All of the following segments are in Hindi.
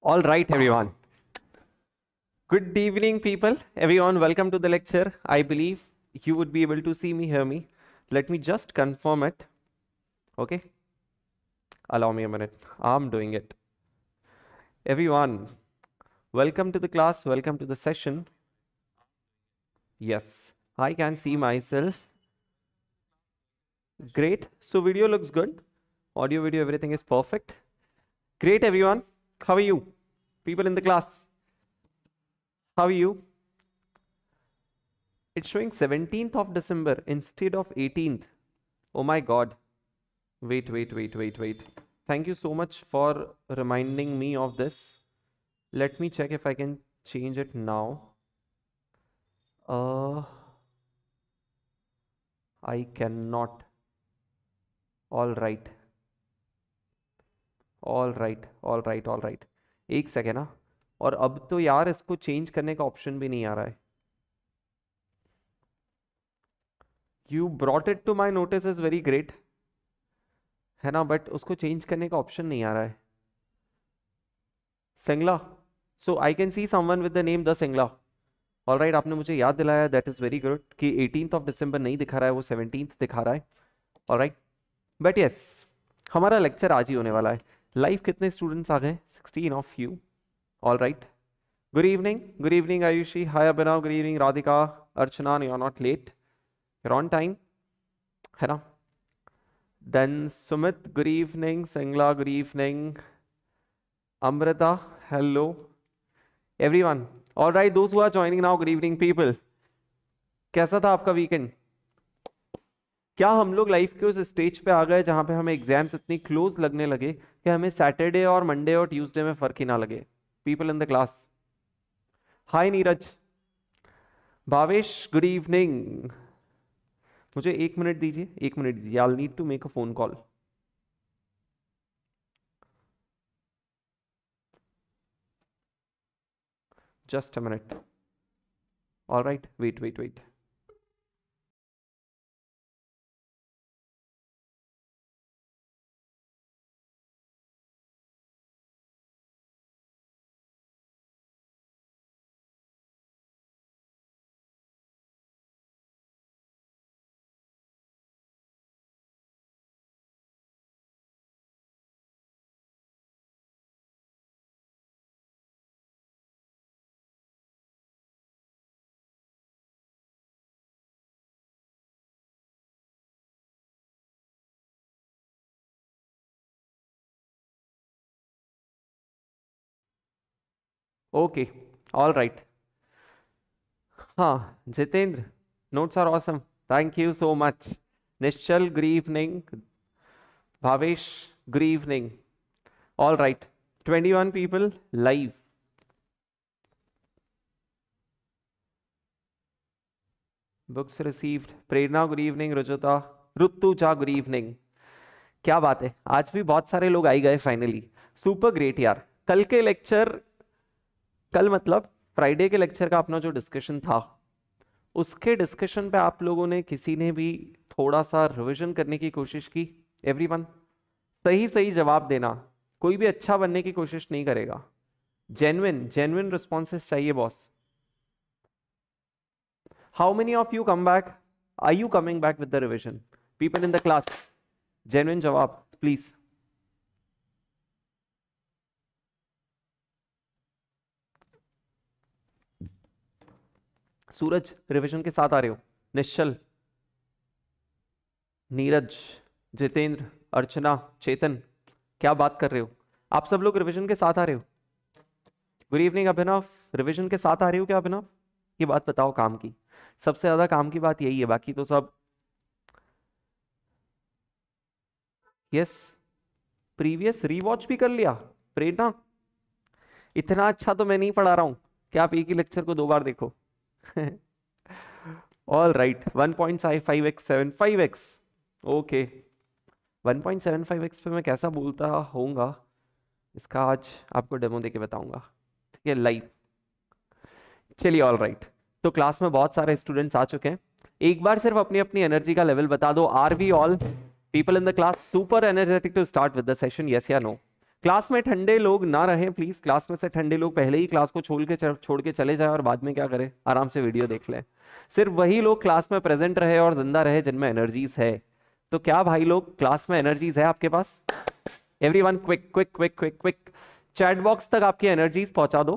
All right, everyone. Good evening, people. Everyone, welcome to the lecture. I believe you would be able to see me, hear me. Let me just confirm it. Okay. Allow me a minute. I'm doing it. Everyone, welcome to the class. Welcome to the session. Yes, I can see myself. Great. So video looks good. Audio, video, everything is perfect. Great, everyone. How are you? People in the class. How are you? It's showing 17th of December instead of 18th. Oh my god. Wait, wait, wait, wait, wait. Thank you so much for reminding me of this. Let me check if I can change it now. Uh, I cannot. All right. All right all right all right एक सेकेंड हाँ और अब तो यार इसको चेंज करने का ऑप्शन भी नहीं आ रहा है you brought it to my notice is very great है ना बट उसको चेंज करने का ऑप्शन नहीं आ रहा है Singla so I can see someone with the name the Singla all right आपने मुझे याद दिलाया दैट इज़ वेरी गुड कि एटीन ऑफ डिसंबर नहीं दिखा रहा है वो सेवनटीन दिखा रहा है ऑल राइट बट यस हमारा लेक्चर आज ही होने वाला है लाइव कितने स्टूडेंट्स आ गए sixteen of you all right good evening good evening Ayushi hi Abhinav good evening Radhika Archana you are not late your on time है ना then Sumit good evening Singla good evening Amrita hello everyone all right दोस्त हुआ joining now good evening people कैसा था आपका वीकेंड क्या हम लोग लाइफ के उस स्टेज पे आ गए जहाँ पे हमें एग्जाम्स इतनी क्लोज लगने लगे कि हमें सैटरडे और मंडे और ट्यूसडे में फर्क ही ना लगे people in the class hi Neeraj Bhavesh good evening मुझे एक मिनट दीजिए एक मिनट दीजिए I need to make a phone call just a minute all right wait wait wait okay all right हाँ Jitendra notes are awesome thank you so much Nishchal good evening Bhavesh good evening all right twenty one people live books received Prerna good evening Rutu Jha good evening क्या बात है आज भी बहुत सारे लोग आई गए फाइनली सुपर ग्रेट यार कल के लेक्चर कल मतलब फ्राइडे के लेक्चर का अपना जो डिस्कशन था उसके डिस्कशन पे आप लोगों ने किसी ने भी थोड़ा सा रिविजन करने की कोशिश की एवरीवन सही सही जवाब देना कोई भी अच्छा बनने की कोशिश नहीं करेगा जेन्युन जेन्युन रिस्पॉन्सेस चाहिए boss how many of you come back I you coming back with the revision people in the class genuine जवाब प्लीज सूरज रिविजन के साथ आ रहे हो निश्चल नीरज जितेंद्र अर्चना चेतन क्या बात कर रहे हो आप सब लोग रिविजन के साथ आ रहे हो गुड इवनिंग अभिनव रिविजन के साथ आ रहे हो क्या अभिनव ये बात बताओ काम की सबसे ज्यादा काम की बात यही है बाकी तो सब यस प्रीवियस रीवॉच भी कर लिया प्रेरणा इतना अच्छा तो मैं नहीं पढ़ा रहा हूं क्या आप एक ही लेक्चर को दो बार देखो all right 1.55x 75x okay 1.75x पे मैं कैसा बोलता होऊंगा इसका आज आपको डेमो देके बताऊंगा ठीक है लाइव चलिए ऑल राइट तो क्लास में बहुत सारे स्टूडेंट्स आ चुके हैं एक बार सिर्फ अपनी अपनी एनर्जी का लेवल बता दो are we all people in the super energetic to start start with the session yes or no class में ठंडे लोग ना रहे प्लीज क्लास में से ठंडे लोग पहले ही क्लास को छोड़ के छोड़ के चले जाए और बाद में क्या करें आराम से वीडियो देख लें सिर्फ वही लोग क्लास में प्रेजेंट रहे और जिंदा रहे जिनमें एनर्जीज है तो क्या भाई लोग क्लास में एनर्जीज है आपके पास everyone quick quick quick quick quick chat box तक आपकी एनर्जीज पहुंचा दो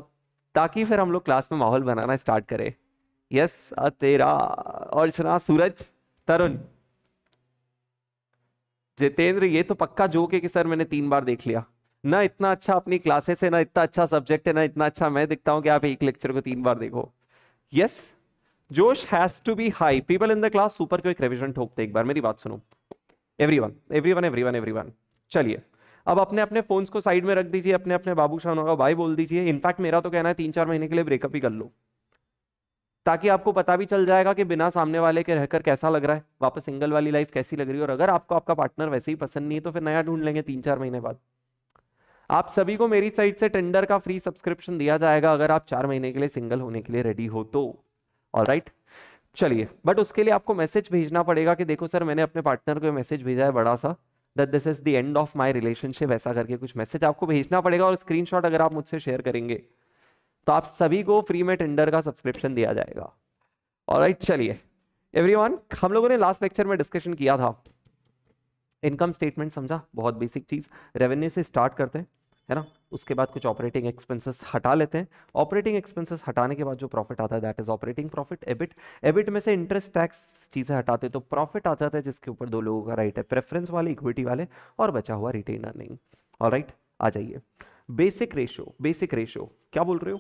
ताकि फिर हम लोग क्लास में माहौल बनाना स्टार्ट करें यस तेरा अर्चना सूरज तरुण जितेंद्र ये तो पक्का जोक है कि सर मैंने तीन बार देख लिया ना इतना अच्छा अपनी क्लासेस है ना इतना अच्छा सब्जेक्ट है ना इतना अच्छा मैं दिखता हूँ कि आप एक लेक्चर को तीन बार देखो यस जोश has to be high people in the class super क्यों एक रिविजन ठोकते एक बार मेरी बात सुनो एवरी वन एवरी वन चलिए अब अपने अपने फोन्स को साइड में रख दीजिए अपने अपने बाबू शाह का भाई बोल दीजिए इनफैक्ट मेरा तो कहना है तीन चार महीने के लिए ब्रेकअप ही कर लो ताकि आपको पता भी चल जाएगा कि बिना सामने वाले के रहकर कैसा लग रहा है वापस सिंगल वाली लाइफ कैसी लग रही है और अगर आपको आपका पार्टनर वैसे ही पसंद नहीं है तो फिर नया ढूंढ लेंगे तीन चार महीने बाद आप सभी को मेरी साइड से टेंडर का फ्री सब्सक्रिप्शन दिया जाएगा अगर आप चार महीने के लिए सिंगल होने के लिए रेडी हो तो और राइट चलिए बट उसके लिए आपको मैसेज भेजना पड़ेगा कि देखो सर मैंने अपने पार्टनर को मैसेज भेजा है बड़ा सा that this is the end of my relationship ऐसा करके कुछ मैसेज आपको भेजना पड़ेगा और स्क्रीनशॉट अगर आप मुझसे शेयर करेंगे तो आप सभी को फ्री में टेंडर का सब्सक्रिप्शन दिया जाएगा और राइट चलिए एवरीवन हम लोगों ने लास्ट लेक्चर में डिस्कशन किया था इनकम स्टेटमेंट समझा बहुत बेसिक चीज रेवेन्यू से स्टार्ट करते हैं है ना उसके बाद कुछ ऑपरेटिंग एक्सपेंसेस हटा लेते हैं ऑपरेटिंग एक्सपेंसेस हटाने के बाद जो प्रॉफिट आता है that is operating profit EBIT EBIT में से इंटरेस्ट टैक्स चीज़ें हटाते तो प्रॉफिट आ जाता है जिसके ऊपर दो लोगों का राइट है प्रेफरेंस वाले इक्विटी वाले और बचा हुआ रिटेन अर्निंग और राइट आ जाइए बेसिक रेशियो बेसिक रेशियो क्या बोल रहे हो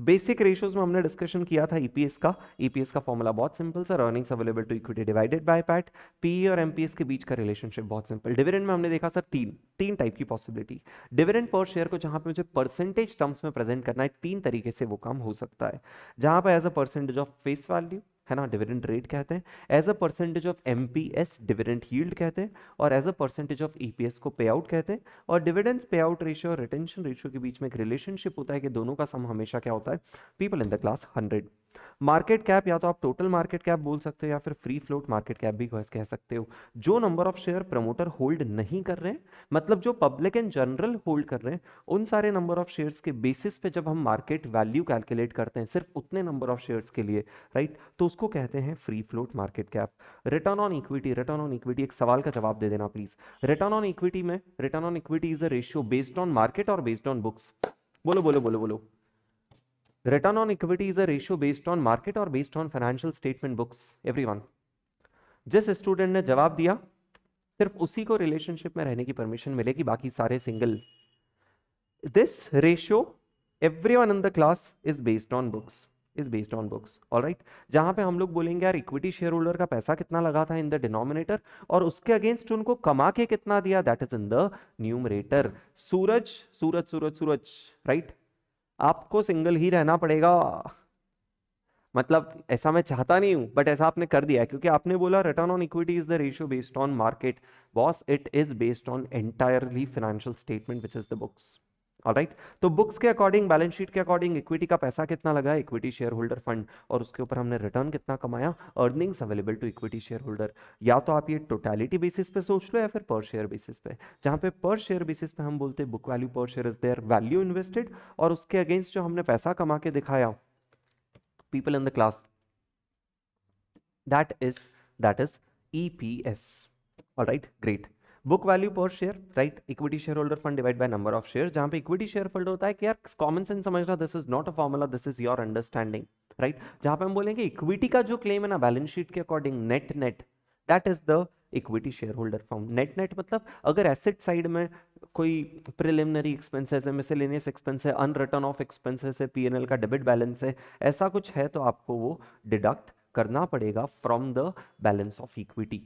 बेसिक रेशियोज में हमने डिस्कशन किया था ईपीएस e का ईपीएस e का फॉर्मूला बहुत simple sir earnings available to equity divided by PAT PE और एमपीएस के बीच का रिलेशनशिप बहुत सिंपल डिविडेंड में हमने देखा सर तीन तीन टाइप की पॉसिबिलिटी डिविडेंड पर शेयर को जहां पे मुझे परसेंटेज टर्म्स में प्रेजेंट करना है तीन तरीके से वो काम हो सकता है जहां पर as a percentage of face value है ना डिविडेंड रेट कहते हैं as a percentage of M P S dividend yield कहते हैं और as a percentage of E P S को पे आउट कहते हैं और डिविडेंस पे आउट रेशियो और रिटेंशन रेशियो के बीच में एक रिलेशनशिप होता है कि दोनों का सम हमेशा क्या होता है people in the class hundred market cap या तो आप टोटल मार्केट कैप बोल सकते हो या फिर फ्री फ्लोट मार्केट कैप भी कह सकते हो जो number of share promoter hold नहीं कर रहे हैं मतलब जो पब्लिक एंड जनरल होल्ड कर रहे हैं उन सारे नंबर ऑफ शेयर्स के बेसिस पे जब हम मार्केट वैल्यू कैलकुलेट करते हैं सिर्फ उतने नंबर ऑफ शेयर्स के लिए राइट तो उसको कहते हैं free float market cap return on equity return on equity एक सवाल का जवाब दे देना प्लीज रिटर्न ऑन इक्विटी में return on equity is a ratio based on market और बेस्ड ऑन बुक्स बोलो बोलो बोलो बोलो Return on equity is a based on on market or based on financial statement books. Everyone. जिस स्टूडेंट ने जवाब दिया सिर्फ उसी को रिलेशनशिप में रहने की परमिशन मिलेगी बाकी सारे single this ratio everyone in the class is based on books is based on books all right जहां पर हम लोग बोलेंगे यार इक्विटी शेयर होल्डर का पैसा कितना लगा था इन द डिनोमिनेटर और उसके अगेंस्ट उनको कमा के कितना दिया that is in the numerator Suraj Suraj Suraj Suraj right right? आपको सिंगल ही रहना पड़ेगा मतलब ऐसा मैं चाहता नहीं हूं बट ऐसा आपने कर दिया क्योंकि आपने बोला return on equity is the ratio based on market boss it is based on entirely financial statement which is the books all right तो बुक्स के अकॉर्डिंग बैलेंस शीट के अकॉर्डिंग इक्विटी का पैसा कितना लगा इक्विटी शेयर होल्डर फंड और उसके ऊपर हमने रिटर्न कितना कमाया earnings available to equity share holder या तो आप ये टोटैलिटी बेसिस पे सोच लो या फिर पर शेयर बेसिस पे जहां पे पर शेयर बेसिस पे हम बोलते हैं book value per share is their value invested और उसके अगेंस्ट जो हमने पैसा कमा के दिखाया people in the class that is that is E P S all right great book value per share right equity share holder fund divide by number of share जहां पे इक्विटी शेयर होल्डर होता है कि यार कॉमन सेंस समझना this is not a formula this is your understanding right जहां पे हम बोलेंगे इक्विटी का जो क्लेम है ना बैलेंस शीट के according net net that is the equity share holder form net net मतलब अगर एसेट साइड में कोई प्रिलिमिनरी एक्सपेंसेस है मिसेलेनियस एक्सपेंस है अनरिटर्न ऑफ एक्सपेंसेस है पीएनएल का डेबिट बैलेंस है ऐसा कुछ है तो आपको वो डिडक्ट करना पड़ेगा from the balance of equity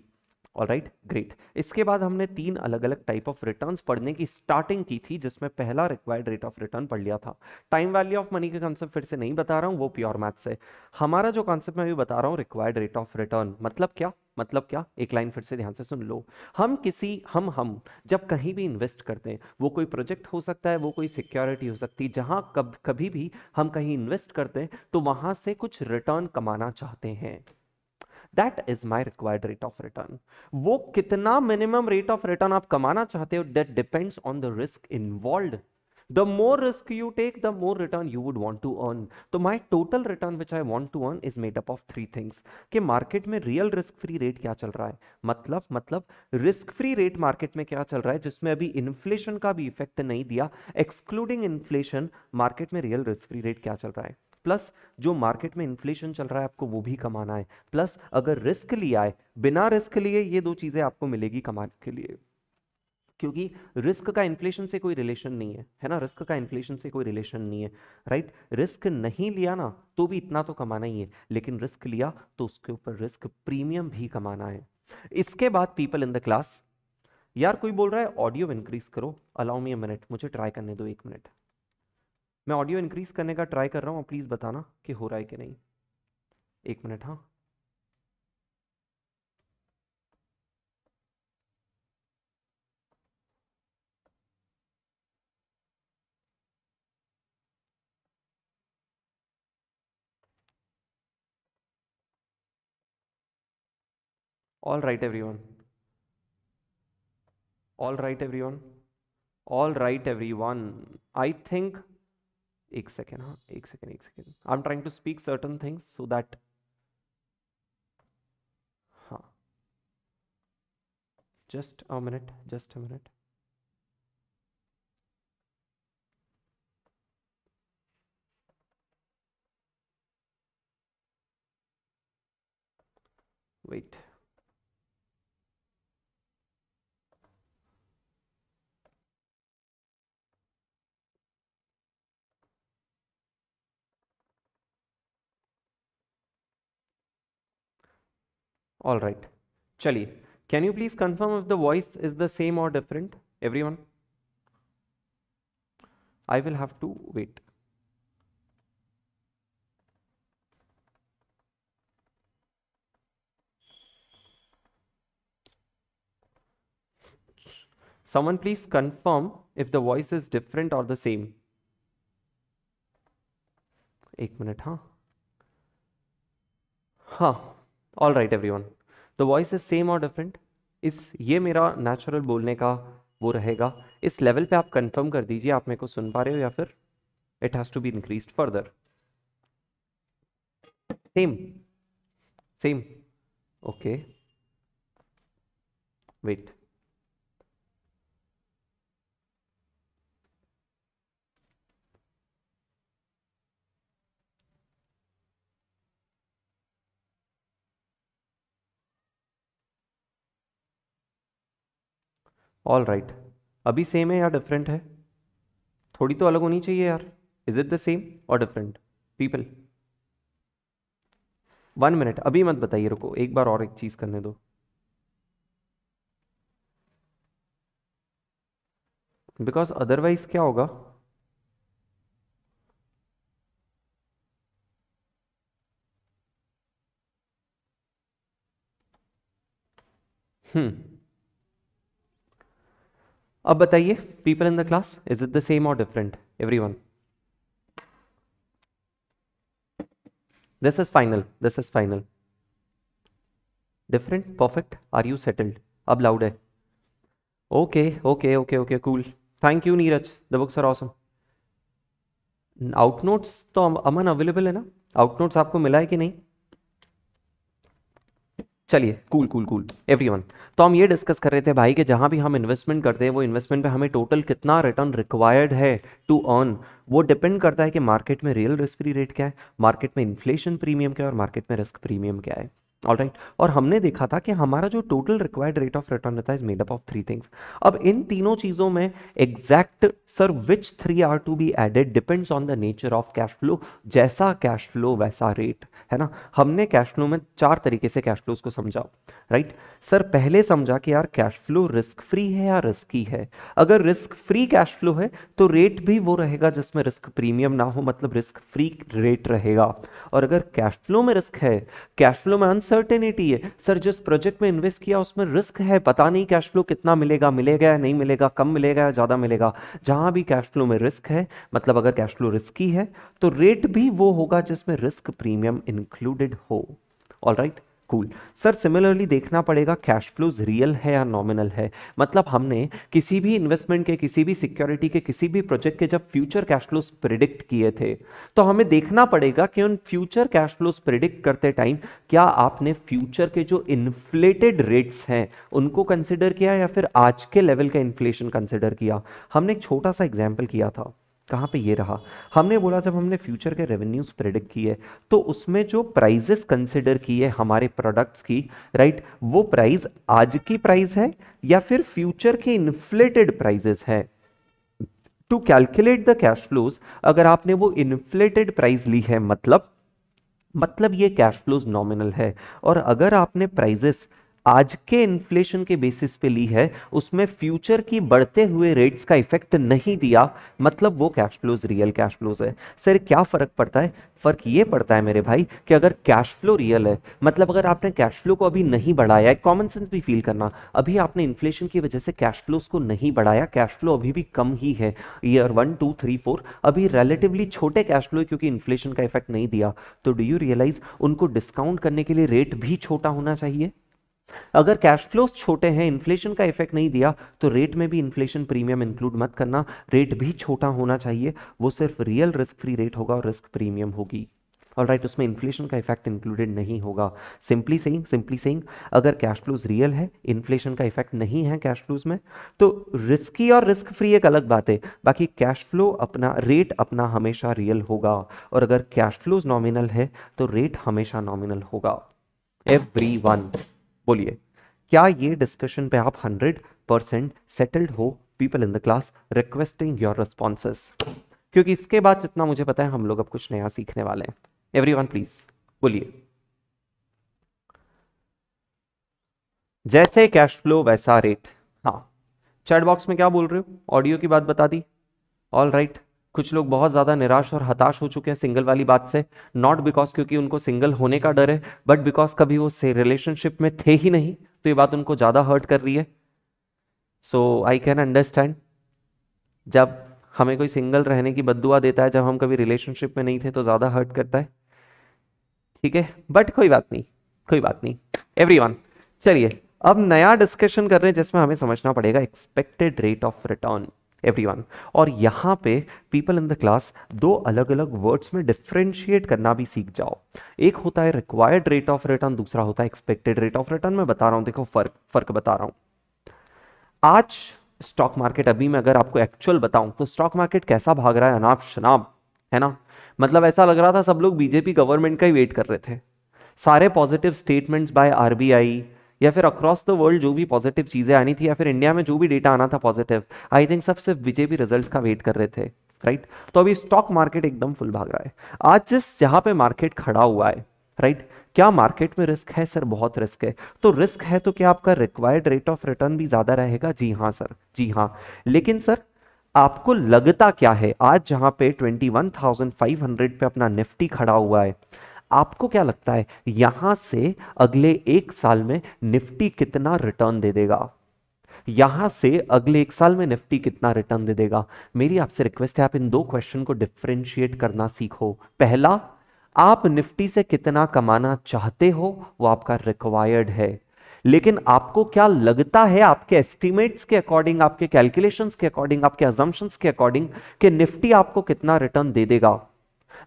all right great इसके बाद हमने तीन अलग अलग टाइप ऑफ रिटर्न पढ़ने की स्टार्टिंग की थी जिसमें पहला रिक्वायर्ड रेट ऑफ रिटर्न पढ़ लिया था टाइम वैल्यू ऑफ मनी का कॉन्सेप्ट फिर से नहीं बता रहा हूँ वो प्योर मैथ्स है हमारा जो कॉन्सेप्ट मैं भी बता रहा हूँ रिक्वायर्ड रेट ऑफ रिटर्न मतलब क्या मतलब क्या एक लाइन फिर से ध्यान से सुन लो हम किसी हम हम जब कहीं भी इन्वेस्ट करते हैं वो कोई प्रोजेक्ट हो सकता है वो कोई सिक्योरिटी हो सकती है जहां कभ, कभी भी हम कहीं इन्वेस्ट करते हैं तो वहां से कुछ रिटर्न कमाना चाहते हैं that is my required rate of return वो कितना मिनिमम रेट ऑफ रिटर्न आप कमाना चाहते हो that depends on the risk involve the more risk you take the more return you would want to earn So my total return which I want to earn is made up of three things कि market में real risk free rate क्या चल रहा है मतलब मतलब risk free rate market में क्या चल रहा है जिसमें अभी inflation का भी effect नहीं दिया excluding inflation market में real risk free rate क्या चल रहा है प्लस जो मार्केट में इन्फ्लेशन चल रहा है आपको वो भी कमाना है प्लस अगर रिस्क लिया है बिना रिस्क लिए ये दो चीज़ें आपको मिलेगी कमाने के लिए क्योंकि रिस्क का इन्फ्लेशन से कोई रिलेशन नहीं है है ना रिस्क का इन्फ्लेशन से कोई रिलेशन नहीं है राइट रिस्क नहीं लिया ना तो भी इतना तो कमाना ही है लेकिन रिस्क लिया तो उसके ऊपर रिस्क प्रीमियम भी कमाना है इसके बाद पीपल इन द क्लास यार कोई बोल रहा है ऑडियो इंक्रीज करो अलाउ मी अ मिनट मुझे ट्राई करने दो एक मिनट मैं ऑडियो इंक्रीज करने का ट्राई कर रहा हूँ प्लीज बताना कि हो रहा है कि नहीं एक मिनट हाँ all right every one all right every one all right every one I think एक सेकेंड हाँ एक सेकेंड एक second I am trying to speak certain things so that हाँ just a minute just a minute wait all right chali can you please confirm if the voice is the same or different everyone i will have to wait Someone please confirm if the voice is different or the same. Eight minute, huh? Huh. All right every one the voice is same और डिफरेंट इस ये मेरा नेचुरल बोलने का वो रहेगा इस लेवल पे आप कंफर्म कर दीजिए आप मेरे को सुन पा रहे हो या फिर it has to be increase further same same okay wait all right अभी सेम है या डिफरेंट है थोड़ी तो अलग होनी चाहिए यार इज इट द सेम और डिफरेंट पीपल वन मिनट अभी मत बताइए रुको एक बार और एक चीज़ करने दो बिकॉज अदरवाइज क्या होगा हम्म अब बताइए people in the class is it the same और different every one this is final this is final different perfect are you settled अब लाउड है okay okay okay okay cool thank you Neeraj the books are awesome out notes तो अमन अवेलेबल है ना आउट नोट्स आपको मिला है कि नहीं चलिए कूल कूल कूल एवरीवन तो हम ये डिस्कस कर रहे थे भाई कि जहाँ भी हम इन्वेस्टमेंट करते हैं वो इन्वेस्टमेंट पे हमें टोटल कितना रिटर्न रिक्वायर्ड है टू अर्न वो डिपेंड करता है कि मार्केट में रियल रिस्क फ्री रेट क्या है मार्केट में इन्फ्लेशन प्रीमियम क्या है और मार्केट में रिस्क प्रीमियम क्या है राइट right. और हमने देखा था कि हमारा जो total required rate of return रहता है is made up of three things अब इन तीनों चीज़ों में exact sir which three are to be added depends on the nature of cash flow जैसा कैश फ्लो वैसा रेट है ना हमने कैश फ्लो में चार तरीके से कैश फ्लोज को समझा राइट right? सर पहले समझा कि यार कैश फ्लो रिस्क फ्री है या रिस्की है अगर रिस्क फ्री कैश फ्लो है तो रेट भी वो रहेगा जिसमें रिस्क प्रीमियम ना हो मतलब रिस्क फ्री रेट रहेगा और अगर कैश फ्लो में रिस्क है कैश फ्लो में अनसर्टेनिटी है सर जिस प्रोजेक्ट में इन्वेस्ट किया उसमें रिस्क है पता नहीं कैश फ्लो कितना मिलेगा मिलेगा या नहीं मिलेगा कम मिलेगा या ज़्यादा मिलेगा जहां भी कैश फ्लो में रिस्क है मतलब अगर कैश फ्लो रिस्की है तो रेट भी वो होगा जिसमें रिस्क प्रीमियम इंक्लूडेड हो all right cool sir similarly देखना पड़ेगा कैश फ्लोज रियल है या नॉमिनल है मतलब हमने किसी भी इन्वेस्टमेंट के किसी भी सिक्योरिटी के किसी भी प्रोजेक्ट के जब फ्यूचर कैश फ्लोज प्रिडिक्ट किए थे तो हमें देखना पड़ेगा कि उन फ्यूचर कैश फ्लोज प्रिडिक्ट करते टाइम क्या आपने फ्यूचर के जो इन्फ्लेटेड रेट्स हैं उनको कंसिडर किया या फिर आज के लेवल का इन्फ्लेशन कंसिडर किया हमने एक छोटा सा एग्जाम्पल किया था कहाँ पे ये रहा हमने बोला जब हमने फ्यूचर के रेवेन्यूज प्रेडिक्ट किए तो उसमें जो प्राइजेस कंसिडर किए हमारे प्रोडक्ट्स की राइट right, वो प्राइस आज की प्राइस है या फिर फ्यूचर के इन्फ्लेटेड प्राइजेस है to calculate the cash flows अगर आपने वो इन्फ्लेटेड प्राइस ली है मतलब मतलब ये कैश फ्लोज नॉमिनल है और अगर आपने प्राइजेस आज के इन्फ्लेशन के बेसिस पे ली है उसमें फ्यूचर की बढ़ते हुए रेट्स का इफेक्ट नहीं दिया मतलब वो cash flows real cash flows है सर क्या फ़र्क पड़ता है फ़र्क ये पड़ता है मेरे भाई कि अगर कैश फ्लो रियल है मतलब अगर आपने कैश फ्लो को अभी नहीं बढ़ाया है कॉमन सेंस भी फील करना अभी आपने इन्फ्लेशन की वजह से कैश फ्लोज को नहीं बढ़ाया कैश फ्लो अभी भी कम ही है year one two three four अभी रिलेटिवली छोटे कैश फ्लो क्योंकि इन्फ्लेशन का इफेक्ट नहीं दिया तो डू यू रियलाइज़ उनको डिस्काउंट करने के लिए रेट भी छोटा होना चाहिए अगर कैश फ्लोज छोटे हैं इन्फ्लेशन का इफेक्ट नहीं दिया तो रेट में भी इन्फ्लेशन प्रीमियम इंक्लूड मत करना रेट भी छोटा होना चाहिए वो सिर्फ रियल रिस्क फ्री रेट होगा और रिस्क प्रीमियम होगी और राइट right, उसमें इन्फ्लेशन का इफेक्ट इंक्लूडेड नहीं होगा सिंपली सेइंग सिंपली सेइंग अगर कैश फ्लोज रियल है इन्फ्लेशन का इफेक्ट नहीं है कैश फ्लोज में तो रिस्की और रिस्क फ्री एक अलग बात है बाकी कैश फ्लो अपना रेट अपना हमेशा रियल होगा और अगर कैश फ्लोज नॉमिनल है तो रेट हमेशा नॉमिनल होगा एवरी वन बोलिए क्या ये डिस्कशन पे आप 100 परसेंट सेटल्ड हो people in the class requesting your response क्योंकि इसके बाद जितना मुझे पता है हम लोग अब कुछ नया सीखने वाले हैं एवरी प्लीज बोलिए जैसे कैश फ्लो वैसा रेट हाँ चैट बॉक्स में क्या बोल रहे हो ऑडियो की बात बता दी ऑल राइट right. कुछ लोग बहुत ज़्यादा निराश और हताश हो चुके हैं सिंगल वाली बात से नॉट बिकॉज क्योंकि उनको सिंगल होने का डर है बट बिकॉज कभी वो रिलेशनशिप में थे ही नहीं तो ये बात उनको ज़्यादा हर्ट कर रही है सो आई कैन अंडरस्टैंड जब हमें कोई सिंगल रहने की बदुआ देता है जब हम कभी रिलेशनशिप में नहीं थे तो ज़्यादा हर्ट करता है ठीक है बट कोई बात नहीं कोई बात नहीं एवरी चलिए अब नया डिस्कशन कर रहे हैं जिसमें हमें समझना पड़ेगा expected rate of return everyone और यहाँ पे पीपल इन द क्लास दो अलग अलग वर्ड्स में डिफ्रेंशिएट करना भी सीख जाओ एक होता है रिक्वायर्ड रेट ऑफ रिटर्न दूसरा होता है एक्सपेक्टेड रेट ऑफ रिटर्न मैं बता रहा हूँ देखो फर्क फर्क बता रहा हूँ आज स्टॉक मार्केट अभी मैं अगर आपको एक्चुअल बताऊं तो स्टॉक मार्केट कैसा भाग रहा है अनाप शनाब है ना मतलब ऐसा लग रहा था सब लोग बीजेपी गवर्नमेंट का ही वेट कर रहे थे सारे पॉजिटिव स्टेटमेंट्स बाय आरबीआई या फिर अक्रॉस द वर्ल्ड जो भी पॉजिटिव चीज़ें आनी थी या फिर इंडिया में जो भी डेटा आना था पॉजिटिव आई थिंक सब सिर्फ बीजेपी रिजल्ट का वेट कर रहे थे राइट right? तो अभी स्टॉक मार्केट एकदम फुल भाग रहा है आज जिस जहां पे मार्केट खड़ा हुआ है राइट right? क्या मार्केट में रिस्क है सर बहुत रिस्क है तो रिस्क है तो क्या आपका रिक्वायर्ड रेट ऑफ रिटर्न भी ज़्यादा रहेगा जी हाँ सर जी हाँ लेकिन सर आपको लगता क्या है आज जहां पे 21,500 पे अपना निफ्टी खड़ा हुआ है आपको क्या लगता है यहां से अगले एक साल में निफ्टी कितना रिटर्न दे देगा यहां से अगले एक साल में निफ्टी कितना रिटर्न दे देगा मेरी आपसे रिक्वेस्ट है आप इन दो क्वेश्चन को डिफ्रेंशिएट करना सीखो पहला आप निफ्टी से कितना कमाना चाहते हो वो आपका रिक्वायर्ड है लेकिन आपको क्या लगता है आपके एस्टिमेट्स के अकॉर्डिंग आपके कैलकुलेशंस के अकॉर्डिंग आपके अजम्पन्स के अकॉर्डिंग कि निफ्टी आपको कितना रिटर्न दे देगा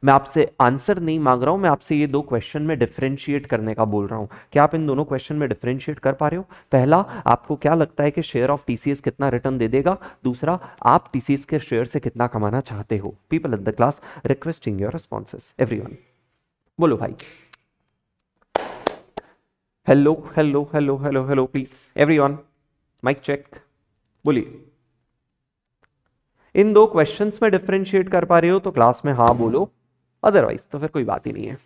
मैं आपसे आंसर नहीं मांग रहा हूं मैं आपसे ये दो क्वेश्चन में डिफ्रेंशिएट करने का बोल रहा हूं क्या आप इन दोनों क्वेश्चन में डिफ्रेंशिएट कर पा रहे हो पहला आपको क्या लगता है कि शेयर ऑफ टीसीएस कितना रिटर्न दे देगा दूसरा आप टीसीएस के शेयर से कितना कमाना चाहते हो people in the class requesting your responses every बोलो भाई hello hello hello hello hello please every one mic check बोलिए इन दो क्वेश्चंस में डिफ्रेंशिएट कर पा रहे हो तो क्लास में हाँ बोलो अदरवाइज तो फिर कोई बात ही नहीं है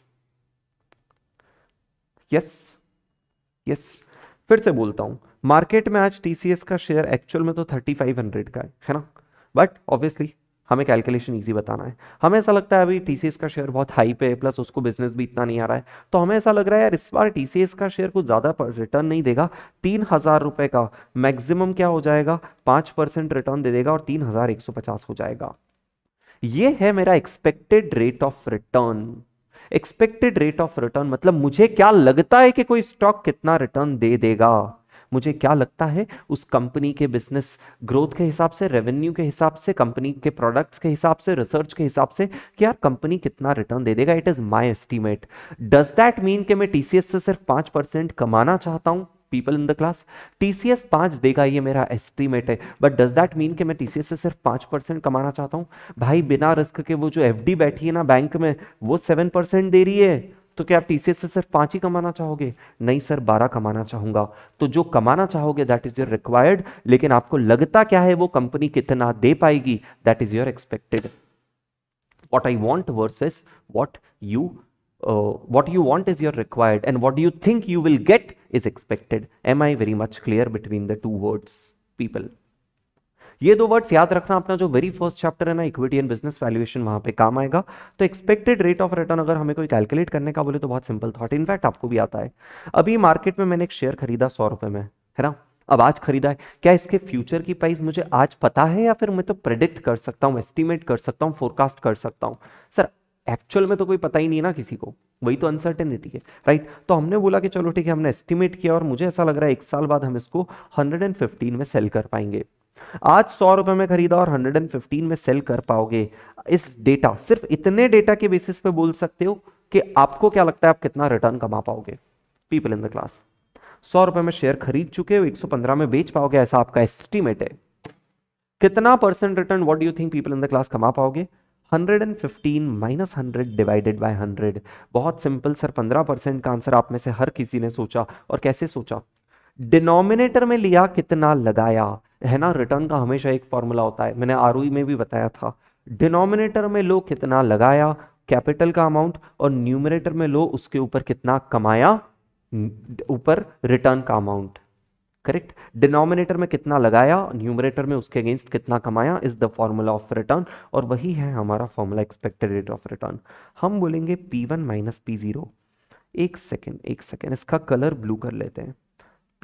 यस यस फिर से बोलता हूं मार्केट में आज टीसीएस का शेयर एक्चुअल में तो थर्टी फाइव हंड्रेड का है है ना बट ऑब्वियसली हमें कैलकुलेशन इजी बताना है हमें ऐसा लगता है अभी टीसीएस का शेयर बहुत हाई पे है प्लस उसको बिजनेस भी इतना नहीं आ रहा है तो हमें ऐसा लग रहा है यार इस बार टीसीएस का शेयर कुछ ज़्यादा रिटर्न नहीं देगा तीन हज़ार रुपए का मैक्सिमम क्या हो जाएगा पांच परसेंट रिटर्न दे देगा और तीन हज़ार एक सौ पचास हो जाएगा ये है मेरा expected rate of return expected rate of return मतलब मुझे क्या लगता है कि कोई स्टॉक कितना रिटर्न दे देगा मुझे क्या लगता है उस कंपनी के बिजनेस ग्रोथ के हिसाब से रेवेन्यू के हिसाब से कंपनी के प्रोडक्ट्स के हिसाब से रिसर्च के हिसाब से कि यार कंपनी कितना रिटर्न दे देगा it is my estimate does that mean कि मैं टीसीएस से सिर्फ पांच परसेंट कमाना चाहता हूं people in the class TCS पांच देगा ये मेरा एस्टिमेट है बट डज दैट मीन कि मैं टीसीएस से सिर्फ पांच परसेंट कमाना चाहता हूँ भाई बिना रिस्क के वो जो एफ बैठी है ना बैंक में वो सेवन परसेंट दे रही है तो क्या आप टीसीएस से सिर्फ पांच ही कमाना चाहोगे नहीं सर बारह कमाना चाहूंगा तो जो कमाना चाहोगे दैट इज योर रिक्वायर्ड लेकिन आपको लगता क्या है वो कंपनी कितना दे पाएगी that is your expected what I want versus what you what you want is your required and what what think you will get is expected am I very much clear between the two words people ये दो वर्ड्स याद रखना अपना जो वेरी फर्स्ट चैप्टर है ना इक्विटी एंड बिजनेस वैल्यूएशन वहां पे काम आएगा तो एक्सपेक्टेड रेट ऑफ रिटर्न अगर हमें कोई कैलकुलेट करने का बोले तो बहुत सिंपल थॉट इनफैक्ट आपको भी आता है अभी मार्केट में मैंने एक शेयर खरीदा सौ रुपए में है ना अब आज खरीदा है क्या इसके फ्यूचर की प्राइस मुझे आज पता है या फिर मैं तो प्रेडिक्ट कर सकता हूँ एस्टिमेट कर सकता हूँ फोरकास्ट कर सकता हूँ सर एक्चुअल में तो कोई पता ही नहीं ना किसी को वही तो अनसर्टेनिटी है राइट तो हमने बोला कि चलो ठीक है हमने एस्टिमेट किया और मुझे ऐसा लग रहा है एक साल बाद हम इसको 115 में सेल कर पाएंगे आज सौ रुपए में खरीदा और 115 में सेल कर पाओगे इस डेटा सिर्फ इतने डेटा के बेसिस पे बोल सकते हो कि आपको क्या लगता है आप कितना रिटर्न कमा पाओगे पीपल इन द क्लास सौ रुपए में शेयर खरीद चुके हो पंद्रह में बेच पाओगे ऐसा आपका एस्टिमेट है कितना percent return what do you think people in the class कमा पाओगे 115 माइनस हंड्रेड डिवाइडेड बाय 100 बहुत सिंपल सर 15 परसेंट का आंसर आप में से हर किसी ने सोचा और कैसे सोचा डिनोमिनेटर में लिया कितना लगाया है ना रिटर्न का हमेशा एक फॉर्मूला होता है मैंने आर में भी बताया था डिनोमिनेटर में लो कितना लगाया कैपिटल का अमाउंट और न्यूमिनेटर में लो उसके ऊपर कितना कमाया ऊपर रिटर्न का अमाउंट करेक्ट डिनोमिनेटर में कितना लगाया न्यूमरेटर में उसके अगेंस्ट कितना कमाया is the formula of return और वही है हमारा formula expected rate of return हम बोलेंगे P1 one minus P zero एक सेकेंड एक सेकेंड इसका कलर ब्लू कर लेते हैं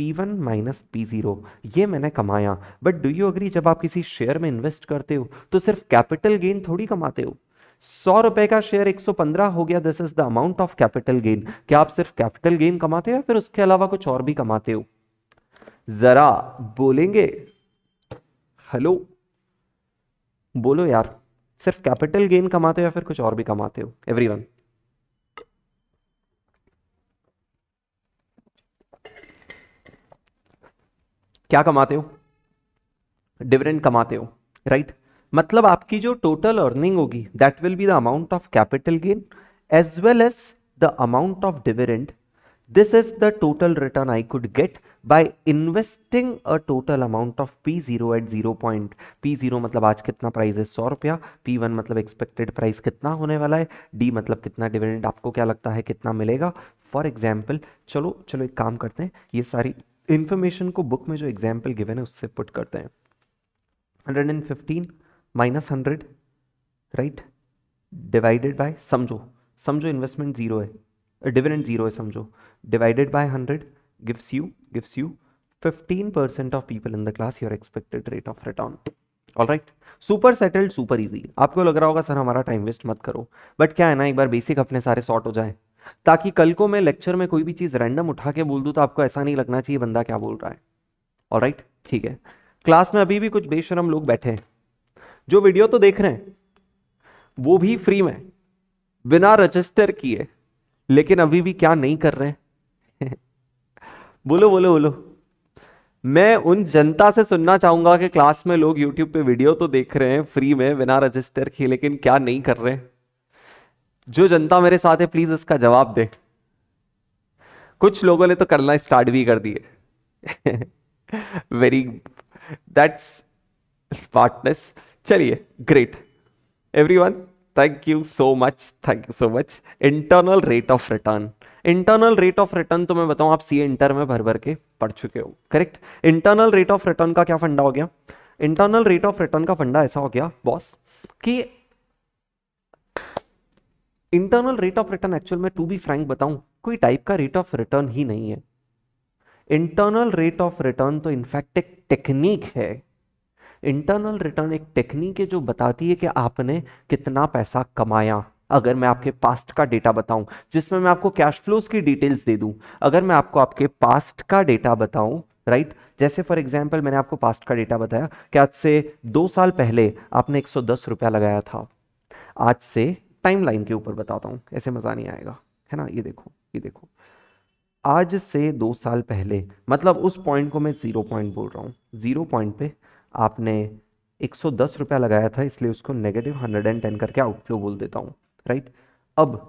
P1 one minus P zero ये मैंने कमाया बट डू यू अग्री जब आप किसी शेयर में इन्वेस्ट करते हो तो सिर्फ कैपिटल गेन थोड़ी कमाते हो सौ रुपए का शेयर 115 हो गया this is the amount of capital gain क्या आप सिर्फ कैपिटल गेन कमाते हो या फिर उसके अलावा कुछ और भी कमाते हो जरा बोलेंगे हेलो बोलो यार सिर्फ कैपिटल गेन कमाते हो या फिर कुछ और भी कमाते हो एवरीवन क्या कमाते हो डिविडेंड कमाते हो राइट right? मतलब आपकी जो टोटल अर्निंग होगी that will be the amount of capital gain as well as the amount of dividend This is the total return I could get by investing a total amount of P0 at 0 point. P0 मतलब आज कितना प्राइस है सौ रुपया P1 मतलब एक्सपेक्टेड प्राइस कितना होने वाला है D मतलब कितना डिविडेंड आपको क्या लगता है कितना मिलेगा फॉर एग्जाम्पल चलो चलो एक काम करते हैं ये सारी इन्फॉर्मेशन को बुक में जो एग्जाम्पल गिवन है उससे पुट करते हैं hundred and fifteen minus hundred right divided by समझो समझो इन्वेस्टमेंट जीरो है डिविडेंड जीरो है समझो divided by hundred gives you gives you fifteen percent of people in the class your expected rate of return all right super settled super easy आपको लग रहा होगा सर हमारा टाइम वेस्ट मत करो बट क्या है ना एक बार बेसिक अपने सारे शॉर्ट हो जाए ताकि कल को मैं लेक्चर में कोई भी चीज़ रैंडम उठा के बोल दूँ तो आपको ऐसा नहीं लगना चाहिए बंदा क्या बोल रहा है ऑल राइट ठीक है क्लास में अभी भी कुछ बेशरम लोग बैठे हैं जो वीडियो तो देख रहे हैं वो भी फ्री में बिना रजिस्टर किए लेकिन अभी भी क्या नहीं कर रहे हैं बोलो बोलो बोलो मैं उन जनता से सुनना चाहूंगा कि क्लास में लोग यूट्यूब पे वीडियो तो देख रहे हैं फ्री में बिना रजिस्टर किए लेकिन क्या नहीं कर रहे जो जनता मेरे साथ है प्लीज इसका जवाब दे कुछ लोगों ने तो करना स्टार्ट भी कर दिए वेरी दैट्स स्मार्टनेस चलिए great everyone thank you so much thank you so much internal rate of return internal rate of return तो मैं बताऊं आप सी इंटर में भर भर के पढ़ चुके हो correct internal rate of return का क्या फंडा हो गया इंटरनल रेट ऑफ रिटर्न का फंडा ऐसा हो गया बॉस कि internal rate of return actual में टू बी फ्रैंक बताऊं कोई टाइप का रेट ऑफ रिटर्न ही नहीं है इंटरनल रेट ऑफ रिटर्न तो इनफैक्ट एक टेक्निक है इंटरनल रिटर्न एक टेक्निक है जो बताती है कि आपने कितना पैसा कमाया अगर मैं आपके पास्ट का डेटा बताऊं जिसमें मैं आपको कैश फ्लोज की डिटेल्स दे दूं अगर मैं आपको आपके पास्ट का डेटा बताऊं राइट right? जैसे फॉर एग्जांपल मैंने आपको पास्ट का डेटा बताया कि आज से दो साल पहले आपने एक सौ रुपया लगाया था आज से टाइमलाइन के ऊपर बताता हूँ ऐसे मज़ा नहीं आएगा है ना ये देखो ये देखो आज से दो साल पहले मतलब उस पॉइंट को मैं ज़ीरो पॉइंट बोल रहा हूँ ज़ीरो पॉइंट पे आपने एक रुपया लगाया था इसलिए उसको नेगेटिव 110 करके आउटफ्लो बोल देता हूँ राइट अब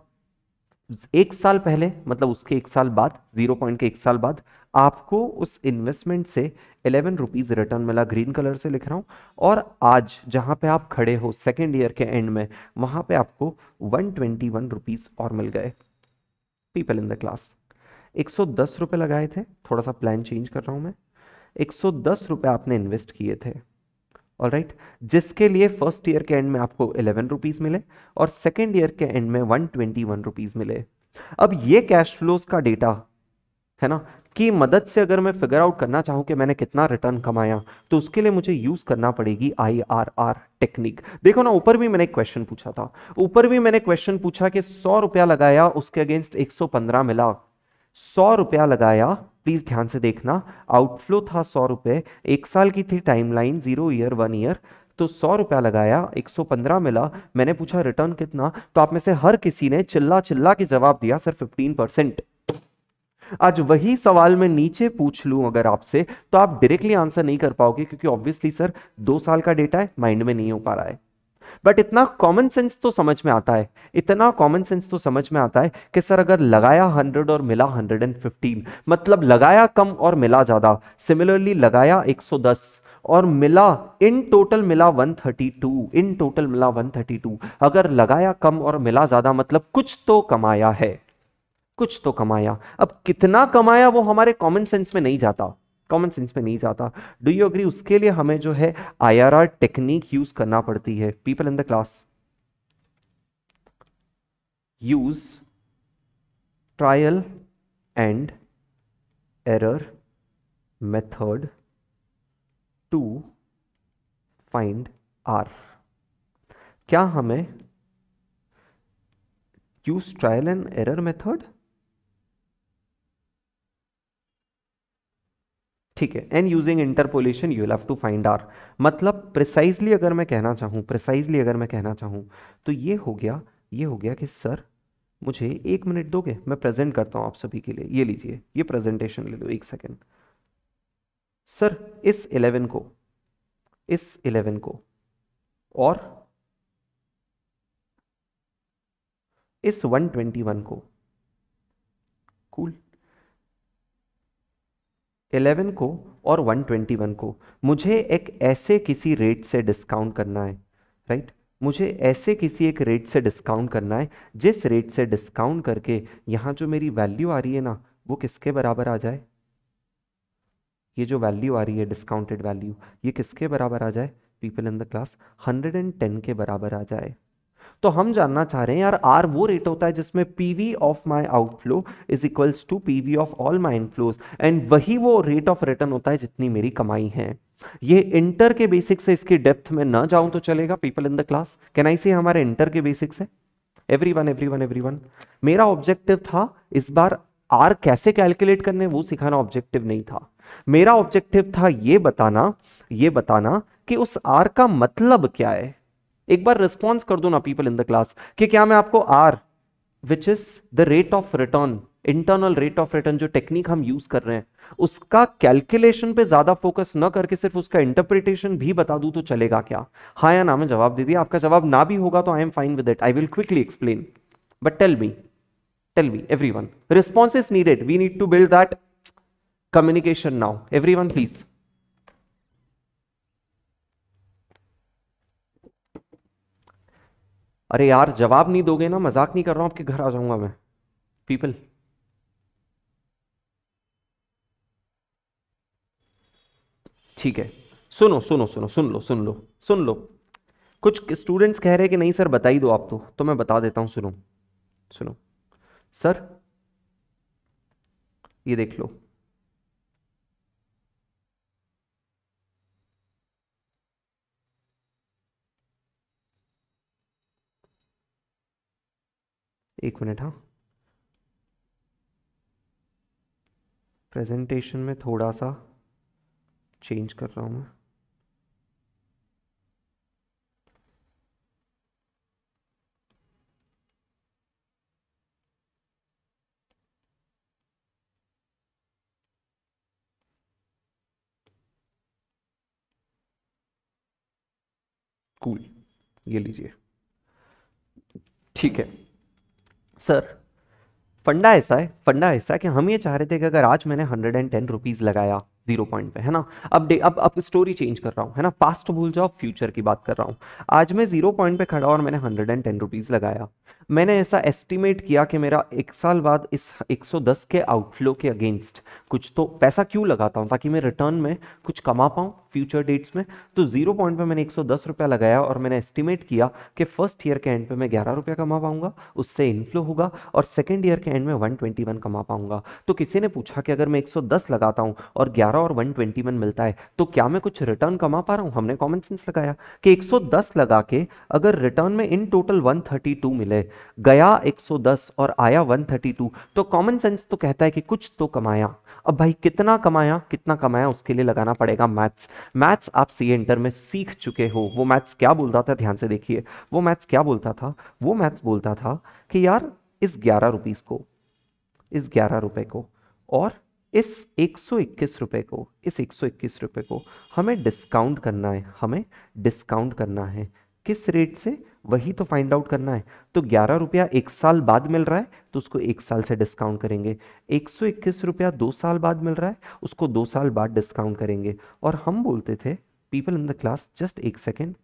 एक साल पहले मतलब उसके एक साल बाद जीरो पॉइंट के एक साल बाद आपको उस इन्वेस्टमेंट से इलेवन रुपीज़ रिटर्न मिला ग्रीन कलर से लिख रहा हूं और आज जहां पे आप खड़े हो सेकेंड ईयर के एंड में वहां पे आपको वन ट्वेंटी वन रुपीज़ और मिल गए पीपल इन द क्लास एक सौ दस रुपए लगाए थे थोड़ा सा प्लान चेंज कर रहा हूँ मैं 110 रुपए आपने इन्वेस्ट किए थे और राइट जिसके लिए फर्स्ट ईयर के एंड में आपको इलेवन रुपीज़ मिले और सेकेंड ईयर के एंड में वन ट्वेंटी रुपीज़ मिले अब ये कैश फ्लोज का डेटा है ना की मदद से अगर मैं फिगर आउट करना चाहूं कि मैंने कितना रिटर्न कमाया तो उसके लिए मुझे यूज़ करना पड़ेगी आईआरआर टेक्निक देखो ना ऊपर भी मैंने क्वेश्चन पूछा था ऊपर भी मैंने क्वेश्चन पूछा कि सौ रुपया लगाया उसके अगेंस्ट 115 मिला सौ रुपया लगाया प्लीज ध्यान से देखना आउटफ्लो था सौ रुपये एक साल की थी timeline zero year one year तो सौ रुपया लगाया 115 मिला मैंने पूछा रिटर्न कितना तो आप में से हर किसी ने चिल्ला चिल्ला के जवाब दिया सर 15 परसेंट आज वही सवाल मैं नीचे पूछ लूं अगर आपसे तो आप डायरेक्टली आंसर नहीं कर पाओगे क्योंकि ऑब्वियसली सर दो साल का डेटा है माइंड में नहीं हो पा रहा है बट इतना कॉमन सेंस तो समझ में आता है इतना कॉमन सेंस तो समझ में आता है कि सर अगर लगाया हंड्रेड और मिला हंड्रेड एंड फिफ्टीन मतलब लगाया कम और मिला ज़्यादा सिमिलरली लगाया एक सौ दस और मिला इन टोटल मिला 132 इन टोटल मिला 132 अगर लगाया कम और मिला ज़्यादा मतलब कुछ तो कमाया है कुछ तो कमाया अब कितना कमाया वो हमारे कॉमन सेंस में नहीं जाता कॉमन सेंस में नहीं जाता डू यू अग्री उसके लिए हमें जो है आईआरआर टेक्निक यूज करना पड़ती है people in the class use trial and error method to find R क्या हमें use trial and error method ठीक है and using interpolation you have to find R मतलब प्रिसाइजली अगर मैं कहना चाहूँ प्रिसाइजली अगर मैं कहना चाहूँ तो ये हो गया ये हो गया कि सर मुझे एक मिनट दोगे मैं प्रेजेंट करता हूँ आप सभी के लिए ये लीजिए ये प्रेजेंटेशन ले लो एक सेकेंड सर इस इलेवन को इस इलेवन को और इस 121 को कूल cool. 11 को और 121 को मुझे एक ऐसे किसी रेट से डिस्काउंट करना है राइट right? मुझे ऐसे किसी एक रेट से डिस्काउंट करना है जिस रेट से डिस्काउंट करके यहाँ जो मेरी वैल्यू आ रही है ना वो किसके बराबर आ जाए ये जो वैल्यू आ रही है डिस्काउंटेड वैल्यू ये किसके बराबर आ जाए पीपल इन द क्लास 110 के बराबर आ जाए तो हम जानना चाह रहे हैं यार आर वो रेट होता है जिसमें P V of my outflow is equals to P V of all my inflows and वही वो रेट ऑफ रिटर्न होता है जितनी मेरी कमाई है ये इंटर के बेसिक से इसकी डेप्थ में ना जाऊं तो चलेगा people in the class can I see हमारे इंटर के बेसिक्स है every one every one every one मेरा ऑब्जेक्टिव था इस बार आर कैसे कैलकुलेट करने वो सिखाना ऑब्जेक्टिव नहीं था मेरा ऑब्जेक्टिव था ये बताना ये बताना कि उस आर का मतलब क्या है एक बार रिस्पॉन्स कर दो ना पीपल इन द क्लास कि क्या मैं आपको R which is the rate of return internal rate of return जो टेक्निक हम यूज कर रहे हैं उसका कैलकुलेशन पे ज्यादा फोकस न करके सिर्फ उसका इंटरप्रिटेशन भी बता दू तो चलेगा क्या हाँ या ना मैं जवाब दे दिया आपका जवाब ना भी होगा तो I am fine with it I will quickly explain but tell me tell me everyone response is needed we need to build that communication now everyone please अरे यार जवाब नहीं दोगे ना मजाक नहीं कर रहा हूँ आपके घर आ जाऊंगा मैं पीपल ठीक है सुनो सुनो सुनो सुन लो सुन लो सुन लो कुछ स्टूडेंट्स कह रहे हैं कि नहीं सर बता ही दो आप तो तो मैं बता देता हूँ सुनो सुनो सर ये देख लो एक मिनट हाँ प्रेजेंटेशन में थोड़ा सा चेंज कर रहा हूँ मैं कूल ये लीजिए ठीक है सर फंडा ऐसा है फंडा ऐसा है कि हम ये चाह रहे थे कि अगर आज मैंने हंड्रेड एंड टेन रुपीज़ लगाया जीरो पॉइंट पे है ना अब अब अब स्टोरी चेंज कर रहा हूँ है ना पास्ट भूल जाओ फ्यूचर की बात कर रहा हूँ आज मैं जीरो पॉइंट पे खड़ा और मैंने हंड्रेड एंड टेन रुपीज़ लगाया मैंने ऐसा एस्टिमेट किया कि मेरा एक साल बाद इस एक सौ दस के आउटफ्लो के अगेंस्ट कुछ तो पैसा क्यों लगाता हूँ ताकि मैं रिटर्न में कुछ कमा पाऊँ फ्यूचर डेट्स में तो जीरो पॉइंट पर मैंने एक सौ दस रुपया लगाया और मैंने एस्टिमेट किया कि फर्स्ट ईयर के एंड पे मैं ग्यारह रुपया कमा पाऊंगा उससे इनफ्लो होगा और सेकेंड ईयर के एंड में वन ट्वेंटी वन कमा पाऊंगा तो किसी ने पूछा कि अगर मैं एक सौ दस लगाता हूँ और ग्यारह 112 और 121 मिलता है तो क्या मैं कुछ रिटर्न कमा पा रहा हूँ हमने कॉमन सेंस लगाया कि 110 लगा के अगर रिटर्न में इन टोटल 132 मिले गया 110 और आया 132 तो कॉमन सेंस तो कहता है कि कुछ तो कमाया अब भाई कितना कमाया कितना कमाया उसके लिए लगाना पड़ेगा मैथ्स मैथ्स आप सी इंटर में सीख चुके हो वो मैथ्स क्या बोलता था ध्यान से देखिए वो मैथ्स क्या बोलता था वो मैथ्स बोलता था कि यार इस ग्यारह रुपीज़ को इस ग्यारह रुपए को और इस एक रुपए को इस एक रुपए को हमें डिस्काउंट करना है हमें डिस्काउंट करना है किस रेट से वही तो फाइंड आउट करना है तो ग्यारह रुपया एक साल बाद मिल रहा है तो उसको एक साल से डिस्काउंट करेंगे एक सौ इक्कीस रुपया दो साल बाद मिल रहा है उसको दो साल बाद डिस्काउंट करेंगे और हम बोलते थे people in the class just एक सेकेंड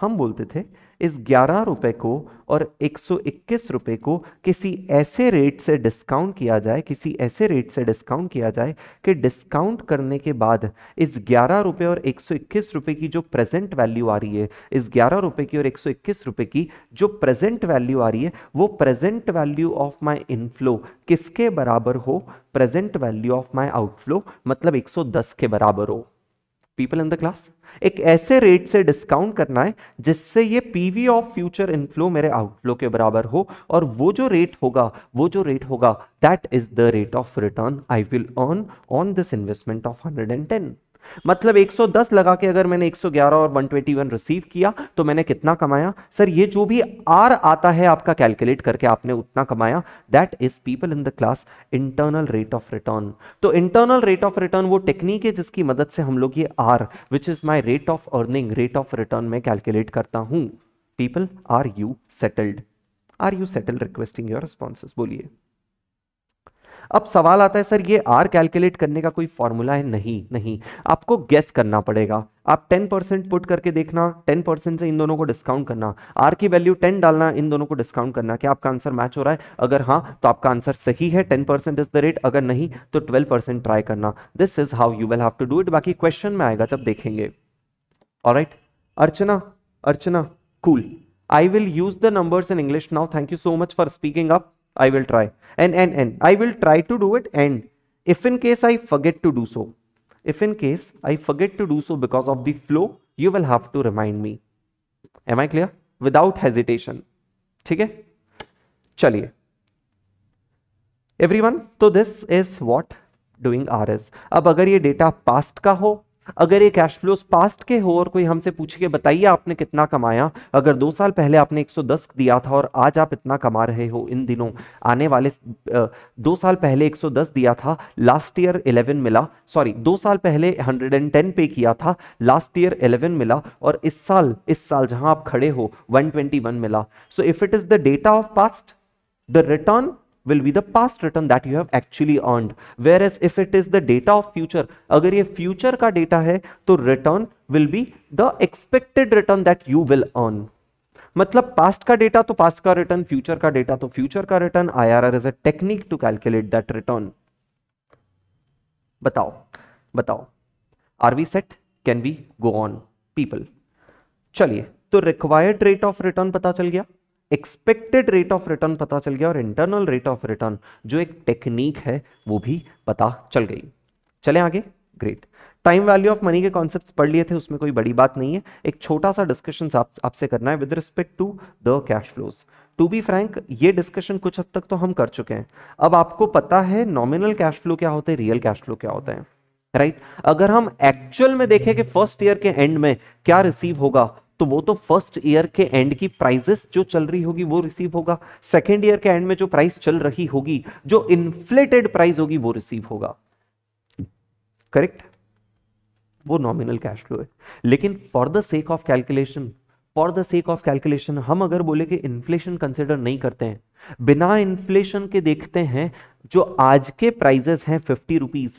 हम बोलते थे इस ग्यारह रुपये को और एक सौ इक्कीस रुपये को किसी ऐसे रेट से डिस्काउंट किया जाए किसी ऐसे रेट से डिस्काउंट किया जाए कि डिस्काउंट करने के बाद इस ग्यारह रुपये और एक सौ इक्कीस रुपये की जो प्रेजेंट वैल्यू आ रही है इस ग्यारह रुपये की और एक सौ इक्कीस रुपये की जो प्रेजेंट वैल्यू आ रही है वो present value of my inflow किसके बराबर हो present value of my outflow मतलब दस के बराबर हो पीपल इन द क्लास एक ऐसे रेट से डिस्काउंट करना है जिससे ये पीवी ऑफ फ्यूचर इनफ्लो मेरे आउटफ्लो के बराबर हो और वो जो रेट होगा वो जो रेट होगा that is the rate of return I will earn on this investment of 110 मतलब 110 लगा के अगर मैंने 111 और 121 रिसीव किया तो मैंने कितना कमाया सर ये जो भी आर आता है आपका कैलकुलेट करके आपने उतना कमाया that is people in the class internal rate of return तो इंटरनल रेट ऑफ रिटर्न वो टेक्निक है जिसकी मदद से हम लोग ये R which is my rate of earning rate of return में कैलकुलेट करता हूं people are you settled are you settle requesting your response बोलिए अब सवाल आता है सर ये आर कैलकुलेट करने का कोई फॉर्मूला है नहीं नहीं आपको गेस करना पड़ेगा आप 10 परसेंट पुट करके देखना 10 परसेंट से इन दोनों को डिस्काउंट करना आर की वैल्यू 10 डालना इन दोनों को डिस्काउंट करना क्या आपका आंसर मैच हो रहा है अगर हाँ तो आपका आंसर सही है 10 परसेंट इज द रेट अगर नहीं तो 12 परसेंट ट्राई करना this is how you will have to do it बाकी क्वेश्चन में आएगा जब देखेंगे और right. Archana Archana cool I will use the numbers in English now thank you so much for speaking up I will try and and and I will try to do it and if in case I forget to do so if in case I forget to do so because of the flow you will have to remind me am I clear without hesitation ठीक है चलिए एवरीवन तो this is what doing R S अब अगर ये डेटा पास्ट का हो अगर ये कैश फ्लोज पास्ट के हो और कोई हमसे पूछ के बताइए आपने कितना कमाया अगर दो साल पहले आपने 110 दिया था और आज आप इतना कमा रहे हो इन दिनों आने वाले दो साल पहले 110 दिया था लास्ट ईयर 11 मिला सॉरी दो साल पहले 110 पे किया था लास्ट ईयर 11 मिला और इस साल इस साल जहां आप खड़े हो 121 मिला so if it is the data of past the return will be the past return that you have actually earned whereas if it is the data of future agar ye future ka data hai to return will be the expected return that you will earn मतलब पास्ट का डेटा तो पास्ट का रिटर्न फ्यूचर का डेटा तो फ्यूचर का return IRR is a technique to calculate that return बताओ बताओ are we set can we go on people चलिए तो रिक्वायर्ड रेट ऑफ रिटर्न पता चल गया एक्सपेक्टेड रेट ऑफ रिटर्न पता चल गया और इंटरनल रेट ऑफ रिटर्न जो एक टेक्निक है वो भी पता चल गई चले आगे great time value of money के कॉन्सेप्ट्स पढ़ लिए थे उसमें कोई बड़ी बात नहीं है एक छोटा सा डिस्कशन आपसे आप करना है with respect to the cash flows to be frank ये डिस्कशन कुछ हद तक तो हम कर चुके हैं अब आपको पता है नॉमिनल कैश फ्लो क्या होते हैं रियल कैश फ्लो क्या होते हैं राइट right? अगर हम एक्चुअल में देखें कि फर्स्ट ईयर के एंड में क्या रिसीव होगा तो वो तो फर्स्ट ईयर के एंड की प्राइजेस जो चल रही होगी वो रिसीव होगा सेकेंड ईयर के एंड में जो प्राइस चल रही होगी जो इन्फ्लेटेड प्राइस होगी वो रिसीव होगा करेक्ट वो नॉमिनल कैश फ्लो है लेकिन for the sake of calculation for the sake of calculation हम अगर बोले कि इन्फ्लेशन कंसिडर नहीं करते हैं बिना इन्फ्लेशन के देखते हैं जो आज के प्राइजेस हैं फिफ्टी रुपीज़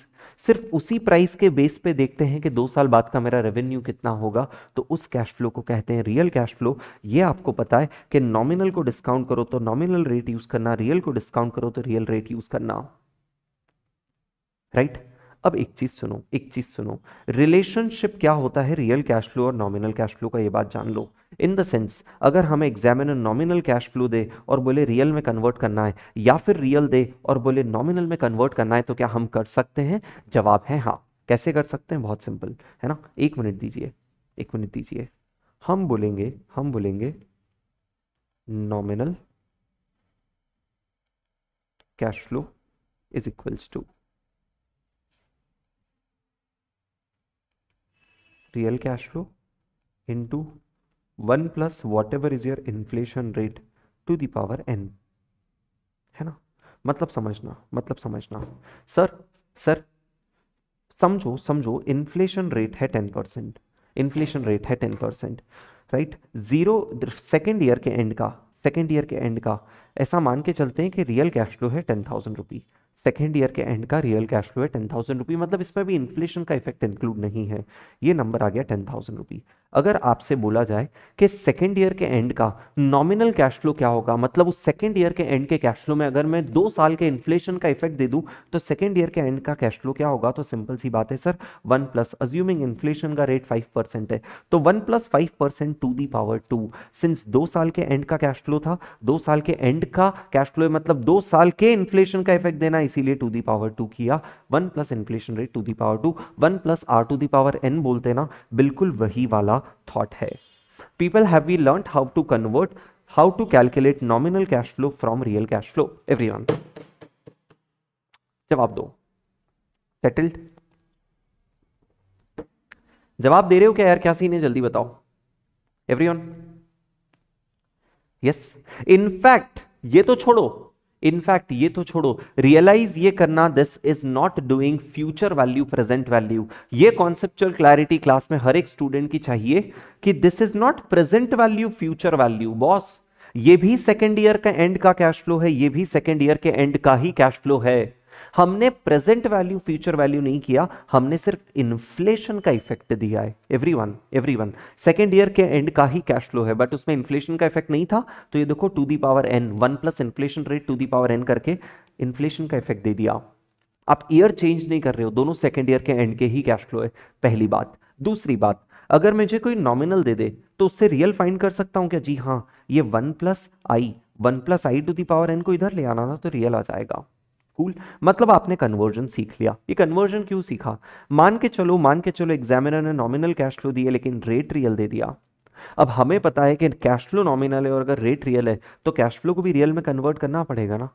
सिर्फ उसी प्राइस के बेस पे देखते हैं कि दो साल बाद का मेरा रेवेन्यू कितना होगा तो उस कैश फ्लो को कहते हैं रियल कैश फ्लो ये आपको पता है कि नॉमिनल को डिस्काउंट करो तो नॉमिनल रेट यूज़ करना रियल को डिस्काउंट करो तो रियल रेट यूज़ करना राइट right? अब एक चीज सुनो एक चीज सुनो रिलेशनशिप क्या होता है रियल कैश फ्लो और नॉमिनल कैश फ्लो का ये बात जान लो इन द सेंस अगर हमें एग्जामिनर नॉमिनल कैश फ्लो दे और बोले रियल में कन्वर्ट करना है या फिर रियल दे और बोले नॉमिनल में कन्वर्ट करना है तो क्या हम कर सकते हैं जवाब है हाँ कैसे कर सकते हैं बहुत सिंपल है ना एक मिनट दीजिए एक मिनट दीजिए हम बोलेंगे हम बोलेंगे nominal cash flow is equals to real cash flow into 1 plus whatever is your inflation rate to the power N है ना मतलब समझना मतलब समझना सर सर समझो समझो इन्फ्लेशन रेट है टेन परसेंट इन्फ्लेशन रेट है ten percent right zero second year के एंड का सेकेंड ईयर के एंड का ऐसा मान के चलते हैं कि रियल कैश फ्लो है ten thousand rupee second year के एंड का रियल कैश फ्लो है टेन थाउजेंड रुपी मतलब इसमें भी इन्फ्लेशन का इफेक्ट इंक्लूड नहीं है ये नंबर आ गया टेन थाउजेंड रुपी अगर आपसे बोला जाए कि सेकेंड ईयर के एंड का नॉमिनल कैश फ्लो क्या होगा मतलब उस सेकेंड ईयर के एंड के कैश फ्लो में अगर मैं दो साल के इन्फ्लेशन का इफेक्ट दे दूँ तो सेकेंड ईयर के एंड का कैश फ्लो क्या होगा तो सिंपल सी बात है sir one plus assuming inflation का रेट फाइव परसेंट है तो one plus five percent to the power two since दो साल के एंड का कैश फ्लो था दो साल के एंड का कैश फ्लो मतलब दो साल के इन्फ्लेशन का इफेक्ट देना इसीलिए टू दी पावर टू किया one plus inflation rate to the power two one plus R to the power N बोलते ना बिल्कुल वही वाला थॉट है people have we learn how to convert how to calculate nominal cash flow from real cash flow everyone जवाब दो सेटल्ड जवाब दे रहे हो क्या यार क्या सीन है जल्दी बताओ एवरी वन यस इनफैक्ट ये तो छोड़ो इनफैक्ट ये तो छोड़ो रियलाइज ये करना this is not doing future value present value ये कॉन्सेप्चुअल क्लैरिटी क्लास में हर एक स्टूडेंट की चाहिए कि this is not present value future value boss ये भी सेकेंड ईयर का एंड का कैश फ्लो है ये भी सेकेंड ईयर के एंड का ही कैश फ्लो है हमने प्रेजेंट वैल्यू फ्यूचर वैल्यू नहीं किया हमने सिर्फ इन्फ्लेशन का इफेक्ट दिया है every one every everyone second year के एंड का ही कैश फ्लो है बट उसमें इन्फ्लेशन का इफेक्ट नहीं था तो ये देखो to the power N one plus inflation rate to the power N करके इन्फ्लेशन का इफेक्ट दे दिया आप ईयर चेंज नहीं कर रहे हो दोनों सेकेंड ईयर के एंड के ही कैश फ्लो है पहली बात दूसरी बात अगर मुझे कोई नॉमिनल दे दे तो उससे रियल फाइंड कर सकता हूं क्या जी हाँ ये one plus I one plus I to the power N को इधर ले आना था तो रियल आ जाएगा कूल मतलब आपने कन्वर्जन सीख लिया ये कन्वर्जन क्यों सीखा मान के चलो मान के चलो एग्जामिनर ने नॉमिनल कैश फ्लो दिए लेकिन रेट रियल दे दिया अब हमें पता है कि कैश फ्लो नॉमिनल है और अगर रेट रियल है तो कैश फ्लो को भी रियल में कन्वर्ट करना पड़ेगा ना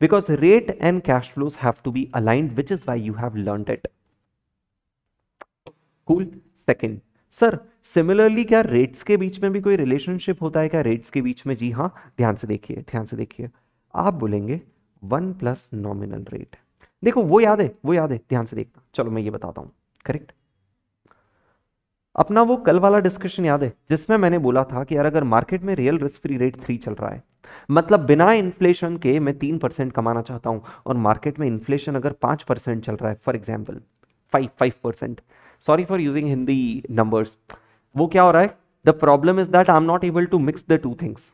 because rate and cash flows have to be aligned which is why you have learn it cool second sir similarly क्या रेट्स के बीच में भी कोई रिलेशनशिप होता है क्या रेट्स के बीच में जी हाँ ध्यान से देखिए ध्यान से देखिए आप बोलेंगे वन प्लस नॉमिनल रेट देखो वो याद है वो याद है ध्यान से देखना चलो मैं ये बताता हूं करेक्ट अपना वो कल वाला डिस्कशन याद है जिसमें मैंने बोला था कि यार अगर मार्केट में real risk free rate three चल रहा है मतलब बिना इन्फ्लेशन के मैं तीन परसेंट कमाना चाहता हूं और मार्केट में इन्फ्लेशन अगर पांच परसेंट चल रहा है for example five five percent sorry for using Hindi numbers वो क्या हो रहा है the problem is that I am not able to mix the two things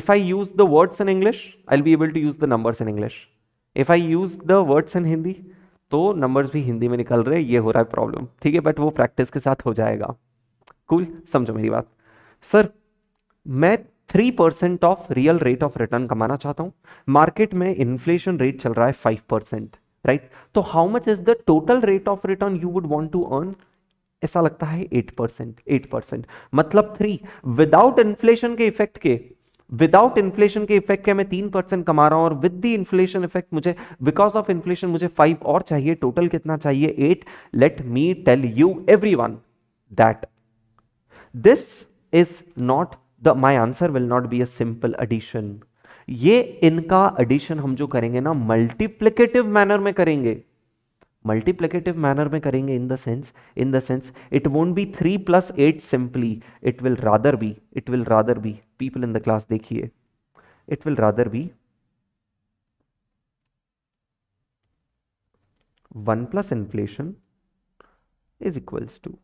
if I use the words in English, I'll be able to use the numbers in English. If I use the words in Hindi, तो numbers भी हिंदी में निकल रहे ये हो रहा है प्रॉब्लम ठीक है but वो practice के साथ हो जाएगा cool? समझो मेरी बात सर मैं three percent of real rate of return कमाना चाहता हूं मार्केट में इन्फ्लेशन रेट चल रहा है फाइव परसेंट राइट तो how much is the total rate of return you would want to earn ऐसा लगता है एट परसेंट एट परसेंट मतलब थ्री विदाउट इन्फ्लेशन के इफेक्ट के विदाउट इन्फ्लेशन के इफेक्ट के मैं तीन परसेंट कमा रहा हूँ और विद द इन्फ्लेशन इफेक्ट मुझे बिकॉज ऑफ इन्फ्लेशन मुझे फाइव और चाहिए टोटल कितना चाहिए eight let me tell you everyone that this is not the my answer will not be a simple addition ये इनका एडिशन हम जो करेंगे ना मल्टीप्लीकेटिव मैनर में करेंगे मल्टीप्लीकेटिव मैनर में करेंगे in the sense in the sense it won't be three plus eight simply it will rather be it will rather be people in the class देखिए it will rather be one plus inflation is equals to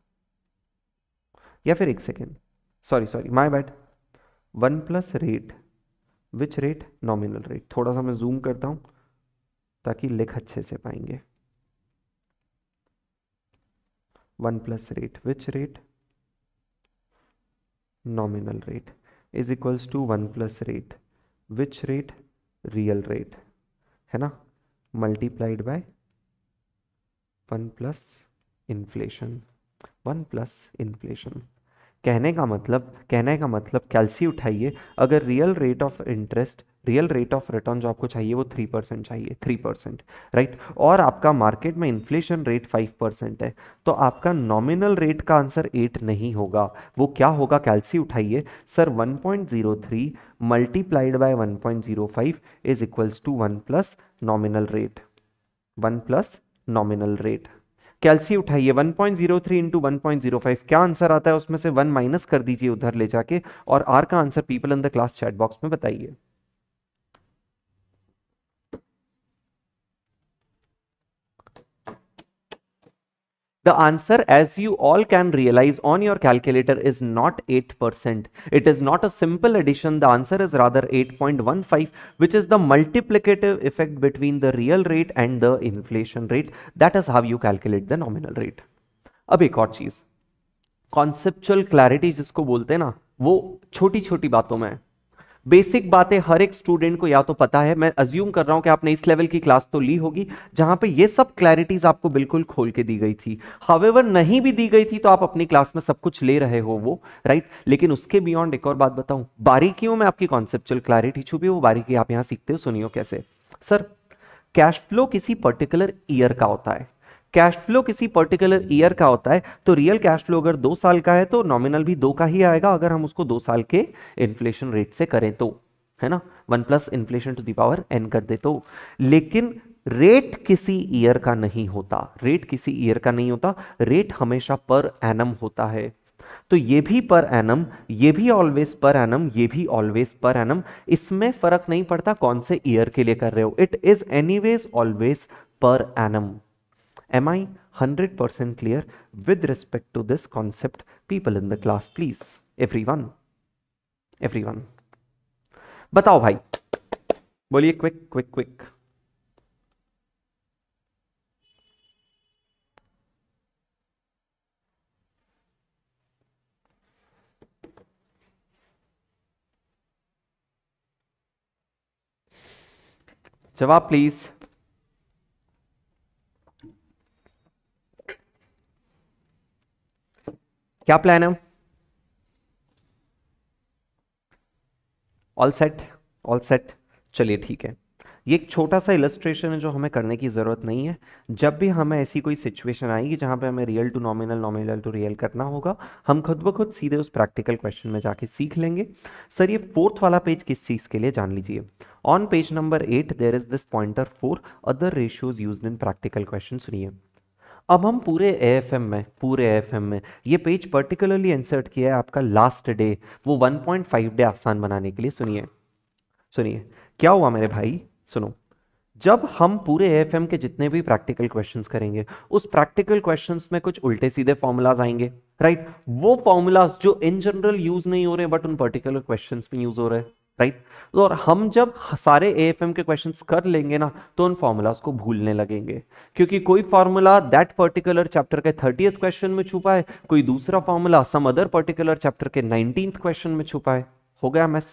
या फिर एक second sorry sorry my bad one plus rate which rate nominal rate थोड़ा सा मैं जूम करता हूं ताकि लिख अच्छे से पाएंगे one plus rate which rate nominal rate is equals to one plus rate which rate real rate है ना multiplied by one plus inflation one plus inflation कहने का मतलब कहने का मतलब कैलसी उठाइए अगर real rate of interest real rate of return जो आपको चाहिए वो थ्री परसेंट चाहिए थ्री परसेंट राइट और आपका मार्केट में इन्फ्लेशन रेट फाइव परसेंट है तो आपका नॉमिनल रेट का आंसर एट नहीं होगा वो क्या होगा कैलसी उठाइए sir one point zero three multiplied by one point zero five is equals to one plus nominal rate one plus nominal rate calci उठाइए 1.03 पॉइंट जीरो थ्री इंटू क्या आंसर आता है उसमें से 1 माइनस कर दीजिए उधर ले जाके और आर का answer people in the class chat box में बताइए The answer, as you all can realize on your calculator, is not 8%. It is not a simple addition. The answer is rather 8.15, which is the multiplicative effect between the real rate and the inflation rate. That is how you calculate the nominal rate. अब एक और चीज़ कॉन्सेप्चुअल क्लैरिटी जिसको बोलते हैं ना वो छोटी छोटी बातों में है बेसिक बातें हर एक स्टूडेंट को या तो पता है मैं अज्यूम कर रहा हूं कि आपने इस लेवल की क्लास तो ली होगी जहां पे ये सब क्लैरिटीज आपको बिल्कुल खोल के दी गई थी हावेवर नहीं भी दी गई थी तो आप अपनी क्लास में सब कुछ ले रहे हो वो राइट लेकिन उसके बियॉन्ड एक और बात बताऊं बारीकियों में आपकी कॉन्सेप्चुअल क्लैरिटी छुपी वो बारीकी आप यहां सीखते हो सुनियो कैसे सर कैश फ्लो किसी पर्टिकुलर ईयर का होता है कैश फ्लो किसी पर्टिकुलर ईयर का होता है तो रियल कैश फ्लो अगर दो साल का है तो नॉमिनल भी दो का ही आएगा अगर हम उसको दो साल के इन्फ्लेशन रेट से करें तो है ना one plus inflation to power N कर दे तो लेकिन रेट किसी ईयर का नहीं होता रेट किसी ईयर का नहीं होता रेट हमेशा पर एनम होता है तो ये भी पर एनम ये भी ऑलवेज पर एनम ये भी ऑलवेज पर एनम इसमें फर्क नहीं पड़ता कौन से ईयर के लिए कर रहे हो इट इज एनीवेज ऑलवेज पर एनम Am I 100% clear with respect to this concept? People in the class, please. Everyone. Everyone. बताओ भाई बोलिए क्विक क्विक क्विक जवाब प्लीज क्या प्लान है ऑल सेट ऑल सेट चलिए ठीक है ये एक छोटा सा इलस्ट्रेशन है जो हमें करने की ज़रूरत नहीं है जब भी हमें ऐसी कोई सिचुएशन आएगी जहां पे हमें real to nominal nominal to real करना होगा हम खुद ब खुद सीधे उस प्रैक्टिकल क्वेश्चन में जाके सीख लेंगे सर ये फोर्थ वाला पेज किस चीज़ के लिए जान लीजिए on page number eight there is this pointer for other ratios use in practical question सुनिए अब हम पूरे एफ में पूरे एफ में ये पेज पर्टिकुलरली इंसर्ट किया है आपका लास्ट डे वो 1.5 डे आसान बनाने के लिए सुनिए सुनिए क्या हुआ मेरे भाई सुनो जब हम पूरे एफ के जितने भी प्रैक्टिकल क्वेश्चंस करेंगे उस प्रैक्टिकल क्वेश्चंस में कुछ उल्टे सीधे फॉर्मूलाज आएंगे राइट वो फॉर्मूलाज जो इन जनरल यूज नहीं हो रहे बट उन पर्टिकुलर क्वेश्चंस में यूज हो रहे हैं राइट तो और हम जब सारे ए एफ एम के क्वेश्चन कर लेंगे ना तो उन फॉर्मूलाज को भूलने लगेंगे क्योंकि कोई फॉर्मूला दैट पर्टिकुलर चैप्टर के थर्टी क्वेश्चन में छुपा है कोई दूसरा formula some other particular chapter के नाइनटीन क्वेश्चन में छुपा है हो गया मैस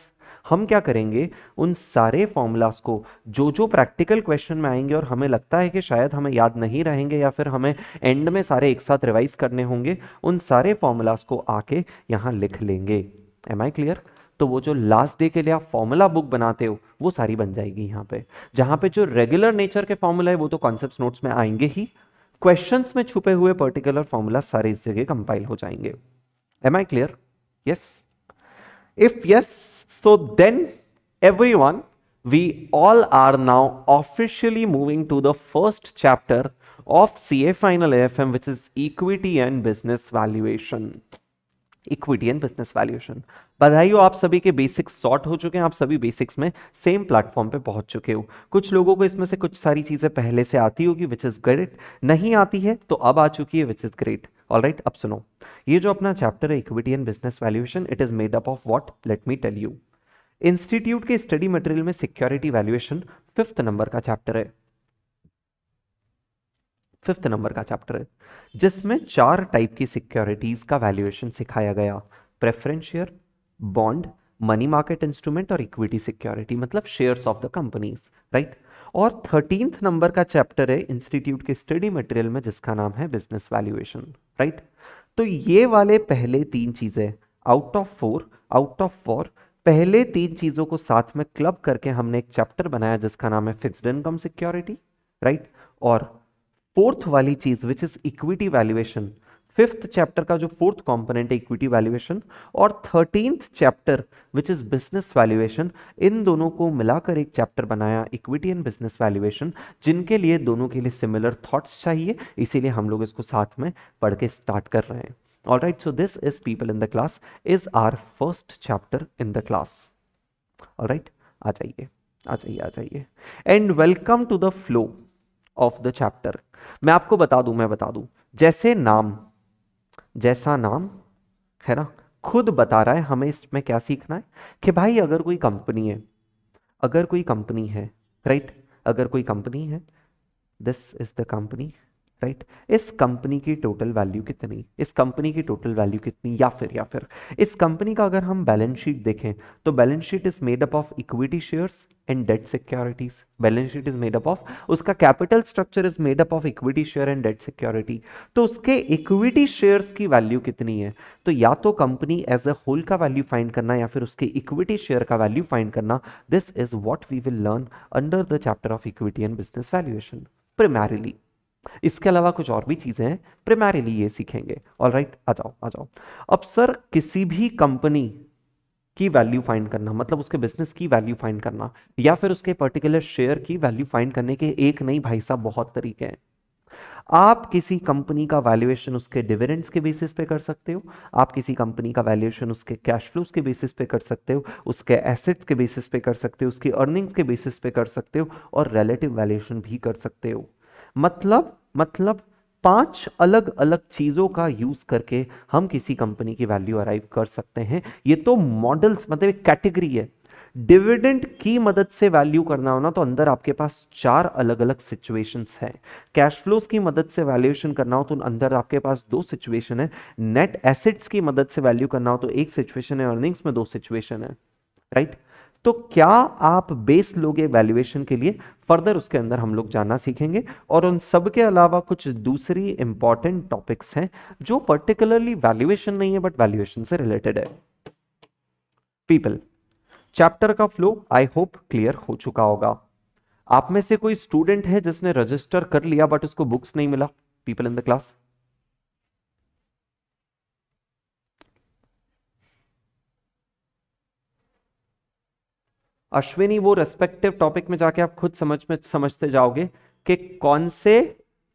हम क्या करेंगे उन सारे फॉर्मूलाज को जो जो प्रैक्टिकल क्वेश्चन में आएंगे और हमें लगता है कि शायद हमें याद नहीं रहेंगे या फिर हमें एंड में सारे एक साथ रिवाइज करने होंगे उन सारे फॉर्मूलाज को आके यहाँ लिख लेंगे एम आई क्लियर तो वो जो लास्ट डे के लिए आप फॉर्मूला बुक बनाते हो वो सारी बन जाएगी यहाँ पे जहाँ पे जो रेगुलर नेचर के फॉर्मूला है वो तो कॉन्सेप्ट नोट्स में आएंगे ही क्वेश्चंस में छुपे हुए पर्टिकुलर फॉर्मूला सारे इस जगह कंपाइल हो जाएंगे am I clear yes if yes so then all are now officially moving to the first chapter of C A final F M which is equity and business valuation. Equity and business valuation बधाई हो आप सभी के बेसिक्स सॉर्ट हो चुके हैं आप सभी बेसिक्स में सेम प्लेटफॉर्म पे पहुंच चुके हो कुछ लोगों को इसमें से कुछ सारी चीज़ें पहले से आती होगी विच इज़ ग्रेट नहीं आती है तो अब आ चुकी है which is great all right अब सुनो ये जो अपना चैप्टर है equity and business valuation it is made up of what let me tell you institute के स्टडी मटेरियल में सिक्योरिटी वैल्यूएशन फिफ्थ नंबर का चैप्टर है फिफ्थ नंबर का चैप्टर है जिसमें चार टाइप की सिक्योरिटीज का वैल्यूएशन सिखाया गया preference share bond money market instrument और इक्विटी सिक्योरिटी मतलब shares of the companies right और थर्टींथ नंबर का चैप्टर है इंस्टीट्यूट के स्टडी मटेरियल में जिसका नाम है बिजनेस वैल्यूएशन राइट तो ये वाले पहले तीन चीज़ें out of four out of four पहले तीन चीज़ों को साथ में क्लब करके हमने एक चैप्टर बनाया जिसका नाम है फिक्स्ड इनकम सिक्योरिटी राइट और फोर्थ वाली चीज which is equity valuation fifth chapter का जो फोर्थ कॉम्पोनेंट है इक्विटी वैल्यूएशन और thirteenth chapter which is business valuation इन दोनों को मिलाकर एक चैप्टर बनाया इक्विटी एंड बिजनेस वैल्यूएशन जिनके लिए दोनों के लिए सिमिलर थॉट्स चाहिए इसीलिए हम लोग इसको साथ में पढ़ के स्टार्ट कर रहे हैं all right so this is people in the class is are first chapter in the class all right आ जाइए आ जाइए आ जाइए and welcome to the flow of the chapter मैं आपको बता दूं मैं बता दूं जैसे नाम जैसा नाम है ना खुद बता रहा है हमें इसमें क्या सीखना है कि भाई अगर कोई कंपनी है अगर कोई कंपनी है राइट अगर कोई कंपनी है this is the company right इस कंपनी की टोटल वैल्यू कितनी इस कंपनी की टोटल वैल्यू कितनी या फिर या फिर इस कंपनी का अगर हम बैलेंस शीट देखें तो balance sheet is made up of equity shares and debt securities balance sheet is made up of उसका capital structure is made up of equity share and debt security तो उसके इक्विटी शेयर्स की वैल्यू कितनी है तो या तो कंपनी एज अ होल का वैल्यू फाइंड करना या फिर उसके इक्विटी शेयर का वैल्यू फाइंड करना this is what we will learn under the chapter of equity and business valuation primarily इसके अलावा कुछ और भी चीज़ें हैं प्रिमारीली ये सीखेंगे ऑल राइट आ जाओ आ जाओ अब सर किसी भी कंपनी की वैल्यू फाइंड करना मतलब उसके बिजनेस की वैल्यू फाइंड करना या फिर उसके पर्टिकुलर शेयर की वैल्यू फाइंड करने के एक नहीं भाई साहब बहुत तरीके हैं आप किसी कंपनी का वैल्यूएशन उसके डिविडेंड्स के बेसिस पे कर सकते हो आप किसी कंपनी का वैल्यूएशन उसके कैश फ्लोज के बेसिस पे कर सकते हो उसके एसेट्स के बेसिस पे कर सकते हो उसकी अर्निंग्स के बेसिस पे कर सकते हो और रिलेटिव वैल्यूएशन भी कर सकते हो मतलब मतलब पांच अलग अलग चीज़ों का यूज करके हम किसी कंपनी की वैल्यू अराइव कर सकते हैं ये तो मॉडल्स मतलब एक कैटेगरी है डिविडेंड की मदद से वैल्यू करना होना तो अंदर आपके पास चार अलग अलग सिचुएशंस हैं कैश फ्लोज की मदद से वैल्यूएशन करना हो तो अंदर आपके पास दो सिचुएशन है नेट एसेट्स की मदद से वैल्यू करना हो तो एक सिचुएशन है अर्निंग्स में दो सिचुएशन है राइट right? तो क्या आप बेस लोगे वैल्यूएशन के लिए फर्दर उसके अंदर हम लोग जाना सीखेंगे और उन सब के अलावा कुछ दूसरी इंपॉर्टेंट टॉपिक्स हैं जो पर्टिकुलरली वैल्यूएशन नहीं है बट वैल्यूएशन से रिलेटेड है पीपल चैप्टर का फ्लो आई होप क्लियर हो चुका होगा आप में से कोई स्टूडेंट है जिसने रजिस्टर कर लिया बट उसको बुक्स नहीं मिला people in the class Ashwini वो रेस्पेक्टिव टॉपिक में जाके आप खुद समझ में समझते जाओगे कि कौन से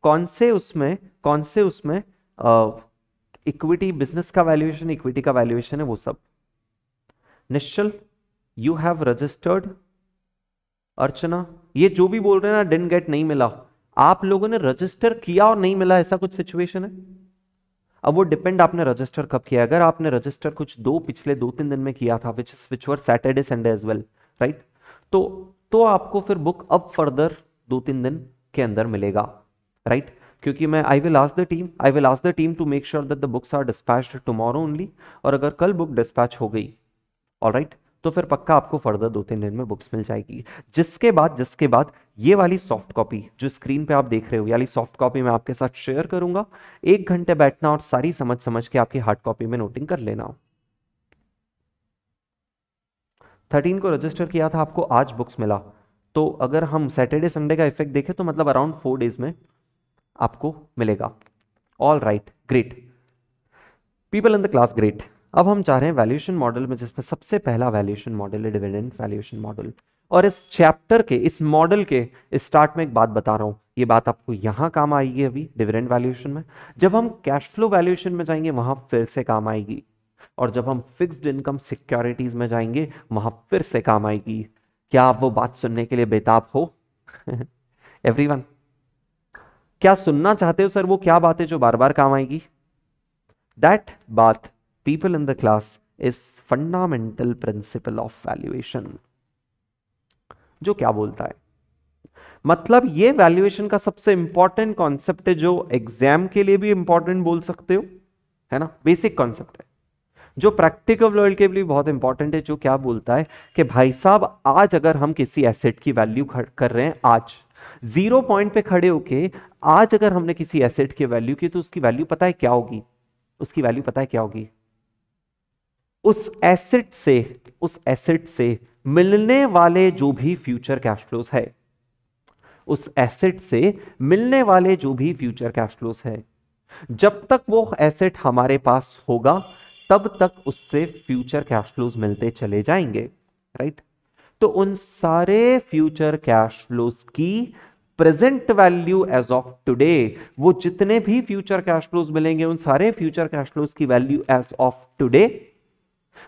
कौन से उसमें कौन से उसमें इक्विटी बिजनेस का वैल्यूएशन इक्विटी का वैल्यूएशन है वो सब Nishchal you have registered Archana ये जो भी बोल रहे हैं ना डिन गेट नहीं मिला आप लोगों ने रजिस्टर किया और नहीं मिला ऐसा कुछ सिचुएशन है अब वो डिपेंड आपने रजिस्टर कब किया अगर आपने रजिस्टर कुछ दो पिछले दो तीन दिन में किया था which which were Saturday Sunday as well right तो तो आपको फिर बुक अब फर्दर दो तीन दिन के अंदर मिलेगा राइट क्योंकि मैं I will ask the team I will ask the team to make sure that the books are dispatch tomorrow only और अगर कल बुक डिस्पैच हो गई ऑल राइट तो फिर पक्का आपको फर्दर दो तीन दिन में बुक्स मिल जाएगी जिसके बाद जिसके बाद ये वाली सॉफ्ट कॉपी जो स्क्रीन पे आप देख रहे हो वाली सॉफ्ट कॉपी मैं आपके साथ शेयर करूंगा एक घंटे बैठना और सारी समझ समझ के आपकी हार्ड कॉपी में नोटिंग कर लेना थर्टीन को रजिस्टर किया था आपको आज बुक्स मिला तो अगर हम सैटरडे संडे का इफेक्ट देखें तो मतलब अराउंड फोर डेज में आपको मिलेगा all right great people in the class great अब हम चाह रहे हैं वैल्यूएशन मॉडल में जिसमें सबसे पहला वैल्यूएशन मॉडल है डिविडेंट वैल्यूएशन मॉडल और इस चैप्टर के इस मॉडल के स्टार्ट में एक बात बता रहा हूं ये बात आपको यहाँ काम आएगी अभी डिविडेंट वैल्यूएशन में जब हम कैश फ्लो वैल्यूएशन में जाएंगे वहां फिर से काम आएगी और जब हम फिक्स्ड इनकम सिक्योरिटीज में जाएंगे वहां फिर से काम आएगी क्या आप वो बात सुनने के लिए बेताब हो एवरीवन क्या सुनना चाहते हो सर वो क्या बात है जो बार बार काम आएगी दैट बात people in the class is fundamental principle of valuation जो क्या बोलता है मतलब ये वैल्यूएशन का सबसे इंपॉर्टेंट कॉन्सेप्ट है जो एग्जाम के लिए भी इंपॉर्टेंट बोल सकते हो है ना बेसिक कॉन्सेप्ट है जो प्रैक्टिकल वर्ल्ड के लिए बहुत इंपॉर्टेंट है जो क्या बोलता है कि भाई साहब आज अगर हम किसी एसेट की वैल्यू कर रहे हैं आज जीरो पॉइंट पे खड़े होके आज अगर हमने किसी एसेट की वैल्यू की तो उसकी वैल्यू पता है क्या होगी उसकी वैल्यू पता है क्या होगी उस एसेट से उस एसेट से मिलने वाले जो भी फ्यूचर कैश फ्लोज है उस एसेट से मिलने वाले जो भी फ्यूचर कैश फ्लोज है जब तक वो एसेट हमारे पास होगा तब तक उससे फ्यूचर कैश फ्लोज मिलते चले जाएंगे राइट तो उन सारे फ्यूचर कैश फ्लोज की present value as of today वो जितने भी फ्यूचर कैश फ्लोज मिलेंगे उन सारे फ्यूचर कैश फ्लोज की वैल्यू एज ऑफ टुडे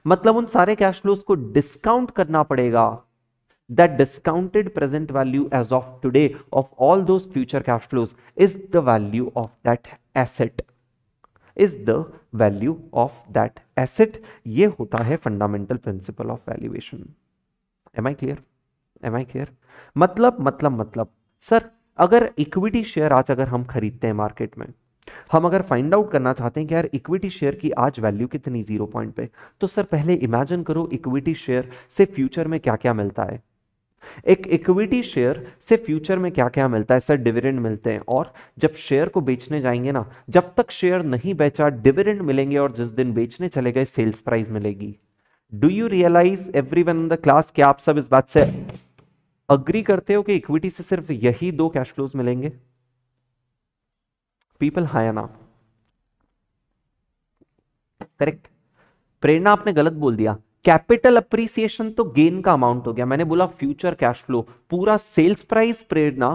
मतलब उन सारे कैश फ्लोज को डिस्काउंट करना पड़ेगा that discounted present value as of today of all those future cash flows is the value of that asset is the value of that asset ये होता है fundamental principle of valuation am I clear am I clear मतलब मतलब मतलब सर अगर इक्विटी शेयर आज अगर हम खरीदते हैं मार्केट में हम अगर फाइंड आउट करना चाहते हैं कि यार इक्विटी शेयर की आज वैल्यू कितनी जीरो पॉइंट पे तो सर पहले इमेजिन करो इक्विटी शेयर से फ्यूचर में क्या क्या मिलता है एक इक्विटी शेयर से फ्यूचर में क्या क्या मिलता है सर डिविडेंड मिलते हैं और जब शेयर को बेचने जाएंगे ना जब तक शेयर नहीं बेचा डिविडेंड मिलेंगे और जिस दिन बेचने चले गए सेल्स प्राइस मिलेगी do you realise everyone in the class क्या आप सब इस बात से अग्री करते हो कि इक्विटी से सिर्फ यही दो कैश फ्लोज मिलेंगे पीपल हाया ना करेक्ट प्रेरणा आपने गलत बोल दिया कैपिटल अप्रिसिएशन तो गेन का अमाउंट हो गया मैंने बोला फ्यूचर कैश फ्लो पूरा sales price Prerna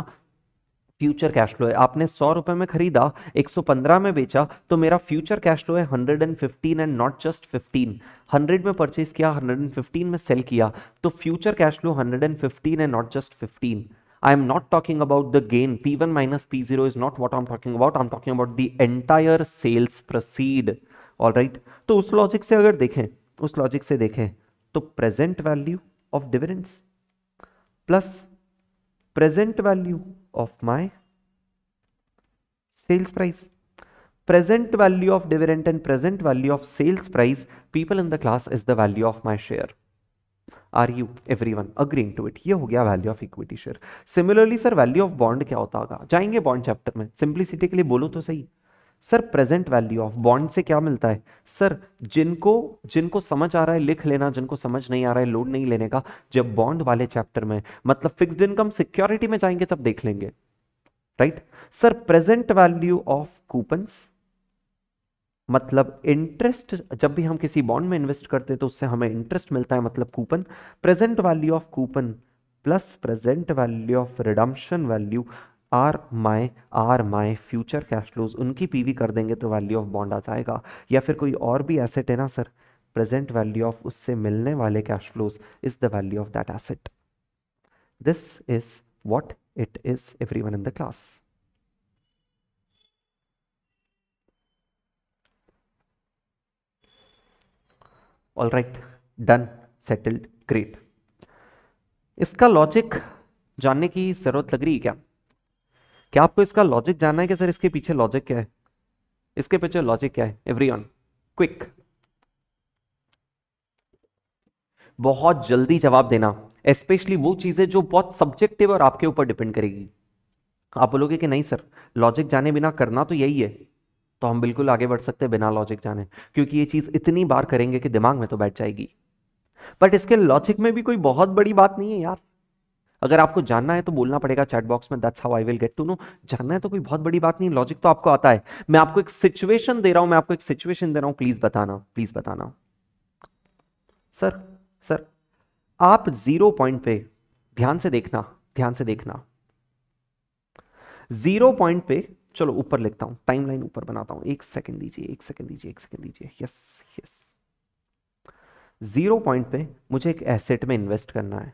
future cash flow है आपने सौ रुपए में खरीदा 115 में बेचा तो मेरा फ्यूचर कैश फ्लो है 115 एंड नॉट जस्ट 15 100 में परचेज किया 115 में सेल किया तो future cash flow 115 and not just 15 I am not talking about the gain P one minus P zero is not what I talking about I am talking about the entire sales proceed all right तो उस लॉजिक से अगर देखें उस लॉजिक से देखें तो present value of dividends plus present value of my sales price present value of dividend and present value of sales price people in the class is the value of my share are you everyone agreeing to it ये हो गया value of equity share similarly sir value of bond क्या होता होगा जाएंगे बॉन्ड चैप्टर में सिंप्लिसिटी के लिए बोलो तो सही sir present value of bond से क्या मिलता है सर जिनको जिनको समझ आ रहा है लिख लेना जिनको समझ नहीं आ रहा है लोड नहीं लेने का जब बॉन्ड वाले चैप्टर में मतलब फिक्स्ड इनकम सिक्योरिटी में जाएंगे तब देख लेंगे right sir present value of coupons मतलब इंटरेस्ट जब भी हम किसी बॉन्ड में इन्वेस्ट करते हैं तो उससे हमें इंटरेस्ट मिलता है मतलब coupon present value of coupon plus present value of redemption value are my are my future cash flows उनकी पीवी कर देंगे तो वैल्यू ऑफ बॉन्ड आ जाएगा या फिर कोई और भी एसेट है ना सर प्रेजेंट वैल्यू ऑफ उससे मिलने वाले cash flows is the value of that asset this is what it is every in the class all right done settled great इसका लॉजिक जानने की जरूरत लग रही है क्या क्या आपको इसका लॉजिक जानना है कि सर इसके पीछे लॉजिक क्या है इसके पीछे लॉजिक क्या है एवरी क्विक बहुत जल्दी जवाब देना स्पेशली वो चीज़ें जो बहुत सब्जेक्टिव और आपके ऊपर डिपेंड करेगी आप बोलोगे कि नहीं सर लॉजिक जाने बिना करना तो यही है तो हम बिल्कुल आगे बढ़ सकते हैं बिना लॉजिक जाने क्योंकि ये चीज़ इतनी बार करेंगे कि दिमाग में तो बैठ जाएगी बट इसके लॉजिक में भी कोई बहुत बड़ी बात नहीं है यार अगर आपको जानना है तो बोलना पड़ेगा चैट बॉक्स में that's how I will get to know जानना है तो कोई बहुत बड़ी बात नहीं लॉजिक तो आपको आता है मैं आपको एक सिचुएशन दे रहा हूं मैं आपको एक सिचुएशन दे रहा हूं प्लीज बताना प्लीज बताना सर सर आप जीरो पॉइंट पे ध्यान से देखना ध्यान से देखना जीरो पॉइंट पे चलो ऊपर लिखता हूं टाइमलाइन ऊपर बनाता हूं एक सेकंड दीजिए एक सेकंड दीजिए एक सेकंड दीजिए यस यस जीरो पॉइंट पे मुझे एक एसेट में इन्वेस्ट करना है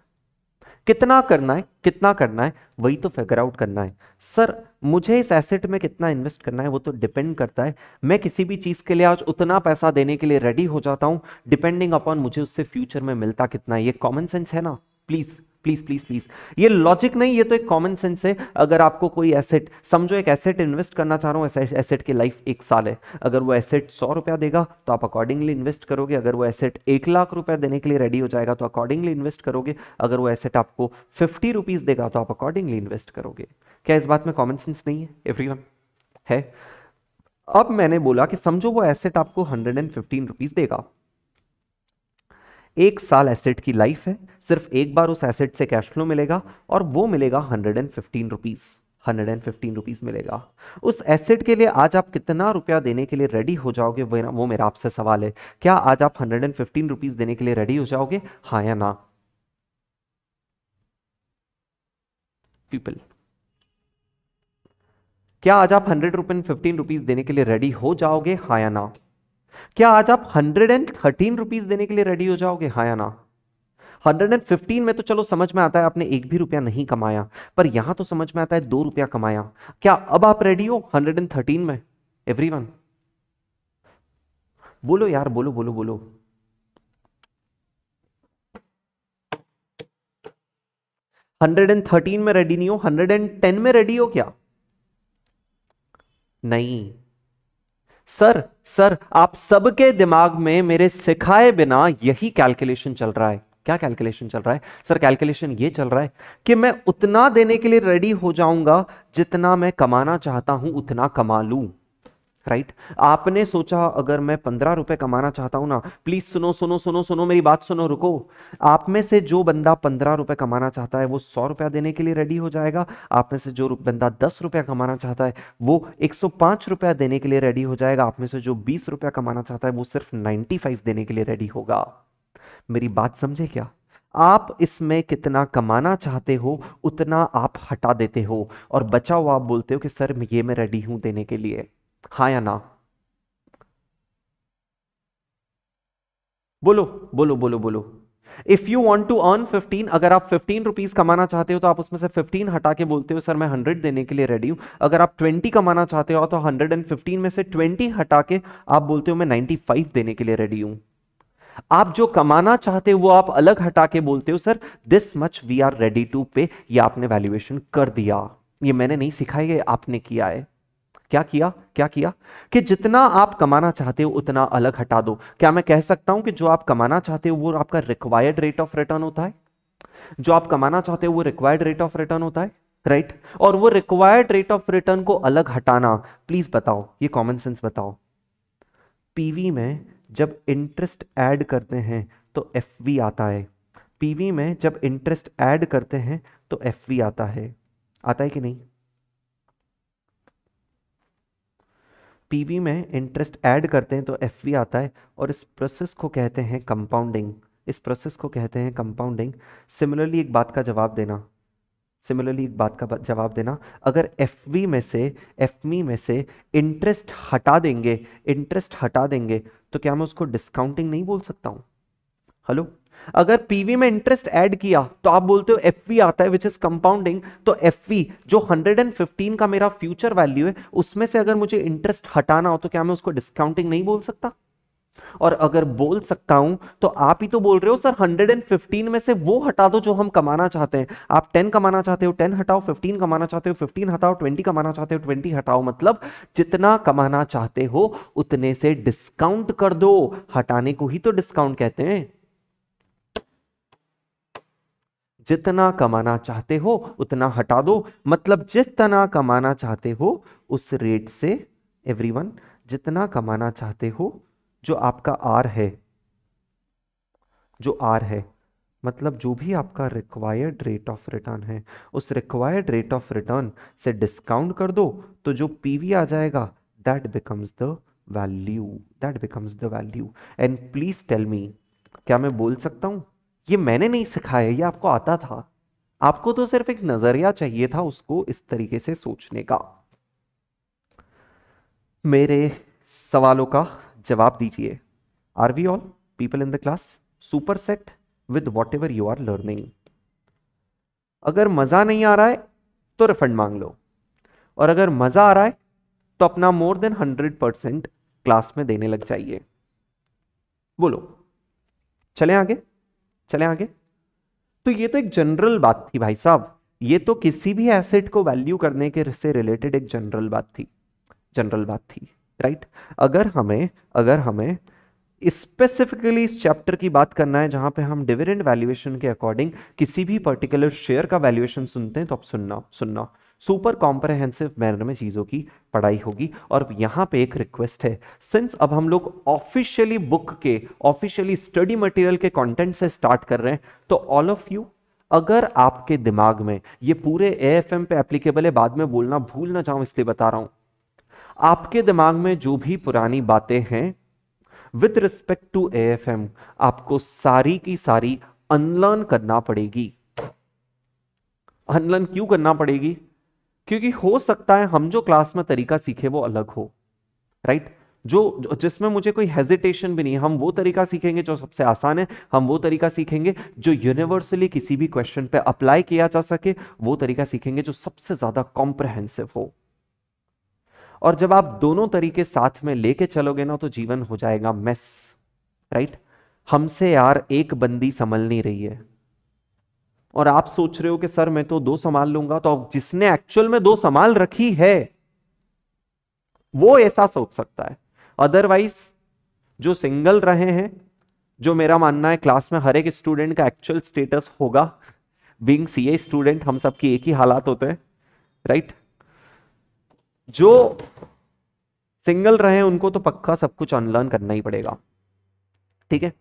कितना करना है कितना करना है वही तो फिगर आउट करना है सर मुझे इस एसेट में कितना इन्वेस्ट करना है वो तो डिपेंड करता है मैं किसी भी चीज़ के लिए आज उतना पैसा देने के लिए रेडी हो जाता हूं डिपेंडिंग अपॉन मुझे उससे फ्यूचर में मिलता कितना है ये कॉमन सेंस है ना प्लीज़ प्लीज प्लीज प्लीज ये लॉजिक नहीं ये तो एक कॉमन सेंस है अगर आपको कोई एसेट समझो एक एसेट इन्वेस्ट करना चाह रहा हूँ एसेट की लाइफ एक साल है अगर वो एसेट सौ रुपया देगा तो आप अकॉर्डिंगली इन्वेस्ट करोगे अगर वो एसेट एक लाख रुपया देने के लिए रेडी हो जाएगा तो अकॉर्डिंगली इन्वेस्ट करोगे अगर वो एसेट आपको फिफ्टी रुपीज देगा तो आप अकॉर्डिंगली इन्वेस्ट करोगे क्या इस बात में कॉमन सेंस नहीं है एवरी है अब मैंने बोला कि समझो वो एसेट आपको हंड्रेड एंड फिफ्टीन रुपीज देगा एक साल एसेट की लाइफ है सिर्फ एक बार उस एसेट से कैश फ्लो मिलेगा और वो मिलेगा hundred and fifteen rupees hundred and fifteen rupees मिलेगा उस एसेट के लिए आज आप कितना रुपया देने के लिए रेडी हो जाओगे वो, वो मेरा आपसे सवाल है क्या आज आप हंड्रेड एंड फिफ्टीन रुपीज़ देने के लिए रेडी हो जाओगे हा या ना पीपल क्या आज आप हंड्रेड रुपीन फिफ्टीन रुपीज़ देने के लिए रेडी हो जाओगे हा या ना क्या आज आप हंड्रेड एंड थर्टीन रुपीज देने के लिए रेडी हो जाओगे हाँ या ना हंड्रेड एंड फिफ्टीन में तो चलो समझ में आता है आपने एक भी रुपया नहीं कमाया पर यहां तो समझ में आता है दो रुपया कमाया क्या अब आप रेडी हो हंड्रेड एंड थर्टीन में एवरी वन बोलो यार बोलो बोलो बोलो हंड्रेड एंड थर्टीन में रेडी नहीं हो हंड्रेड एंड टेन में रेडी हो क्या नहीं सर सर आप सबके दिमाग में मेरे सिखाए बिना यही कैलकुलेशन चल रहा है क्या कैलकुलेशन चल रहा है सर कैलकुलेशन ये चल रहा है कि मैं उतना देने के लिए रेडी हो जाऊंगा जितना मैं कमाना चाहता हूं उतना कमा लूं राइट right? आपने सोचा अगर मैं पंद्रह रुपए कमाना चाहता हूं ना प्लीज सुनो सुनो सुनो सुनो मेरी बात सुनो रुको आप में से जो बंदा पंद्रह रुपए कमाना चाहता है वो सौ रुपया देने के लिए रेडी हो जाएगा आप में से जो बंदा दस रुपया कमाना चाहता है वो एक सौ पांच रुपया देने के लिए रेडी हो जाएगा आप में से जो बीस रुपया कमाना चाहता है वो सिर्फ नाइन्टी फाइव देने के लिए रेडी होगा मेरी बात समझे क्या आप इसमें कितना कमाना चाहते हो उतना आप हटा देते हो और बचा हुआ आप बोलते हो कि सर ये मैं रेडी हूं देने के लिए हाँ या ना बोलो बोलो बोलो बोलो if you want to earn fifteen अगर आप फिफ्टीन रुपीज कमाना चाहते हो तो आप उसमें से फिफ्टीन हटा के बोलते हो सर मैं हंड्रेड देने के लिए रेडी हूं अगर आप ट्वेंटी कमाना चाहते हो तो हंड्रेड एंड फिफ्टीन में से ट्वेंटी हटा के आप बोलते हो मैं नाइनटी फाइव देने के लिए रेडी हूं आप जो कमाना चाहते हो वो आप अलग हटा के बोलते हो sir this much we are ready to pay ये आपने वैल्यूएशन कर दिया ये मैंने नहीं सिखाया ये आपने किया है क्या किया क्या किया कि जितना आप कमाना चाहते हो उतना अलग हटा दो क्या मैं कह सकता हूं कि जो आप कमाना चाहते हो वो आपका रिक्वायर्ड रेट ऑफ रिटर्न होता है जो आप कमाना चाहते हो वो रिक्वायर्ड रेट ऑफ रिटर्न होता है राइट right? और वो रिक्वायर्ड रेट ऑफ रिटर्न को अलग हटाना प्लीज बताओ ये कॉमन सेंस बताओ पीवी में जब इंटरेस्ट ऐड करते हैं तो एफ आता है पीवी में जब इंटरेस्ट ऐड करते हैं तो एफ आता है आता है कि नहीं पीवी में इंटरेस्ट ऐड करते हैं तो एफवी आता है और इस प्रोसेस को कहते हैं कंपाउंडिंग इस प्रोसेस को कहते हैं कंपाउंडिंग सिमिलरली एक बात का जवाब देना सिमिलरली एक बात का जवाब देना अगर एफ में से एफ में से इंटरेस्ट हटा देंगे इंटरेस्ट हटा देंगे तो क्या मैं उसको डिस्काउंटिंग नहीं बोल सकता हूँ हेलो अगर पीवी में इंटरेस्ट ऐड किया तो आप बोलते हो एफ आता है विच इज कंपाउंडिंग तो एफ जो 115 का मेरा फ्यूचर वैल्यू है उसमें से अगर मुझे इंटरेस्ट हटाना हो तो क्या मैं उसको डिस्काउंटिंग नहीं बोल सकता और अगर बोल सकता हूं तो आप ही तो बोल रहे हो सर 115 में से वो हटा दो जो हम कमाना चाहते हैं आप 10 कमाना चाहते हो 10 हटाओ 15 कमाना चाहते हो 15 हटाओ 20 कमाना चाहते हो 20 हटाओ मतलब जितना कमाना चाहते हो उतने से डिस्काउंट कर दो हटाने को ही तो डिस्काउंट कहते हैं जितना कमाना चाहते हो उतना हटा दो मतलब जितना कमाना चाहते हो उस रेट से एवरीवन जितना कमाना चाहते हो जो आपका आर है जो आर है मतलब जो भी आपका रिक्वायर्ड रेट ऑफ रिटर्न है उस रिक्वायर्ड रेट ऑफ रिटर्न से डिस्काउंट कर दो तो जो पीवी आ जाएगा that becomes the value that becomes the value and please tell me क्या मैं बोल सकता हूं ये मैंने नहीं सिखाया ये आपको आता था आपको तो सिर्फ एक नजरिया चाहिए था उसको इस तरीके से सोचने का मेरे सवालों का जवाब दीजिए are we all people in the class super set with whatever you are learning अगर मज़ा नहीं आ रहा है तो रिफंड मांग लो और अगर मज़ा आ रहा है तो अपना more than hundred percent class में देने लग जाइए बोलो चले आगे चले आगे तो ये तो एक जनरल बात थी भाई साहब ये तो किसी भी एसेट को वैल्यू करने के से रिलेटेड एक जनरल बात थी जनरल बात थी राइट अगर हमें अगर हमें स्पेसिफिकली इस चैप्टर की बात करना है जहां पे हम डिविडेंड वैल्यूएशन के अकॉर्डिंग किसी भी पर्टिकुलर शेयर का वैल्यूएशन सुनते हैं तो आप सुनना सुनना सुपर कॉम्प्रहेंसिव मैनर में चीज़ों की पढ़ाई होगी और यहाँ पे एक रिक्वेस्ट है सिंस अब हम लोग ऑफिशियली बुक के ऑफिशियली स्टडी मटेरियल के कंटेंट से स्टार्ट कर रहे हैं तो ऑल ऑफ यू अगर आपके दिमाग में ये पूरे ए पे एप्लीकेबल है बाद में बोलना भूल ना जाऊं इसलिए बता रहा हूं आपके दिमाग में जो भी पुरानी बातें हैं विथ रिस्पेक्ट टू ए आपको सारी की सारी अनलर्न करना पड़ेगी अनलर्न क्यों करना पड़ेगी क्योंकि हो सकता है हम जो क्लास में तरीका सीखे वो अलग हो राइट right? जो जिसमें मुझे कोई हेजिटेशन भी नहीं हम वो तरीका सीखेंगे जो सबसे आसान है हम वो तरीका सीखेंगे जो यूनिवर्सली किसी भी क्वेश्चन पे अप्लाई किया जा सके वो तरीका सीखेंगे जो सबसे ज़्यादा कॉम्प्रहेंसिव हो और जब आप दोनों तरीके साथ में लेके चलोगे ना तो जीवन हो जाएगा मेस राइट हमसे यार एक बंदी संभल नहीं रही है और आप सोच रहे हो कि सर मैं तो दो संभाल लूंगा तो जिसने एक्चुअल में दो संभाल रखी है वो ऐसा सोच सकता है अदरवाइज जो सिंगल रहे हैं जो मेरा मानना है क्लास में हर एक स्टूडेंट का एक्चुअल स्टेटस होगा बींग सी ए स्टूडेंट हम सबकी एक ही हालात होते हैं राइट जो सिंगल रहे उनको तो पक्का सब कुछ अनलर्न करना ही पड़ेगा ठीक है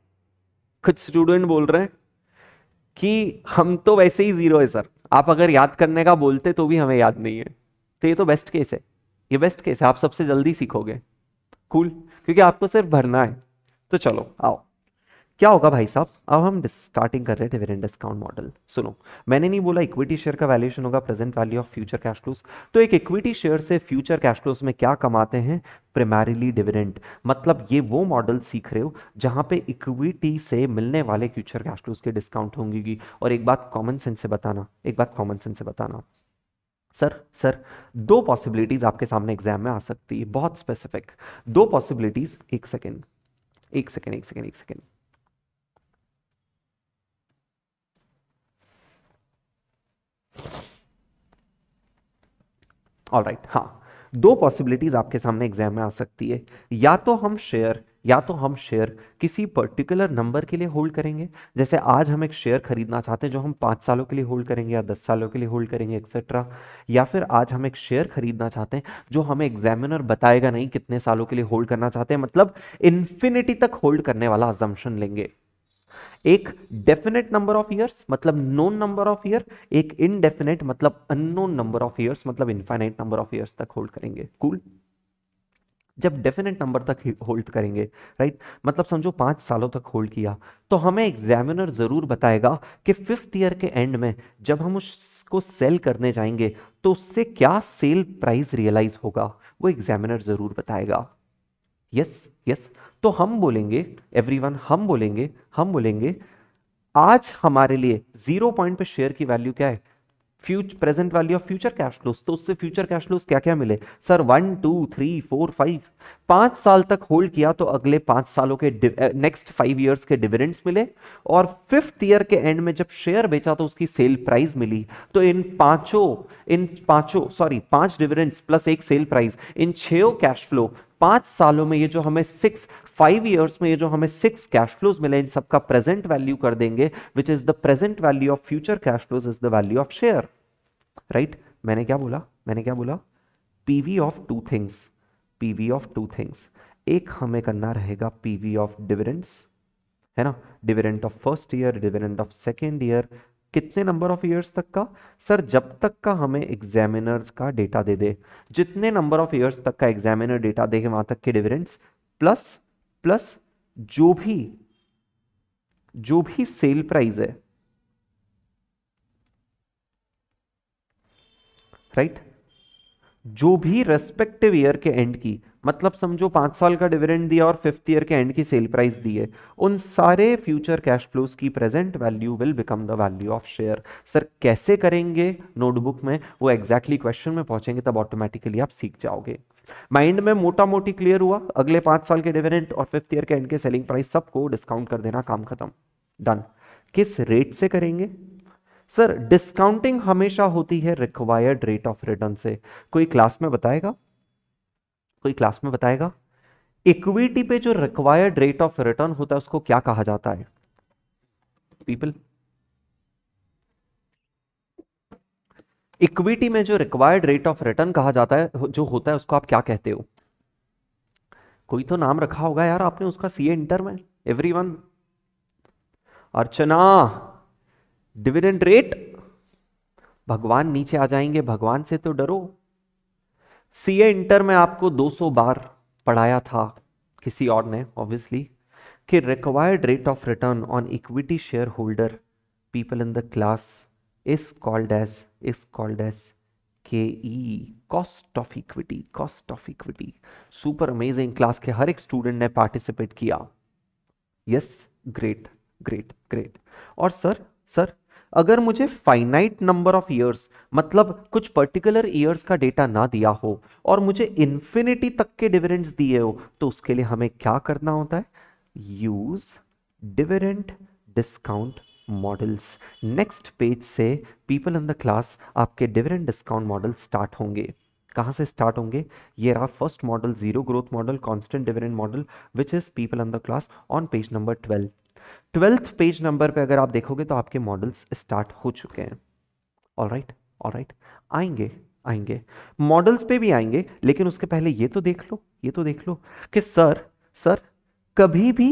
कुछ स्टूडेंट बोल रहे हैं कि हम तो वैसे ही जीरो है सर आप अगर याद करने का बोलते तो भी हमें याद नहीं है तो ये तो बेस्ट केस है ये बेस्ट केस है आप सबसे जल्दी सीखोगे कूल cool. क्योंकि आपको सिर्फ भरना है तो चलो आओ क्या होगा भाई साहब अब हम स्टार्टिंग कर रहे थे डिविडेंड डिस्काउंट मॉडल सुनो मैंने नहीं बोला इक्विटी शेयर का वैल्यूएशन होगा present value of future cash flows तो एक इक्विटी शेयर से फ्यूचर कैश फ्लोज में क्या कमाते हैं प्रिमारीली डिविडेंड मतलब ये वो मॉडल सीख रहे हो जहां पे इक्विटी से मिलने वाले फ्यूचर कैश फ्लोज के डिस्काउंट होंगे और एक बात कॉमन सेंस से बताना एक बात कॉमन सेंस से बताना सर सर दो पॉसिबिलिटीज आपके सामने एग्जाम में आ सकती है बहुत स्पेसिफिक दो पॉसिबिलिटीज एक सेकेंड एक सेकेंड एक सेकेंड एक सेकेंड ऑल राइट right, हाँ दो पॉसिबिलिटीज आपके सामने एग्जाम में आ सकती है या तो हम शेयर या तो हम शेयर किसी पर्टिकुलर नंबर के लिए होल्ड करेंगे जैसे आज हम एक शेयर खरीदना चाहते हैं जो हम पाँच सालों के लिए होल्ड करेंगे या दस सालों के लिए होल्ड करेंगे एक्सेट्रा या फिर आज हम एक शेयर खरीदना चाहते हैं जो हमें एग्जामिनर बताएगा नहीं कितने सालों के लिए होल्ड करना चाहते हैं मतलब इन्फिनिटी तक होल्ड करने वाला अजम्पन लेंगे एक डेफिनेट नंबर ऑफ ईयर्स मतलब नोन नंबर ऑफ ईयर एक इनडेफिनेट मतलब अननोन नंबर ऑफ ईयर्स मतलब इनफाइनाइट नंबर ऑफ ईयर्स तक होल्ड करेंगे कूल cool? जब डेफिनेट नंबर तक होल्ड करेंगे राइट मतलब समझो पांच सालों तक होल्ड किया तो हमें एग्जामिनर ज़रूर बताएगा कि फिफ्थ ईयर के एंड में जब हम उसको सेल करने जाएंगे तो उससे क्या सेल प्राइस रियलाइज होगा वो एग्जामिनर ज़रूर बताएगा यस yes, यस yes. तो हम बोलेंगे एवरीवन हम बोलेंगे हम बोलेंगे आज हमारे लिए जीरो पॉइंट पे शेयर की वैल्यू क्या है future present value of future cash flows तो उससे फ्यूचर कैश फ्लोस क्या क्या मिले sir one two three four five पांच साल तक होल्ड किया तो अगले पांच सालों के नेक्स्ट फाइव ईयर्स के डिविडेंड्स मिले और फिफ्थ ईयर के एंड में जब शेयर बेचा तो उसकी सेल प्राइस मिली तो इन पांचों इन पांचों सॉरी पांच डिविडेंड्स प्लस एक सेल प्राइस इन छो कैश फ्लो पांच सालों में ये जो हमें सिक्स फाइव ईयर्स में ये जो हमें सिक्स कैश फ्लोज मिले इन सबका प्रेजेंट वैल्यू कर देंगे which is the present value of future cash flows is the value of share right मैंने क्या बोला मैंने क्या बोला PV of two things PV of two things एक हमें करना रहेगा पीवी ऑफ डिविडेंड्स है ना dividend of first year dividend of second year कितने नंबर ऑफ ईयर्स तक का सर जब तक का हमें एग्जामिनर का डेटा दे दे जितने नंबर ऑफ ईयर्स तक का एग्जामिनर डेटा देगा वहां तक के डिविडेंड्स प्लस प्लस जो भी जो भी सेल प्राइस है राइट right? जो भी रेस्पेक्टिव ईयर के एंड की मतलब समझो पांच साल का डिविडेंड दिया और फिफ्थ ईयर के एंड की सेल प्राइस दी है उन सारे फ्यूचर कैश फ्लोज की present value will become the value of share sir कैसे करेंगे नोटबुक में वो एग्जैक्टली exactly क्वेश्चन में पहुंचेंगे तब ऑटोमेटिकली आप सीख जाओगे माइंड में मोटा मोटी क्लियर हुआ अगले पांच साल के डिविडेंट और फिफ्थ ईयर के एंड के सेलिंग प्राइस सबको डिस्काउंट कर देना काम खत्म डन किस रेट से करेंगे सर डिस्काउंटिंग हमेशा होती है रिक्वायर्ड रेट ऑफ रिटर्न से कोई क्लास में बताएगा कोई क्लास में बताएगा इक्विटी पे जो रिक्वायर्ड रेट ऑफ रिटर्न होता है उसको क्या कहा जाता है पीपल इक्विटी में जो रिक्वायर्ड रेट ऑफ रिटर्न कहा जाता है जो होता है उसको आप क्या कहते हो कोई तो नाम रखा होगा यार आपने उसका सीए इंटर में everyone Archana dividend rate भगवान नीचे आ जाएंगे भगवान से तो डरो सीए इंटर में आपको 200 बार पढ़ाया था किसी और ने ऑब्वियसली कि required rate of return on equity share holder people in the class is called as is called as KE cost of equity cost of equity super amazing class ke har ek student ne participate kiya yes great great great aur sir sir अगर मुझे फाइनाइट नंबर ऑफ ईयर्स मतलब कुछ पर्टिकुलर ईयर्स का डेटा ना दिया हो और मुझे इंफिनिटी तक के डिविडेंड्स दिए हो तो उसके लिए हमें क्या करना होता है use dividend discount models next page से पीपल इन द क्लास आपके डिविडेंड डिस्काउंट मॉडल स्टार्ट होंगे कहाँ से स्टार्ट होंगे ये रहा first model zero growth model constant dividend model which is people in the class on page number twelve twelfth page number पे अगर आप देखोगे तो आपके मॉडल्स स्टार्ट हो चुके हैं ऑल राइट ऑल राइट आएंगे आएंगे मॉडल्स पे भी आएंगे लेकिन उसके पहले ये तो देख लो ये तो देख लो कि सर सर कभी भी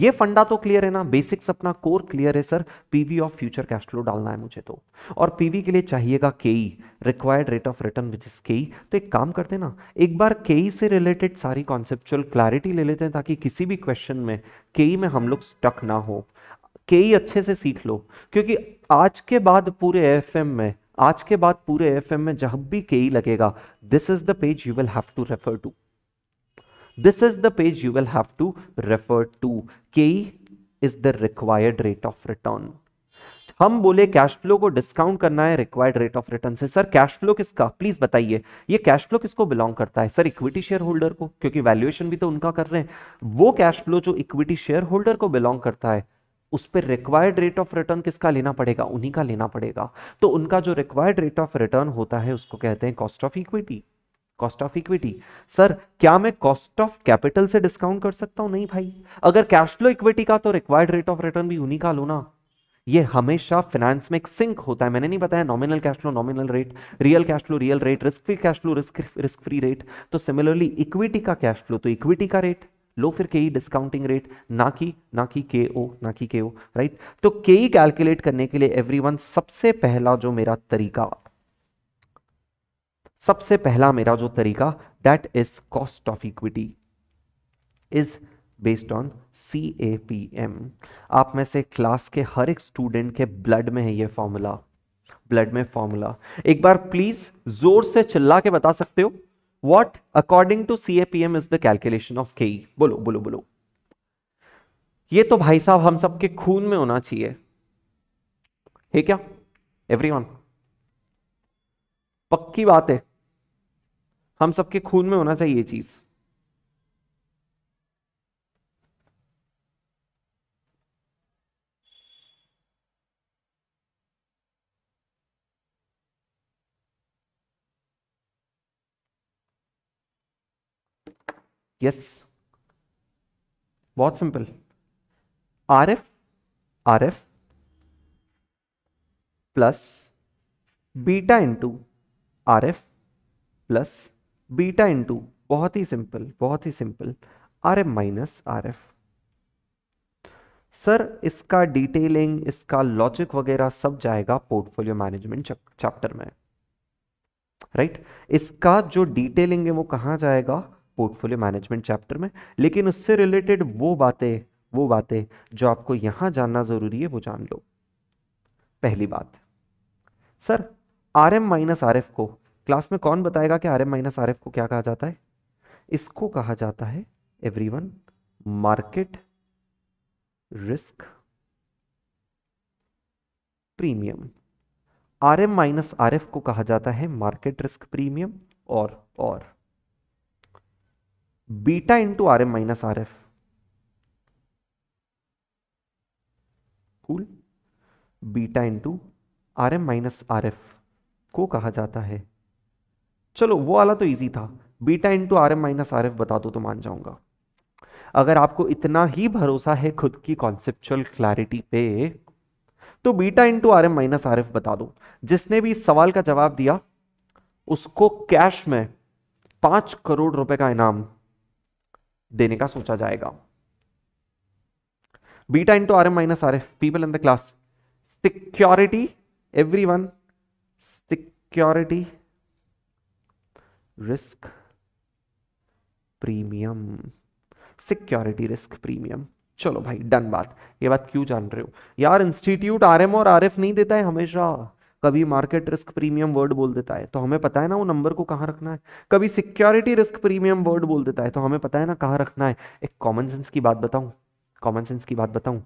ये फंडा तो क्लियर है ना बेसिक्स अपना कोर क्लियर है sir PV of future cash flow डालना है मुझे तो और पीवी के लिए चाहिएगा K E required rate of return which is K E तो एक काम करते हैं ना एक बार केई e से रिलेटेड सारी कॉन्सेप्चुअल क्लैरिटी ले लेते हैं ताकि किसी भी क्वेश्चन में केई e में हम लोग स्टक ना हो केई e अच्छे से सीख लो क्योंकि आज के बाद पूरे एफ में आज के बाद पूरे एफ में जब भी केई लगेगा this is the page you will have to refer to This is the page you will have to refer to. k is the required rate of return. हम बोले कैश फ्लो को डिस्काउंट करना है रिक्वायर्ड रेट ऑफ रिटर्न से सर कैश फ्लो किसका प्लीज बताइए ये कैश फ्लो किसको बिलोंग करता है सर इक्विटी शेयर होल्डर को क्योंकि वैल्यूएशन भी तो उनका कर रहे हैं वो कैश फ्लो जो इक्विटी शेयर होल्डर को बिलोंग करता है उस पर रिक्वायर्ड रेट ऑफ रिटर्न किसका लेना पड़ेगा उन्हीं का लेना पड़ेगा तो उनका जो रिक्वायर्ड रेट ऑफ रिटर्न होता है उसको कहते हैं cost of equity cost of equity sir क्या मैं कॉस्ट ऑफ कैपिटल से डिस्काउंट कर सकता हूं नहीं भाई अगर कैश फ्लो इक्विटी का तो रिक्वायर्ड रेट ऑफ रिटर्न भी उन्हीं का लो ना ये हमेशा फाइनेंस में एक सिंक होता है मैंने नहीं बताया nominal cash flow nominal rate real cash flow real rate risk free cash flow risk risk free rate तो सिमिलरली इक्विटी का कैश फ्लो तो इक्विटी का रेट लो फिर के ई डिस्काउंटिंग रेट ना कि ना कि के ओ ना कि के ओ राइट तो के ई कैलकुलेट करने के लिए एवरीवन सबसे पहला जो मेरा तरीका सबसे पहला मेरा जो तरीका that is cost of equity is based on C A P M आप में से क्लास के हर एक स्टूडेंट के ब्लड में है ये फॉर्मूला ब्लड में फॉर्मूला एक बार प्लीज जोर से चिल्ला के बता सकते हो what according to C A P M is the calculation of K बोलो बोलो बोलो ये तो भाई साहब हम सबके खून में होना चाहिए ठीक क्या एवरी वन पक्की बात है हम सबके खून में होना चाहिए ये चीज यस बहुत simple R F R F plus beta into R F plus beta into बहुत ही सिंपल बहुत ही simple R F minus R F sir इसका डिटेलिंग इसका लॉजिक वगैरह सब जाएगा पोर्टफोलियो मैनेजमेंट चैप्टर में राइट right? इसका जो डिटेलिंग है वो कहां जाएगा पोर्टफोलियो मैनेजमेंट चैप्टर में लेकिन उससे रिलेटेड वो बातें वो बातें जो आपको यहां जानना ज़रूरी है वो जान लो पहली बात sir R M minus R F को क्लास में कौन बताएगा कि R M minus R F को क्या कहा जाता है इसको कहा जाता है everyone market risk premium R M minus R F को कहा जाता है मार्केट रिस्क प्रीमियम और और beta into R M minus R F cool beta into R M minus R F को कहा जाता है चलो वो वाला तो ईजी था beta into R M minus R F बता दो तो मान जाऊंगा अगर आपको इतना ही भरोसा है खुद की कॉन्सेप्चुअल क्लैरिटी पे तो beta into R M minus R F बता दो जिसने भी इस सवाल का जवाब दिया उसको कैश में पांच करोड़ रुपए का इनाम देने का सोचा जाएगा beta into R M minus R F people in the class security everyone security risk premium security risk premium चलो भाई डन बात ये बात क्यों जान रहे हो यार इंस्टीट्यूट आरएम और आरएफ नहीं देता है हमेशा कभी मार्केट रिस्क प्रीमियम वर्ड बोल देता है तो हमें पता है ना वो नंबर को कहां रखना है कभी सिक्योरिटी रिस्क प्रीमियम वर्ड बोल देता है तो हमें पता है ना कहां रखना है एक कॉमन सेंस की बात बताऊं कॉमन सेंस की बात बताऊं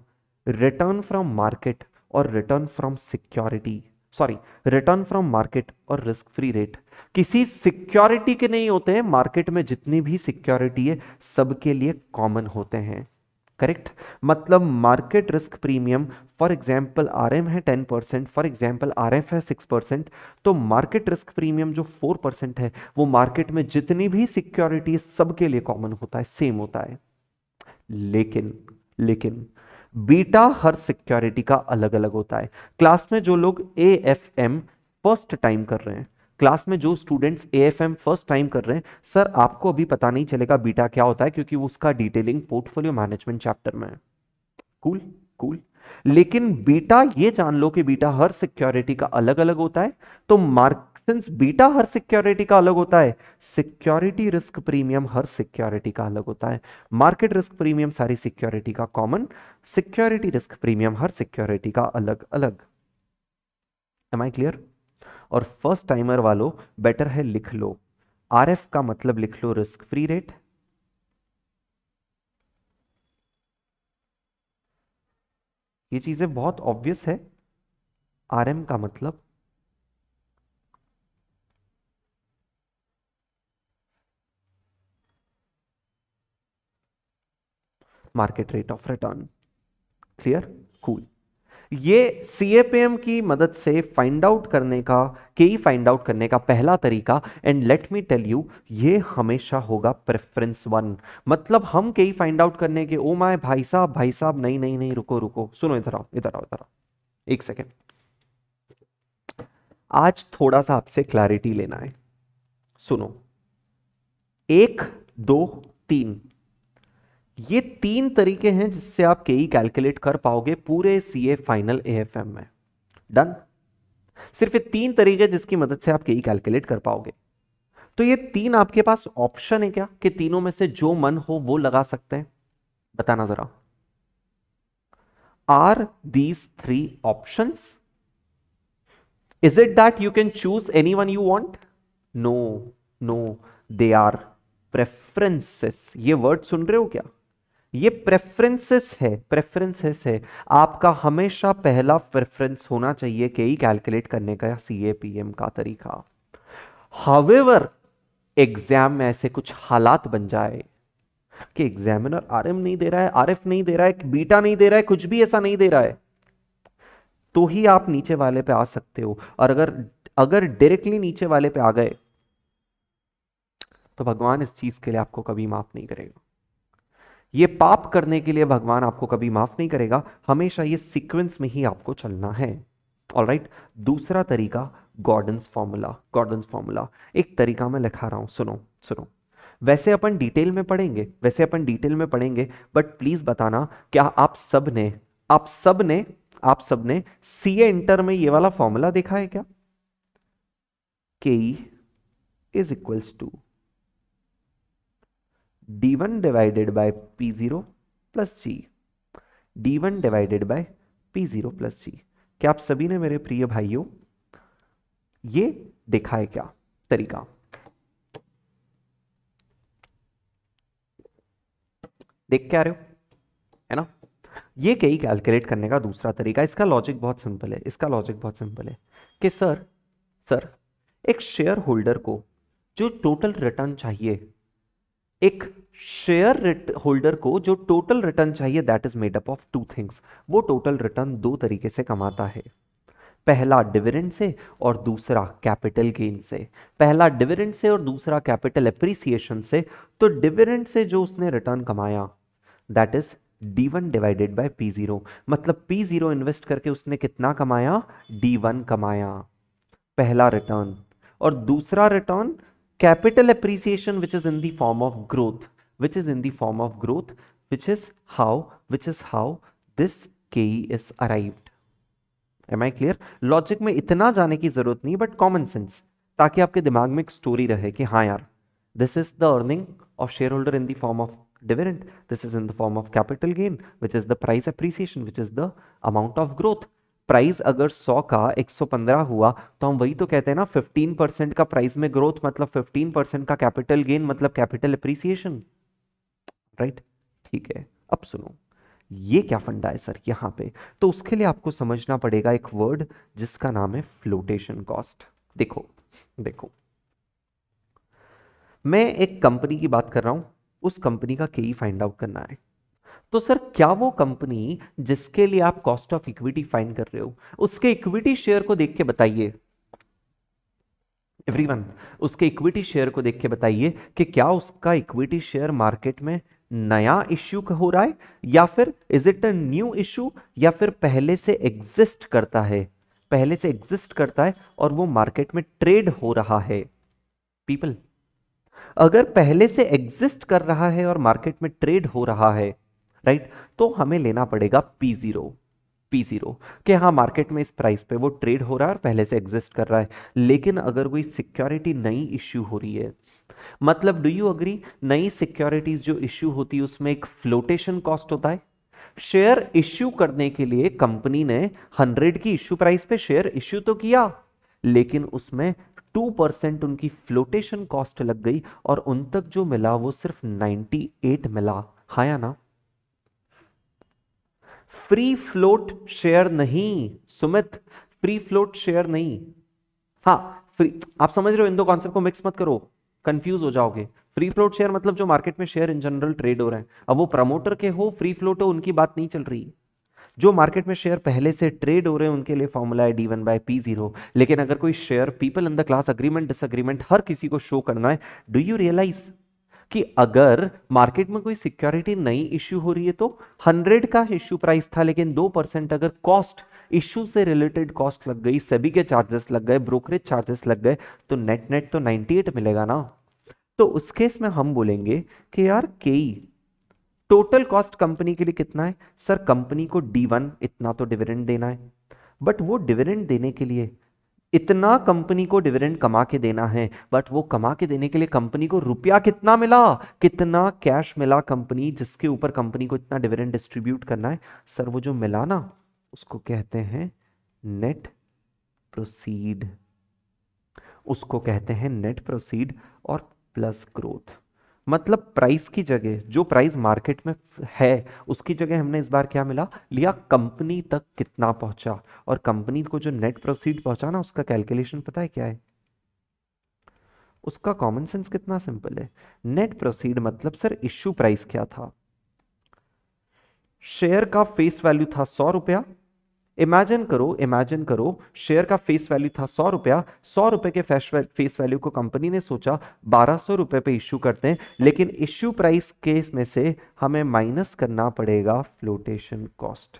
रिटर्न फ्रॉम मार्केट और return from security sorry return from market और रिस्क फ्री रेट किसी सिक्योरिटी के नहीं होते हैं मार्केट में जितनी भी सिक्योरिटी है सबके लिए कॉमन होते हैं करेक्ट मतलब market risk premium for example RM है 10 परसेंट फॉर एग्जांपल आरएफ है 6 परसेंट तो मार्केट रिस्क प्रीमियम जो 4 परसेंट है वो मार्केट में जितनी भी सिक्योरिटी सबके लिए कॉमन होता है सेम होता है लेकिन लेकिन बीटा हर सिक्योरिटी का अलग अलग होता है क्लास में जो लोग A F M first time कर रहे हैं क्लास में जो students A F M first time कर रहे हैं सर आपको अभी पता नहीं चलेगा बीटा क्या होता है क्योंकि उसका डिटेलिंग पोर्टफोलियो मैनेजमेंट चैप्टर में है कूल cool? Cool cool? लेकिन बीटा ये जान लो कि बीटा हर सिक्योरिटी का अलग अलग होता है तो मार्क्सेंस बीटा हर सिक्योरिटी का अलग होता है सिक्योरिटी रिस्क प्रीमियम हर सिक्योरिटी का अलग होता है मार्केट रिस्क प्रीमियम सारी सिक्योरिटी का कॉमन सिक्योरिटी रिस्क प्रीमियम हर सिक्योरिटी का अलग अलग एम आई क्लियर और फर्स्ट टाइमर वालों बेटर है लिख लो आर का मतलब लिख लो रिस्क फ्री रेट ये चीजें बहुत ऑब्वियस है आर एम का मतलब market rate of return clear cool ये सी की मदद से फाइंड आउट करने का के ही फाइंड आउट करने का पहला तरीका and let me tell you ये हमेशा होगा प्रेफरेंस वन मतलब हम के ही फाइंड आउट करने के ओ oh माय भाई साहब भाई साहब नहीं नहीं नहीं रुको रुको सुनो इधर आओ इधर आओ इधर आओ एक सेकेंड आज थोड़ा सा आपसे क्लैरिटी लेना है सुनो एक दो तीन ये तीन तरीके हैं जिससे आप के ई कैलकुलेट कर पाओगे पूरे C A final A F M में डन सिर्फ ये तीन तरीके जिसकी मदद से आप के ई कैलकुलेट कर पाओगे तो ये तीन आपके पास ऑप्शन है क्या कि तीनों में से जो मन हो वो लगा सकते हैं बताना जरा are these three option is it that you can choose any one you want no no they are preferences ये वर्ड सुन रहे हो क्या ये प्रेफरेंसेस है प्रेफरेंसेस है आपका हमेशा पहला प्रेफरेंस होना चाहिए के ही कैलकुलेट करने का सी ए पी एम का तरीका हावेवर एग्जाम में ऐसे कुछ हालात बन जाए कि एग्जामिनर आरएम नहीं दे रहा है आरएफ नहीं दे रहा है बीटा नहीं दे रहा है कुछ भी ऐसा नहीं दे रहा है तो ही आप नीचे वाले पे आ सकते हो और अगर अगर डायरेक्टली नीचे वाले पे आ गए तो भगवान इस चीज के लिए आपको कभी माफ नहीं करेगा ये पाप करने के लिए भगवान आपको कभी माफ नहीं करेगा हमेशा ये सीक्वेंस में ही आपको चलना है ऑल right? दूसरा तरीका गॉर्डन्स फॉर्मूला गॉर्डन्स फॉर्मूला एक तरीका मैं लिखा रहा हूं सुनो सुनो वैसे अपन डिटेल में पढ़ेंगे वैसे अपन डिटेल में पढ़ेंगे बट प्लीज बताना क्या आप सब ने आप सब ने आप सब ने सी ए इंटर में ये वाला फॉर्मूला देखा है क्या K is equals to D one divided by P zero plus G D one divided by P zero plus G क्या आप सभी ने मेरे प्रिय भाइयों ये देखा है क्या तरीका देख के आ रहे हो है ना ये कई कैलकुलेट करने का दूसरा तरीका इसका लॉजिक बहुत सिंपल है इसका लॉजिक बहुत सिंपल है कि सर सर एक शेयर होल्डर को जो टोटल रिटर्न चाहिए एक शेयर होल्डर को जो टोटल रिटर्न चाहिए that is made up of two things वो टोटल रिटर्न दो तरीके से कमाता है पहला डिविडेंड से और दूसरा कैपिटल गेन से पहला डिविडेंड से और दूसरा कैपिटल अप्रिसिएशन से तो डिविडेंड से जो उसने रिटर्न कमाया that is D one divided by P zero मतलब पी जीरो इन्वेस्ट करके उसने कितना कमाया डी वन कमाया पहला रिटर्न और दूसरा return capital appreciation which is in the form of growth which is in the form of growth which is how which is how this ke is arrived am i clear logic में इतना जाने की जरूरत नहीं बट कॉमन सेंस ताकि आपके दिमाग में एक स्टोरी रहे कि हाँ यार this is the earning of share holder in the form of dividend this is in the form of capital gain which is the price appreciation which is the amount of growth price अगर 100 का 115 हुआ तो हम वही तो कहते हैं ना 15 परसेंट का प्राइस में ग्रोथ मतलब 15 परसेंट का कैपिटल गेन मतलब कैपिटल अप्रिसिएशन राइट ठीक है अब सुनो ये क्या फंडा है सर यहां पे तो उसके लिए आपको समझना पड़ेगा एक वर्ड जिसका नाम है फ्लोटेशन कॉस्ट देखो देखो मैं एक कंपनी की बात कर रहा हूं उस कंपनी का के फाइंड आउट करना है तो सर क्या वो कंपनी जिसके लिए आप कॉस्ट ऑफ इक्विटी फाइन कर रहे हो उसके इक्विटी शेयर को देख के बताइए एवरीवन उसके इक्विटी शेयर को देख के बताइए कि क्या उसका इक्विटी शेयर मार्केट में नया इश्यू हो रहा है या फिर is it a new issue या फिर पहले से एग्जिस्ट करता है पहले से एग्जिस्ट करता है और वो मार्केट में ट्रेड हो रहा है पीपल अगर पहले से एग्जिस्ट कर रहा है और मार्केट में ट्रेड हो रहा है राइट तो हमें लेना पड़ेगा पी जीरो पी जीरो कि हाँ मार्केट में इस प्राइस पे वो ट्रेड हो रहा है और पहले से एग्जिस्ट कर रहा है लेकिन अगर कोई सिक्योरिटी नई इश्यू हो रही है मतलब डू यू अग्री नई सिक्योरिटीज जो इश्यू होती है उसमें एक फ्लोटेशन कॉस्ट होता है शेयर इश्यू करने के लिए कंपनी ने हंड्रेड की इश्यू प्राइस पे शेयर इश्यू तो किया लेकिन उसमें टू परसेंट उनकी फ्लोटेशन कॉस्ट लग गई और उन तक जो मिला वो सिर्फ नाइनटी एट मिला हाँ या ना फ्री फ्लोट शेयर नहीं सुमित फ्री फ्लोट शेयर नहीं हाँ फ्री आप समझ रहे हो इन दो कॉन्सेप्ट को मिक्स मत करो कंफ्यूज हो जाओगे फ्री फ्लोट शेयर मतलब जो मार्केट में शेयर इन जनरल ट्रेड हो रहे हैं अब वो प्रमोटर के हो फ्री फ्लोट हो उनकी बात नहीं चल रही जो मार्केट में शेयर पहले से ट्रेड हो रहे हैं उनके लिए फॉर्मूला है D one by P zero लेकिन अगर कोई share people in the class agreement disagreement हर किसी को शो करना है डू यू रियलाइज़ कि अगर मार्केट में कोई सिक्योरिटी नई इश्यू हो रही है तो 100 का इश्यू प्राइस था लेकिन 2 परसेंट अगर कॉस्ट इश्यू से रिलेटेड कॉस्ट लग गई सभी के चार्जेस लग गए ब्रोकरेज चार्जेस लग गए तो नेट नेट तो 98 मिलेगा ना तो उस केस में हम बोलेंगे कि यार के टोटल कॉस्ट कंपनी के लिए कितना है सर कंपनी को डी वन इतना तो डिविडेंट देना है बट वो डिविडेंट देने के लिए इतना कंपनी को डिविडेंड कमा के देना है बट वो कमा के देने के लिए कंपनी को रुपया कितना मिला कितना कैश मिला कंपनी जिसके ऊपर कंपनी को इतना डिविडेंड डिस्ट्रीब्यूट करना है सर वो जो मिला ना उसको कहते हैं नेट प्रोसीड उसको कहते हैं नेट प्रोसीड और प्लस ग्रोथ मतलब प्राइस की जगह जो प्राइस मार्केट में है उसकी जगह हमने इस बार क्या मिला लिया कंपनी तक कितना पहुंचा और कंपनी को जो नेट प्रोसीड पहुंचा ना उसका कैलकुलेशन पता है क्या है उसका कॉमन सेंस कितना सिंपल है नेट प्रोसीड मतलब सर इश्यू प्राइस क्या था शेयर का फेस वैल्यू था सौ रुपया इमेजिन करो इमेजिन करो शेयर का फेस वैल्यू था सौ रुपया सौ रुपए के फेस वैल्यू को कंपनी ने सोचा बारह सौ रुपए पे इश्यू करते हैं लेकिन इश्यू प्राइस केस में से हमें माइनस करना पड़ेगा फ्लोटेशन कॉस्ट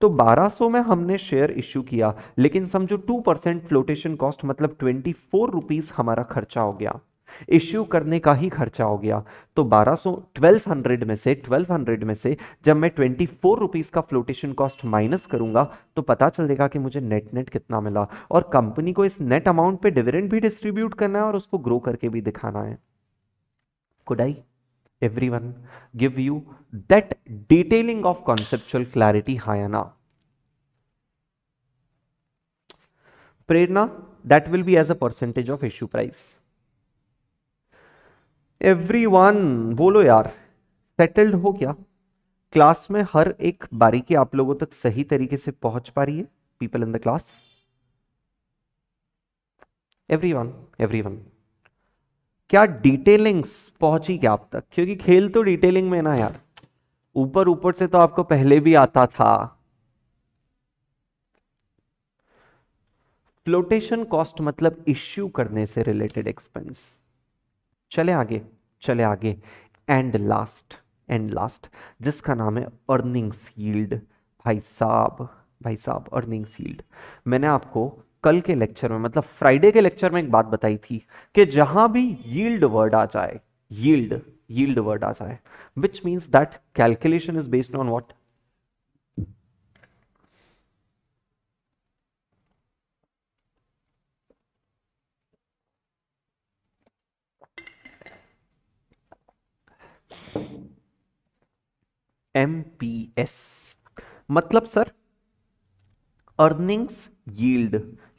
तो 1200 में हमने शेयर इश्यू किया लेकिन समझो 2% फ्लोटेशन कॉस्ट मतलब ट्वेंटी फोर हमारा खर्चा हो गया इश्यू करने का ही खर्चा हो गया तो 1200 1200 में से 1200 में से जब मैं ट्वेंटी फोर रुपीज़ का फ्लोटेशन कॉस्ट माइनस करूंगा तो पता चलेगा कि मुझे नेट नेट कितना मिला और कंपनी को इस नेट अमाउंट पे डिविडेंड भी डिस्ट्रीब्यूट करना है और उसको ग्रो करके भी दिखाना है could I everyone give you that detailing of conceptual clarity hyena Prerna that will be as a percentage of issue price everyone बोलो यार सेटल्ड हो क्या क्लास में हर एक बारीकी आप लोगों तक सही तरीके से पहुंच पा रही है people in the class every one every everyone क्या डिटेलिंग्स पहुंची क्या आप तक क्योंकि खेल तो डिटेलिंग में ना यार ऊपर ऊपर से तो आपको पहले भी आता था फ्लोटेशन कॉस्ट मतलब इश्यू करने से रिलेटेड एक्सपेंस चले आगे चले आगे एंड लास्ट एंड लास्ट जिसका नाम है अर्निंग सील्ड भाई साहब भाई साहब अर्निंग सील्ड मैंने आपको कल के लेक्चर में मतलब फ्राइडे के लेक्चर में एक बात बताई थी कि जहां भी यील्ड वर्ड आ जाए यील्ड यील्ड वर्ड आ जाए which means that calculation is based on what M P S मतलब सर अर्निंग्स यील्ड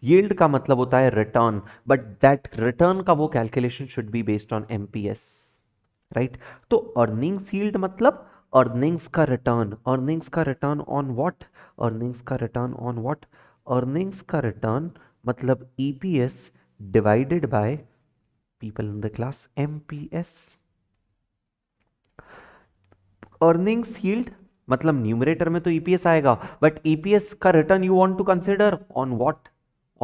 यील्ड का मतलब होता है रिटर्न बट दैट रिटर्न का वो calculation should be based on M P S right तो अर्निंग्स यील्ड मतलब अर्निंग्स का रिटर्न अर्निंग्स का रिटर्न ऑन व्हाट अर्निंग्स का रिटर्न ऑन व्हाट अर्निंग्स का रिटर्न मतलब E P S divided by the class M P S earnings yield मतलब न्यूमरेटर में तो ईपीएस e आएगा बट ईपीएस e का return you want to consider on what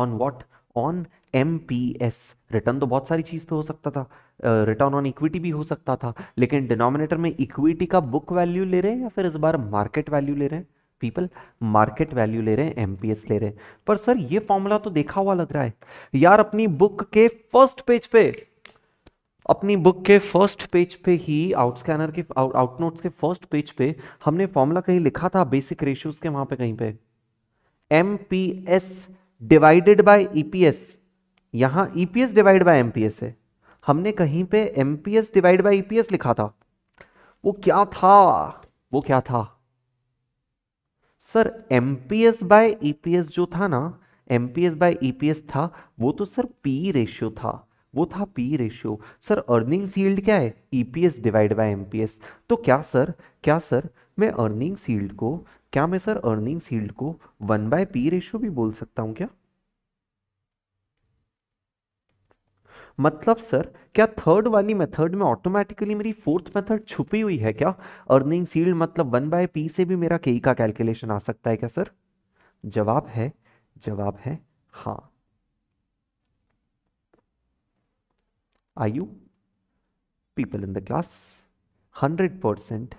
on what on MPS return तो बहुत सारी चीज़ पे हो सकता था रिटर्न ऑन इक्विटी भी हो सकता था लेकिन डिनोमिनेटर में इक्विटी का बुक वैल्यू ले रहे हैं या फिर इस बार मार्केट वैल्यू ले रहे हैं पीपल मार्केट वैल्यू ले रहे हैं एमपीएस ले रहे हैं पर सर ये फॉर्मूला तो देखा हुआ लग रहा है यार अपनी बुक के फर्स्ट पेज पे अपनी बुक के फर्स्ट पेज पे ही आउट स्कैनर के आउट नोट्स के फर्स्ट पेज पे हमने फॉर्मूला कहीं लिखा था बेसिक रेशियोज के वहां पे कहीं पे M P S divided by EPS यहां ईपीएस डिवाइड बाय एमपीएस है हमने कहीं पे एमपीएस डिवाइड बाय ईपीएस लिखा था वो क्या था वो क्या था सर एमपीएस बाय ईपीएस जो था ना एमपीएस बाय ईपीएस था वो तो सर पी रेशियो था वो था P ratio sir earning yield क्या है ईपीएस डिवाइड बाय एमपीएस तो क्या सर क्या सर मैं अर्निंग सील्ड को क्या मैं सर अर्निंग सील्ड को वन बाय पी रेशियो भी बोल सकता हूं क्या मतलब सर क्या थर्ड वाली मेथड में ऑटोमेटिकली मेरी फोर्थ मेथड छुपी हुई है क्या अर्निंग सील्ड मतलब वन बाय पी से भी मेरा के e का कैलकुलेशन आ सकता है क्या सर जवाब है जवाब है हाँ Are you people in the class 100%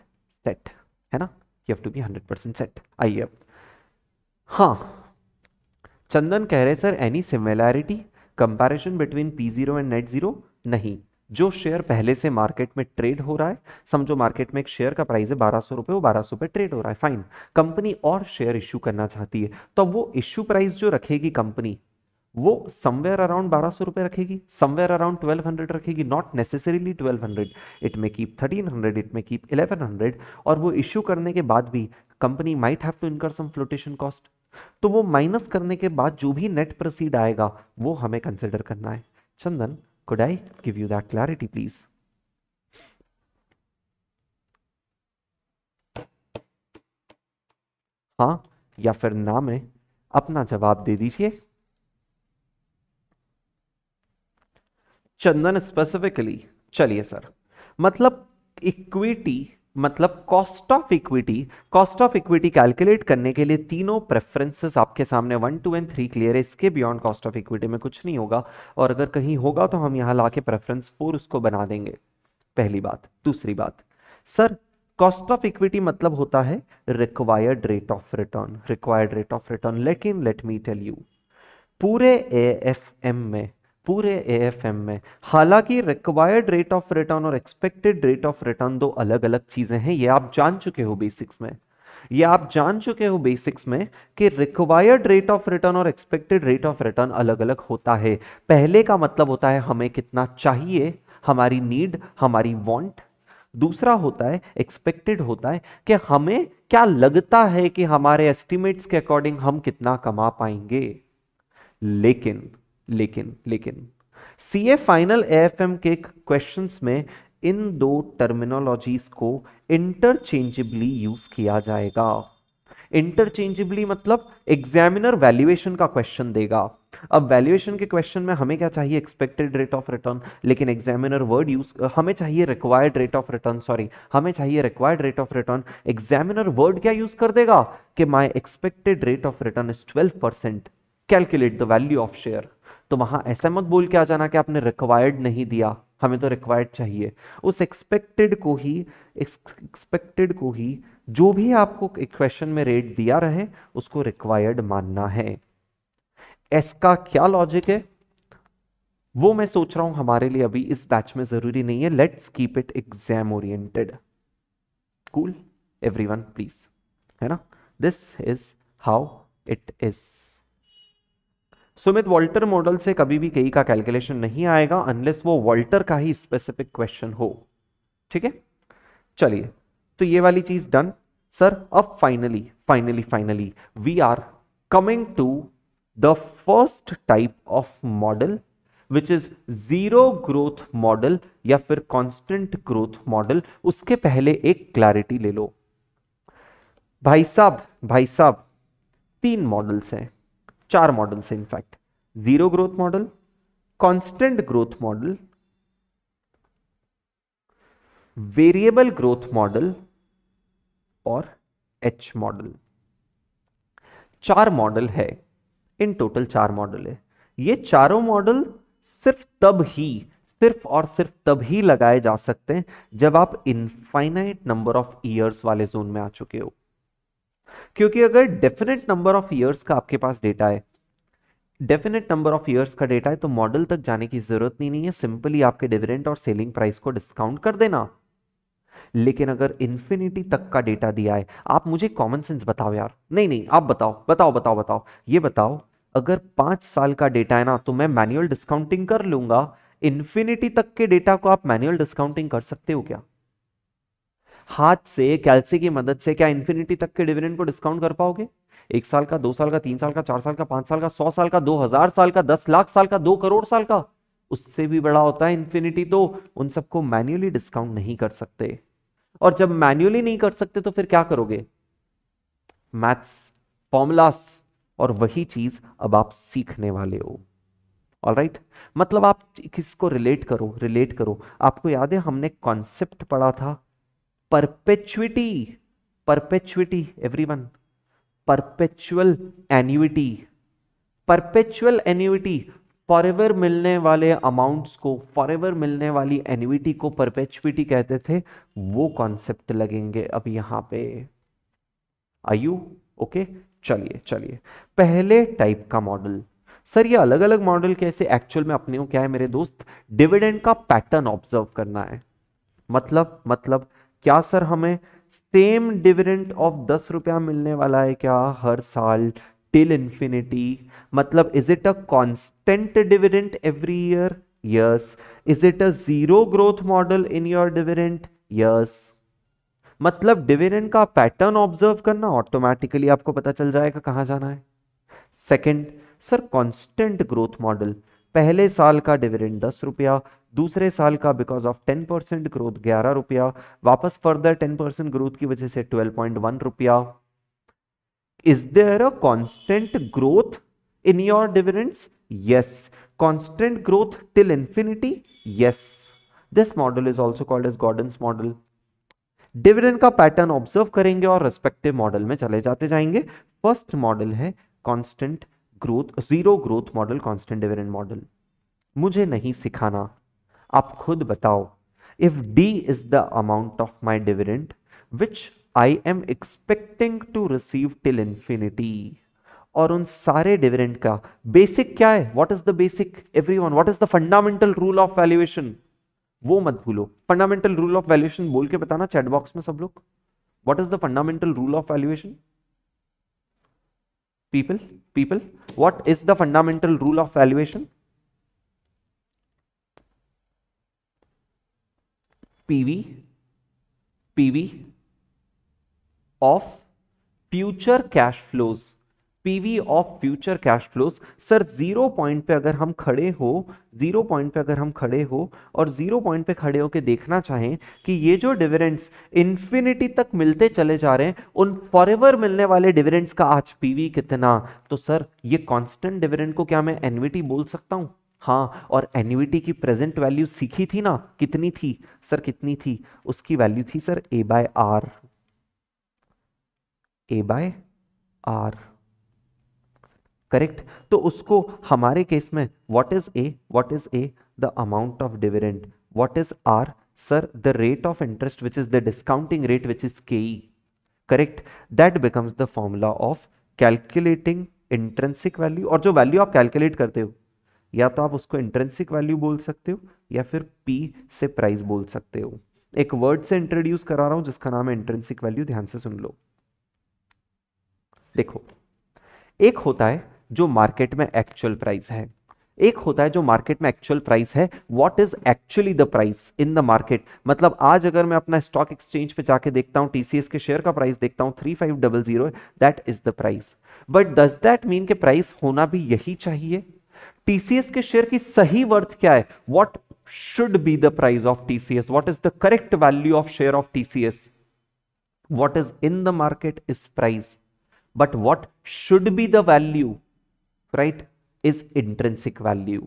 set? है ना you have to be 100% set आइए हाँ चंदन कह रहे sir any similarity comparison between P zero and net zero नहीं जो शेयर पहले से मार्केट में ट्रेड हो रहा है समझो मार्केट में एक शेयर का प्राइस है बारह सौ रुपये वो बारह सौ ट्रेड हो रहा है फाइन कंपनी और शेयर इश्यू करना चाहती है तो वो इश्यू प्राइस जो रखेगी कंपनी वो समवेयर अराउंड बारह सौ रुपये रखेगी समवेयर अराउंड ट्वेल्व हंड्रेड रखेगी not necessarily twelve hundred it may keep thirteen hundred it may keep eleven hundred और वो इश्यू करने के बाद भी कंपनी माइट हैव टू इनकर सम फ्लोटेशन कॉस्ट तो वो माइनस करने के बाद जो भी नेट प्रोसीड आएगा वो हमें कंसिडर करना है Chandan could I give you that clarity please हाँ या फिर ना में अपना जवाब दे दीजिए चंदन स्पेसिफिकली चलिए सर मतलब इक्विटी मतलब cost of equity cost of equity calculate करने के लिए तीनों प्रेफरेंसेस आपके सामने one two and three clear है इसके बियॉन्ड कॉस्ट ऑफ इक्विटी में कुछ नहीं होगा और अगर कहीं होगा तो हम यहां लाके प्रेफरेंस फोर उसको बना देंगे पहली बात दूसरी बात सर कॉस्ट ऑफ इक्विटी मतलब होता है required rate of return required rate of return लेकिन लेट मी टेल यू पूरे ए एफ एम में पूरे एएफएम में हालांकि रिक्वायर्ड रेट ऑफ रिटर्न और एक्सपेक्टेड रेट ऑफ रिटर्न दो अलग अलग चीजें हैं ये आप जान चुके हो बेसिक्स में ये आप जान चुके हो बेसिक्स में कि रिक्वायर्ड रेट ऑफ रिटर्न और एक्सपेक्टेड रेट ऑफ रिटर्न अलग अलग होता है पहले का मतलब होता है हमें कितना चाहिए हमारी नीड हमारी वॉन्ट दूसरा होता है एक्सपेक्टेड होता है कि हमें क्या लगता है कि हमारे एस्टिमेट्स के अकॉर्डिंग हम कितना कमा पाएंगे लेकिन लेकिन लेकिन C A final F M के क्वेश्चंस में इन दो टर्मिनोलॉजीज को इंटरचेंजेबली यूज किया जाएगा इंटरचेंजेबली मतलब एग्जामिनर वैल्यूएशन का क्वेश्चन देगा अब वैल्यूएशन के क्वेश्चन में हमें क्या चाहिए एक्सपेक्टेड रेट ऑफ रिटर्न लेकिन एग्जामिनर वर्ड यूज हमें चाहिए required rate of return sorry हमें चाहिए required rate of return examiner word क्या यूज कर देगा कि my expected rate of return is twelve percent calculate the value of share तो वहां ऐसा मत बोल के आ जाना कि आपने रिक्वायर्ड नहीं दिया हमें तो रिक्वायर्ड चाहिए उस एक्सपेक्टेड को ही एक्सपेक्टेड को ही जो भी आपको क्वेश्चन में रेट दिया रहे उसको रिक्वायर्ड मानना है एस का क्या लॉजिक है वो मैं सोच रहा हूं हमारे लिए अभी इस बैच में जरूरी नहीं है let's keep it exam oriented cool everyone please है ना this is how it is Sumit Walter model से कभी भी कई का कैलकुलेशन नहीं आएगा अनलेस वो वॉल्टर का ही स्पेसिफिक क्वेश्चन हो ठीक है चलिए तो ये वाली चीज डन सर अब finally finally finally we are coming to the first type of model which is zero growth model या फिर कांस्टेंट ग्रोथ मॉडल उसके पहले एक क्लैरिटी ले लो भाई साहब भाई साहब तीन मॉडल्स हैं चार मॉडल से in fact zero growth model constant growth model variable growth model और एच मॉडल चार मॉडल है इन टोटल चार मॉडल है ये चारों मॉडल सिर्फ तब ही सिर्फ और सिर्फ तब ही लगाए जा सकते हैं जब आप इनफाइनाइट नंबर ऑफ ईयर्स वाले जोन में आ चुके हो क्योंकि अगर डेफिनेट नंबर ऑफ ईयर्स का आपके पास डेटा है डेफिनेट नंबर ऑफ ईयर्स का डेटा है तो मॉडल तक जाने की जरूरत नहीं, नहीं है सिंपली आपके डिविडेंट और सेलिंग प्राइस को डिस्काउंट कर देना लेकिन अगर इन्फिनिटी तक का डेटा दिया है आप मुझे कॉमन सेंस बताओ यार नहीं नहीं आप बताओ बताओ बताओ बताओ ये बताओ अगर पांच साल का डेटा है ना तो मैं मैनुअल डिस्काउंटिंग कर लूंगा इन्फिनिटी तक के डेटा को आप मैनुअल डिस्काउंटिंग कर सकते हो क्या हाथ से कैलसी की मदद से क्या इन्फिनिटी तक के डिविडेंड को डिस्काउंट कर पाओगे एक साल का दो साल का तीन साल का चार साल का पांच साल का सौ साल का दो हजार साल का दस लाख साल का दो करोड़ साल का उससे भी बड़ा होता है इन्फिनिटी तो उन सबको मैन्युअली डिस्काउंट नहीं कर सकते और जब मैन्युअली नहीं कर सकते तो फिर क्या करोगे मैथ्स फॉर्मुलास और वही चीज अब आप सीखने वाले हो ऑल राइट right? मतलब आप किसको रिलेट करो रिलेट करो आपको याद है हमने कॉन्सेप्ट पढ़ा था perpetuity perpetuity one perpetual annuity perpetual annuity forever मिलने वाले अमाउंट्स को फॉरेवर मिलने वाली एन्यूटी को परपेचुटी कहते थे वो कॉन्सेप्ट लगेंगे अब यहां पे आयु ओके चलिए चलिए पहले टाइप का मॉडल सर ये अलग अलग मॉडल कैसे एक्चुअल में अपने क्या है मेरे दोस्त डिविडेंड का पैटर्न ऑब्जर्व करना है मतलब मतलब क्या सर हमें सेम डिविडेंट ऑफ दस रुपया मिलने वाला है क्या हर साल टिल इंफिनिटी मतलब is it a constant dividend every year yes is it a zero growth model in your dividend yes मतलब डिविडेंट का पैटर्न ऑब्जर्व करना ऑटोमेटिकली आपको पता चल जाएगा कहां जाना है second sir constant growth model पहले साल का डिविडेंड दस रुपया दूसरे साल का because of ten percent growth ग्यारह रुपया वापस फर्दर टेन परसेंट ग्रोथ की वजह से ट्वेल्व पॉइंट वन रुपया is there a constant growth in your dividends yes constant growth till infinity yes this model is also called as gordon's model dividend का पैटर्न ऑब्जर्व करेंगे और रेस्पेक्टिव मॉडल में चले जाते जाएंगे फर्स्ट मॉडल है constant growth zero growth model constant dividend model मुझे नहीं सिखाना आप खुद बताओ if D is the amount of my dividend which I am expecting to receive till infinity और उन सारे डिविडेंड का बेसिक क्या है what is the basic everyone is the fundamental rule of valuation वो मत भूलो फंडामेंटल रूल ऑफ वैल्यूएशन बोल के बताना चैटबॉक्स में सब लोग what is the fundamental rule of valuation people people what is the fundamental rule of valuation pv pv of future cash flows PV of future cash flows sir zero point पे अगर हम खड़े हो जीरो पॉइंट पे अगर हम खड़े हो और जीरो पॉइंट पे खड़े होके देखना चाहें कि ये जो डिविडेंड्स इन्फिनिटी तक मिलते चले जा रहे हैं उन फॉरएवर मिलने वाले डिविडेंड्स का आज पीवी कितना तो सर ये कांस्टेंट डिविडेंड को क्या मैं एनविटी बोल सकता हूँ हाँ और एनविटी की प्रेजेंट वैल्यू सीखी थी ना कितनी थी सर कितनी थी उसकी वैल्यू थी sir A by R A by R correct तो उसको हमारे केस में what is A what is A the amount of dividend what is R sir the rate of interest which is the discounting rate which is K correct that becomes the formula of calculating intrinsic value और जो वैल्यू आप कैलकुलेट करते हो या तो आप उसको इंट्रेंसिक वैल्यू बोल सकते हो या फिर पी से प्राइस बोल सकते हो एक वर्ड से इंट्रोड्यूस करा रहा हूं जिसका नाम है इंट्रेंसिक वैल्यू ध्यान से सुन लो देखो एक होता है जो मार्केट में एक्चुअल प्राइस है एक होता है जो मार्केट में एक्चुअल प्राइस है what is actually the price in the market मतलब आज अगर मैं अपना स्टॉक एक्सचेंज पे जाके देखता हूं टीसीएस के शेयर का प्राइस देखता हूं three five double zero that is the price but does that mean के प्राइस होना भी यही चाहिए टीसीएस के शेयर की सही वर्थ क्या है what should be the price of TCS what is the correct value of share of TCS what is in the market is price but what should be the value right is intrinsic value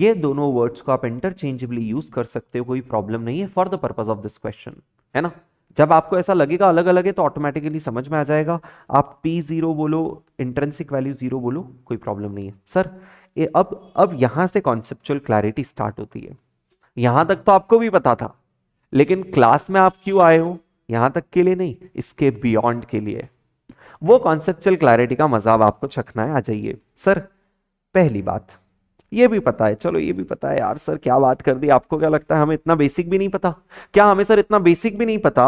ये दोनों वर्ड्स को आप इंटरचेंजेबली यूज कर सकते हो कोई प्रॉब्लम नहीं है for the purpose of this question है ना जब आपको ऐसा लगेगा अलग अलग है तो ऑटोमेटिकली समझ में आ जाएगा आप पी जीरो बोलो इंट्रेंसिक वैल्यू जीरो बोलो कोई प्रॉब्लम नहीं है सर ये अब अब यहां से कॉन्सेप्चुअल क्लैरिटी स्टार्ट होती है यहां तक तो आपको भी पता था लेकिन क्लास में आप क्यों आए हो यहां तक के लिए नहीं इसके बियॉन्ड के लिए वो कॉन्सेप्चुअल क्लैरिटी का मजा आपको चखना है आ जाइए सर पहली बात ये भी पता है चलो ये भी पता है यार सर क्या बात कर दी आपको क्या लगता है हमें इतना बेसिक भी नहीं पता क्या हमें सर इतना बेसिक भी नहीं पता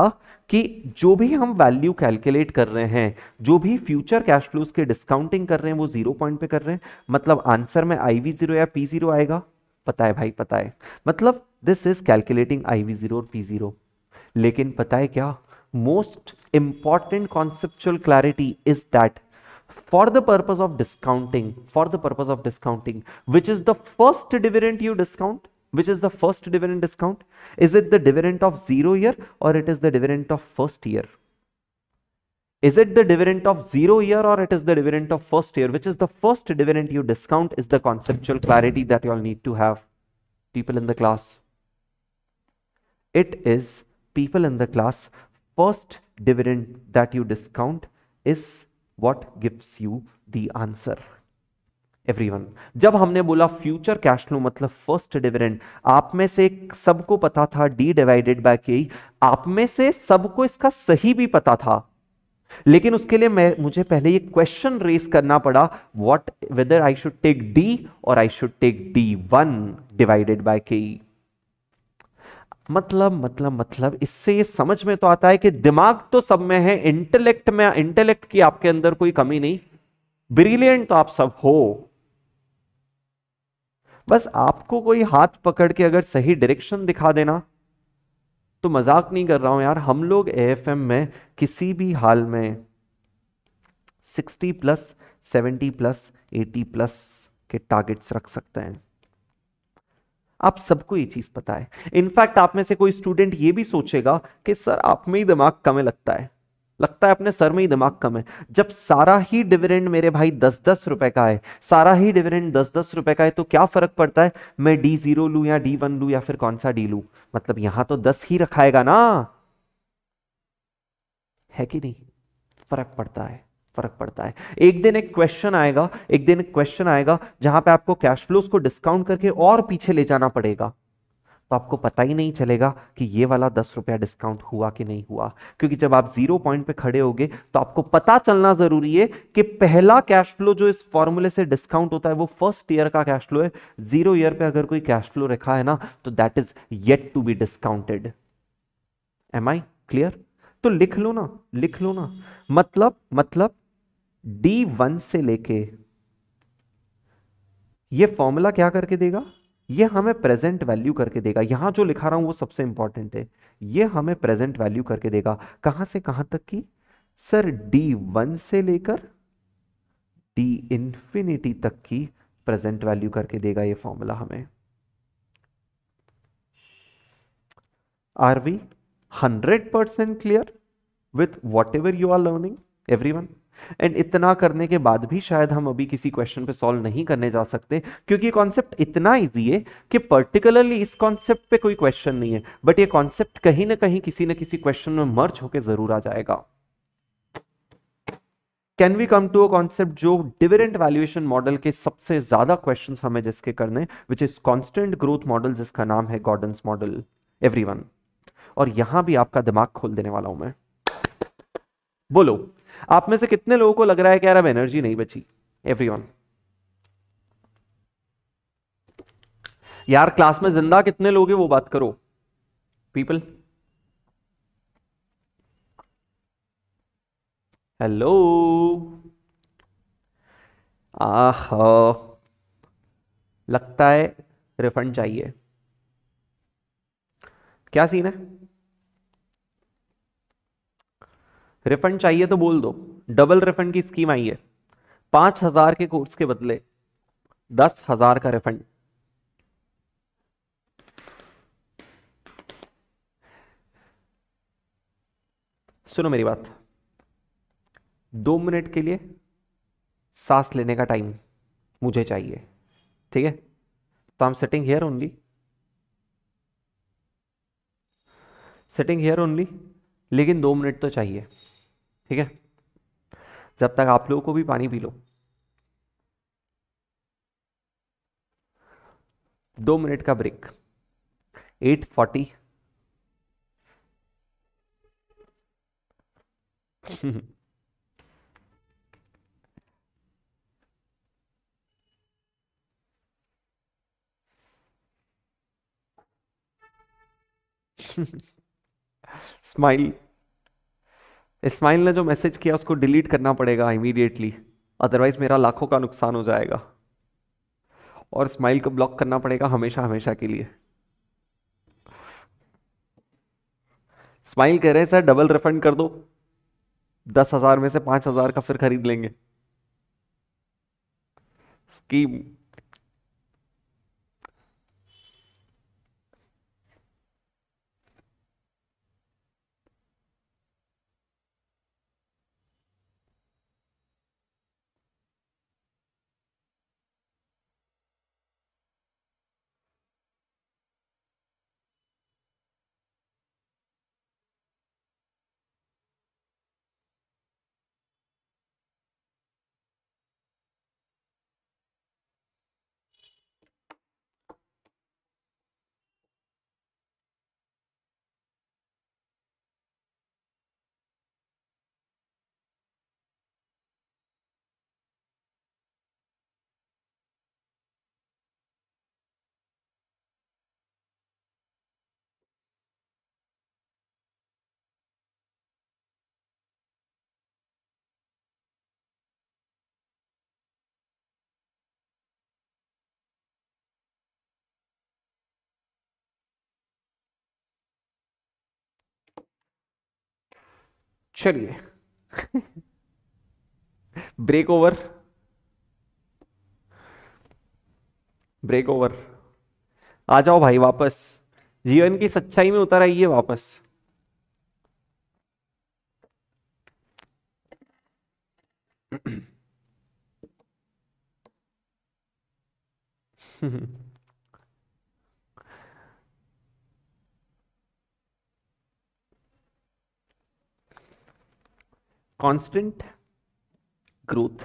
कि जो भी हम वैल्यू कैलकुलेट कर रहे हैं जो भी फ्यूचर कैश फ्लोज के डिस्काउंटिंग कर रहे हैं वो जीरो पॉइंट पे कर रहे हैं मतलब आंसर में आई वी जीरो या पी जीरो आएगा पता है भाई पता है मतलब this is calculating I V zero और पी जीरो लेकिन पता है क्या most important conceptual clarity is that for the purpose of discounting for the purpose of discounting which is the first dividend you discount which is the first dividend discount is it the dividend of zero year or it is the dividend of first year is it the dividend of zero year or it is the dividend of first year which is the first dividend you discount is the conceptual clarity that you all need to have people in the class it is people in the class first dividend that you discount is what gives you the answer. Everyone जब हमने बोला फ्यूचर कैश फ्लो मतलब फर्स्ट डिविडेंड आप में से सबको पता था डी डिवाइडेड बाय के आप में से सबको इसका सही भी पता था लेकिन उसके लिए मैं मुझे पहले ये क्वेश्चन रेस करना पड़ा what whether I should take D और I should take D one divided by K मतलब मतलब मतलब इससे ये समझ में तो आता है कि दिमाग तो सब में है इंटेलेक्ट में इंटेलेक्ट की आपके अंदर कोई कमी नहीं ब्रिलियंट तो आप सब हो बस आपको कोई हाथ पकड़ के अगर सही डायरेक्शन दिखा देना तो मजाक नहीं कर रहा हूं यार हम लोग एएफएम में किसी भी हाल में 60 प्लस 70 प्लस 80 प्लस के टारगेट्स रख सकते हैं आप सबको ये चीज पता है इनफैक्ट आप में से कोई स्टूडेंट ये भी सोचेगा कि सर आप में ही दिमाग कमे लगता है लगता है अपने सर में ही दिमाग कम है जब सारा ही डिविडेंड मेरे भाई दस दस रुपए का है सारा ही डिविडेंड दस दस रुपए का है तो क्या फर्क पड़ता है मैं डी जीरो लू या डी वन लू या फिर कौन सा डी लू मतलब यहां तो दस ही रखाएगा ना है कि नहीं फर्क पड़ता है फर्क पड़ता है एक दिन एक क्वेश्चन आएगा एक दिन एक क्वेश्चन आएगा जहां पे आपको कैश फ्लोज को डिस्काउंट करके और पीछे ले जाना पड़ेगा तो आपको पता ही नहीं चलेगा कि ये वाला दस रुपया डिस्काउंट हुआ कि नहीं हुआ क्योंकि जब आप जीरो पॉइंट पे खड़े होगे तो आपको पता चलना जरूरी है कि पहला कैश फ्लो जो इस फॉर्मूले से डिस्काउंट होता है वो फर्स्ट ईयर का कैश फ्लो है जीरो ईयर पे अगर कोई कैश फ्लो रखा है ना तो that is yet to be discounted am I clear तो लिख लो ना लिख लो ना मतलब मतलब डी वन से लेके ये फॉर्मूला क्या करके देगा ये हमें प्रेजेंट वैल्यू करके देगा यहां जो लिखा रहा हूं वो सबसे इंपॉर्टेंट है ये हमें प्रेजेंट वैल्यू करके देगा कहां से कहां तक की सर डी वन से लेकर डी इंफिनिटी तक की प्रेजेंट वैल्यू करके देगा ये फॉर्मूला हमें are we hundred percent clear with whatever you are learning everyone and इतना करने के बाद भी शायद हम अभी किसी क्वेश्चन पे सॉल्व नहीं करने जा सकते क्योंकि कॉन्सेप्ट इतना इजी है कि पर्टिकुलरली इस कॉन्सेप्ट पे कोई क्वेश्चन नहीं है बट ये कॉन्सेप्ट कहीं ना कहीं किसी ना किसी क्वेश्चन में मर्ज होकर जरूर आ जाएगा can we come to a concept जो डिविडेंट वैल्यूएशन मॉडल के सबसे ज्यादा क्वेश्चन हमें जिसके करने which is constant growth model जिसका नाम है गॉर्डन मॉडल एवरी और यहां भी आपका दिमाग खोल देने वाला हूं मैं बोलो आप में से कितने लोगों को लग रहा है कि यार अब एनर्जी नहीं बची एवरी यार क्लास में जिंदा कितने लोग हैं वो बात करो पीपल हेलो आह लगता है रिफंड चाहिए क्या सीन है रिफंड चाहिए तो बोल दो डबल रिफंड की स्कीम आई है पांच हजार के कोर्स के बदले दस हजार का रिफंड सुनो मेरी बात दो मिनट के लिए सांस लेने का टाइम मुझे चाहिए ठीक है तो I am sitting here only sitting here only लेकिन दो मिनट तो चाहिए ठीक है जब तक आप लोगों को भी पानी पी लो दो मिनट का break at forty smile Ismail ने जो मैसेज किया उसको डिलीट करना पड़ेगा इमीडिएटली अदरवाइज मेरा लाखों का नुकसान हो जाएगा और स्माइल को ब्लॉक करना पड़ेगा हमेशा हमेशा के लिए स्माइल कह रहे हैं सर डबल रिफंड कर दो दस हजार में से पांच हजार का फिर खरीद लेंगे स्कीम चलिए ब्रेक ओवर ब्रेक ओवर आ जाओ भाई वापस जीवन की सच्चाई में उतर आइए वापस hmm constant growth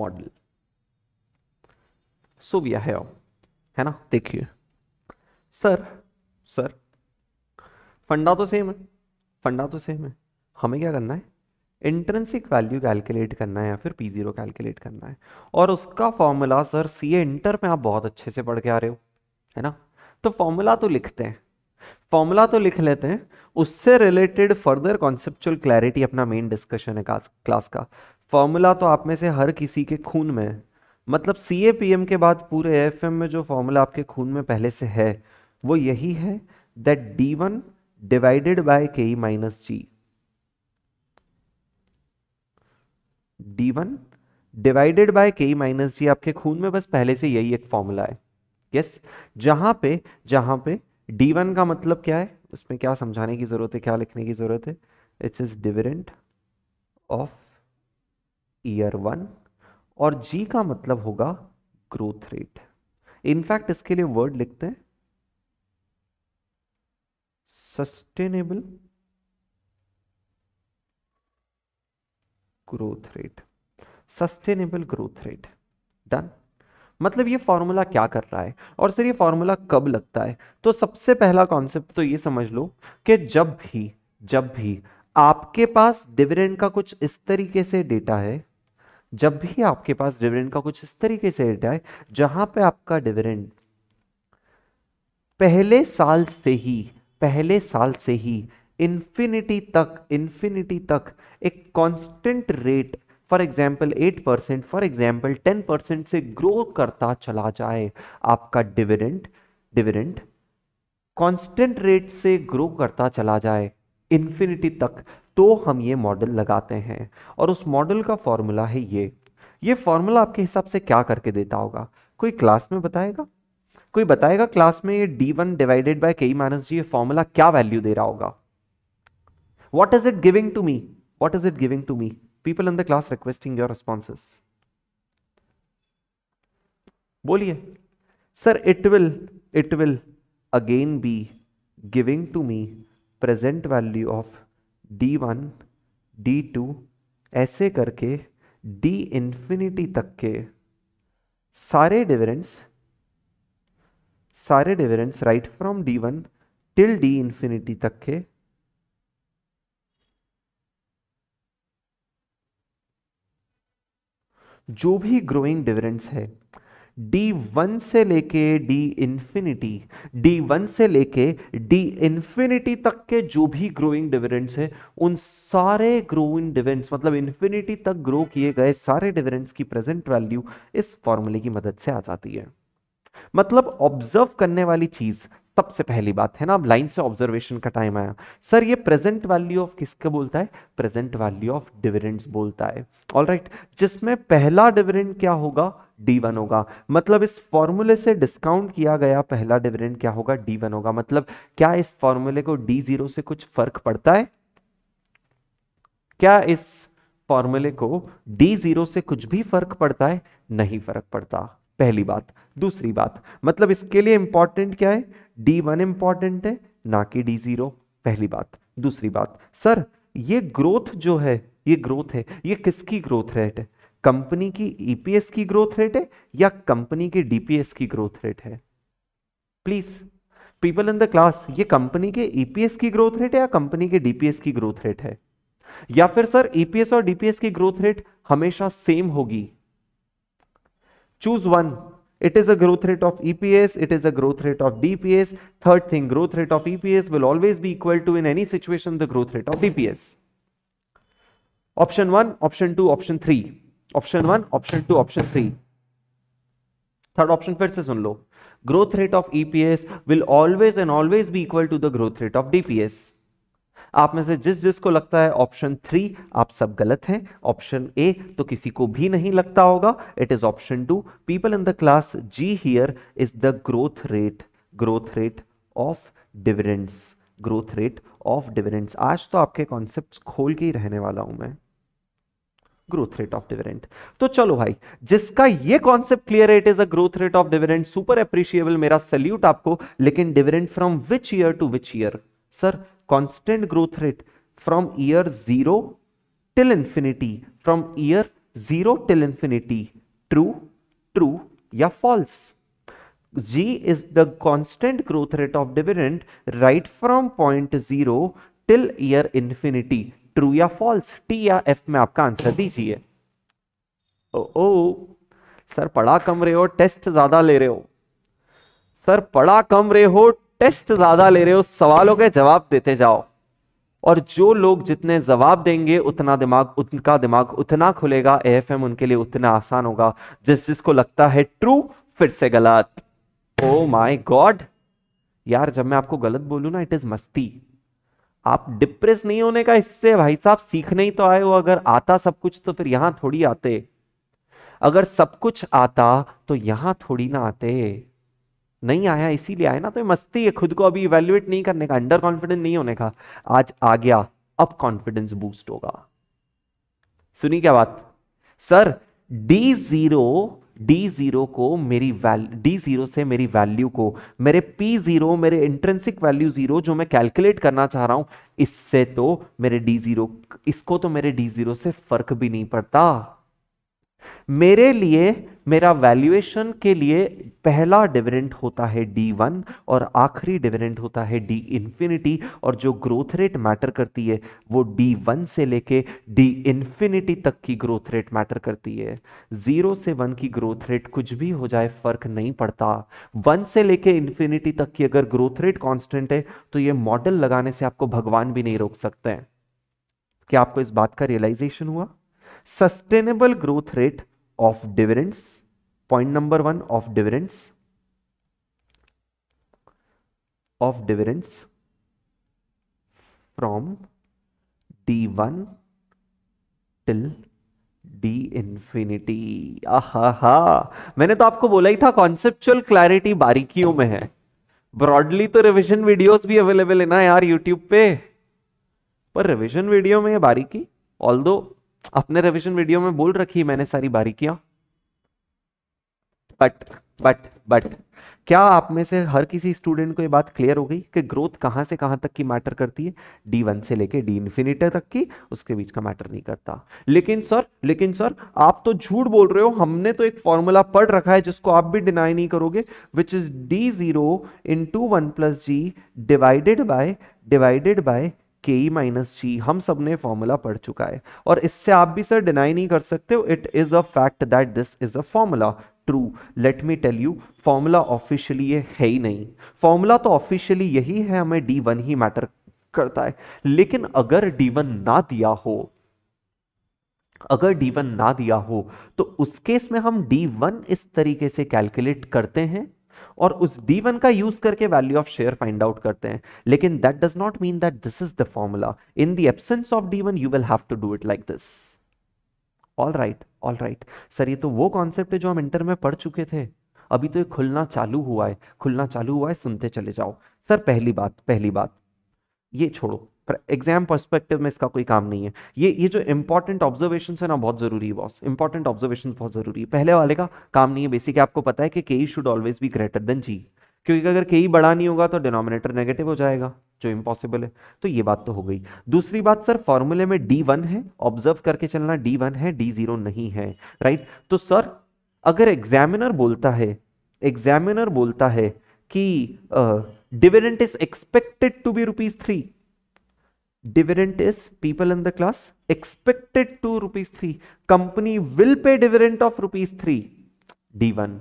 model so we have है ना देखिए सर सर फंडा तो सेम है फंडा तो सेम है हमें क्या करना है इंट्रेंसिक वैल्यू कैलकुलेट करना है या फिर पी जीरो कैलकुलेट करना है और उसका formula sir C A inter में आप बहुत अच्छे से पढ़ के आ रहे हो है ना तो फॉर्मूला तो लिखते हैं फॉर्मूला तो लिख लेते हैं उससे रिलेटेड फर्दर कॉन्सेप्चुअल क्लैरिटी अपना मेन डिस्कशन है क्लास का फॉर्मूला तो आप में से हर किसी के खून में मतलब सी ए पी एम के बाद पूरे एफ एम में जो फॉर्मूला आपके खून में पहले से है वो यही है that D one divided by K E minus G D one divided by K E minus जी आपके खून में बस पहले से यही एक फॉर्मूला है यस yes? जहां पे जहां पे डी वन का मतलब क्या है उसमें क्या समझाने की ज़रूरत है क्या लिखने की ज़रूरत है it's is dividend of year one और जी का मतलब होगा ग्रोथ रेट इनफैक्ट इसके लिए वर्ड लिखते हैं sustainable growth rate sustainable growth rate done मतलब ये फार्मूला क्या कर रहा है और सर ये फार्मूला कब लगता है तो सबसे पहला कॉन्सेप्ट तो ये समझ लो कि जब भी जब भी आपके पास डिविडेंड का कुछ इस तरीके से डेटा है जब भी आपके पास डिविडेंड का कुछ इस तरीके से डेटा है जहां पे आपका डिविडेंड पहले साल से ही पहले साल से ही इन्फिनिटी तक इन्फिनिटी तक एक constant rate for example eight percent for example ten percent से ग्रो करता चला जाए आपका डिविडेंट डिविडेंट कांस्टेंट रेट से ग्रो करता चला जाए इन्फिनिटी तक तो हम ये मॉडल लगाते हैं और उस मॉडल का फॉर्मूला है ये ये फॉर्मूला आपके हिसाब से क्या करके देता होगा कोई क्लास में बताएगा कोई बताएगा क्लास में ये D one divided by K minus G ये फॉर्मूला क्या वैल्यू दे रहा होगा what is it giving to me what is it giving to me people in the class requesting your responses बोलिए sir it will it will again be giving to me present value of D one D two ऐसे करके डी इन्फिनिटी तक के सारे डिविडेंड्स सारे dividends right from D one till D infinity तक के जो भी ग्रोइंग डिविडेंड्स है डी वन से लेके डी इन्फिनिटी डी वन से लेके डी इन्फिनिटी तक के जो भी ग्रोइंग डिविडेंड्स है उन सारे ग्रोइंग डिविडेंड्स मतलब इन्फिनिटी तक ग्रो किए गए सारे डिविडेंड्स की प्रेजेंट वैल्यू इस फॉर्मूले की मदद से आ जाती है मतलब ऑब्जर्व करने वाली चीज सबसे पहली बात है ना अब लाइन से ऑब्जर्वेशन का टाइम आया सर ये प्रेजेंट वैल्यू ऑफ किसके बोलता है प्रेजेंट वैल्यू ऑफ डिविडेंड्स बोलता है ऑल right, जिसमें पहला डिविडेंड क्या होगा D1 होगा मतलब इस फॉर्मूले से डिस्काउंट किया गया पहला डिविडेंड क्या होगा D1 होगा मतलब क्या इस फॉर्मूले को D0 से कुछ फर्क पड़ता है क्या इस फॉर्मूले को D0 से कुछ भी फर्क पड़ता है नहीं फर्क पड़ता पहली बात दूसरी बात मतलब इसके लिए इंपॉर्टेंट क्या है डी वन इंपॉर्टेंट है ना कि डी जीरो पहली बात दूसरी बात सर ये ग्रोथ जो है ये ग्रोथ है ये किसकी ग्रोथ रेट है कंपनी की ईपीएस e की ग्रोथ रेट है या कंपनी के डीपीएस की ग्रोथ रेट है please people in the class ये कंपनी के ईपीएस e की ग्रोथ रेट है या कंपनी के डीपीएस की ग्रोथ रेट है या फिर सर ईपीएस e और डीपीएस की ग्रोथ रेट हमेशा सेम होगी choose one it is a growth rate of EPS, it is a growth rate of DPS. Third thing, growth rate of EPS will always be equal to in any situation the growth rate of DPS. Option 1, option 2, option 3. Option 1, option 2, option 3. Third option first. से सुन Growth rate of EPS will always and always be equal to the growth rate of DPS. आप में से जिस जिसको लगता है ऑप्शन थ्री आप सब गलत हैं ऑप्शन ए तो किसी को भी नहीं लगता होगा it is option to people in the class g here is the growth rate growth rate of dividends growth rate of dividends आज तो आपके कॉन्सेप्ट खोल के ही रहने वाला हूं मैं ग्रोथ रेट ऑफ डिविडेंड तो चलो भाई जिसका ये कॉन्सेप्ट क्लियर है it is a growth rate of dividend super appreciable मेरा सल्यूट आपको लेकिन dividend from which year to which year sir constant growth rate from year 0 till infinity from year 0 till infinity true true या false g is the constant growth rate of dividend right from point 0 till year infinity true या false t या f में आपका आंसर दीजिए ओ ओ सर पढ़ा कम रहे हो टेस्ट ज्यादा ले रहे हो सर पढ़ा कम रहे हो टेस्ट ज्यादा ले रहे हो सवालों के जवाब देते जाओ और जो लोग जितने जवाब देंगे उतना दिमाग उनका दिमाग उतना खुलेगा एफ उनके लिए उतना आसान होगा जिस जिसको लगता है ट्रू फिर से गलत ओ माई गॉड यार जब मैं आपको गलत बोलू ना इट इज मस्ती आप डिप्रेस नहीं होने का इससे भाई साहब सीखने ही तो आए हो अगर आता सब कुछ तो फिर यहां थोड़ी आते अगर सब कुछ आता तो यहां थोड़ी ना आते नहीं आया इसीलिए आया ना तो मस्ती है खुद को अभी इवेल्युएट नहीं करने का अंडर कॉन्फिडेंस नहीं होने का आज आ गया अब कॉन्फिडेंस बूस्ट होगा सुनी क्या बात sir D zero D zero को मेरी वैल्यू डी जीरो से मेरी वैल्यू को मेरे पी जीरो मेरे इंट्रेंसिक वैल्यू जीरो जो मैं कैलकुलेट करना चाह रहा हूं इससे तो मेरे डी जीरो इसको तो मेरे डी जीरो से फर्क भी नहीं पड़ता मेरे लिए मेरा वैल्यूएशन के लिए पहला डिविडेंट होता है डी वन और आखिरी डिविडेंट होता है डी इन्फिनिटी और जो ग्रोथ रेट मैटर करती है वो डी वन से लेके डी इन्फिनिटी तक की ग्रोथ रेट मैटर करती है ज़ीरो से वन की ग्रोथ रेट कुछ भी हो जाए फ़र्क नहीं पड़ता वन से लेके इन्फिनिटी तक की अगर ग्रोथ रेट कॉन्स्टेंट है तो ये मॉडल लगाने से आपको भगवान भी नहीं रोक सकते हैं क्या आपको इस बात का रियलाइजेशन हुआ sustainable growth rate of point number one of of of of from D one till D infinity आहा मैंने तो आपको बोला ही था कॉन्सेप्चुअल क्लैरिटी बारीकियों में है ब्रॉडली तो रिविजन वीडियोस भी अवेलेबल है ना यार यूट्यूब पे पर रिविजन वीडियो में ये बारीकी ऑल दो अपने रिविजन वीडियो में बोल रखी मैंने सारी बारीकियां बट बट बट क्या आप में से हर किसी स्टूडेंट को ये बात क्लियर हो गई कि ग्रोथ कहां से कहां तक की मैटर करती है डी वन से लेके डी इन्फिनिटी तक की उसके बीच का मैटर नहीं करता लेकिन सर लेकिन सर आप तो झूठ बोल रहे हो हमने तो एक फॉर्मूला पढ़ रखा है जिसको आप भी डिनाई नहीं करोगे which is D zero in two one plus G divided by divided by K E minus जी हम सब ने फॉर्मूला पढ़ चुका है और इससे आप भी सर डिनाई नहीं कर सकते हो it is a fact that this is a formula true let me tell you formula officially ये है ही नहीं फॉर्मूला तो ऑफिशियली यही है हमें डी वन ही मैटर करता है लेकिन अगर डी वन ना दिया हो अगर डी वन ना दिया हो तो उस केस में हम डी वन इस तरीके से कैलकुलेट करते हैं और उस d1 का यूज करके value of share find out करते हैं लेकिन that does not mean that this is the formula in the absence of d1 you will have to do it like this all right all right sir ये तो वो कॉन्सेप्ट है जो हम इंटर में पढ़ चुके थे अभी तो ये खुलना चालू हुआ है खुलना चालू हुआ है सुनते चले जाओ सर पहली बात पहली बात ये छोड़ो एग्जाम पर्सपेक्टिव में इसका कोई काम नहीं है ये ये जो इंपॉर्टेंट ऑब्जर्वेशन है ना बहुत जरूरी है बॉस इंपॉर्टेंट ऑब्जर्वेशन बहुत जरूरी है पहले वाले का काम नहीं है बेसिक आपको पता है कि k e should always be greater than g क्योंकि अगर के ई e बड़ा नहीं होगा तो डिनोमिनेटर नेगेटिव हो जाएगा जो इम्पॉसिबल है तो ये बात तो हो गई दूसरी बात सर फॉर्मूले में डी वन है ऑब्जर्व करके चलना डी वन है डी जीरो नहीं है राइट तो सर अगर एग्जामिनर बोलता है एग्जामिनर बोलता है कि dividend is expected to be rupees three dividend is people in the class expected to rupees 3 company will pay dividend of rupees 3 d1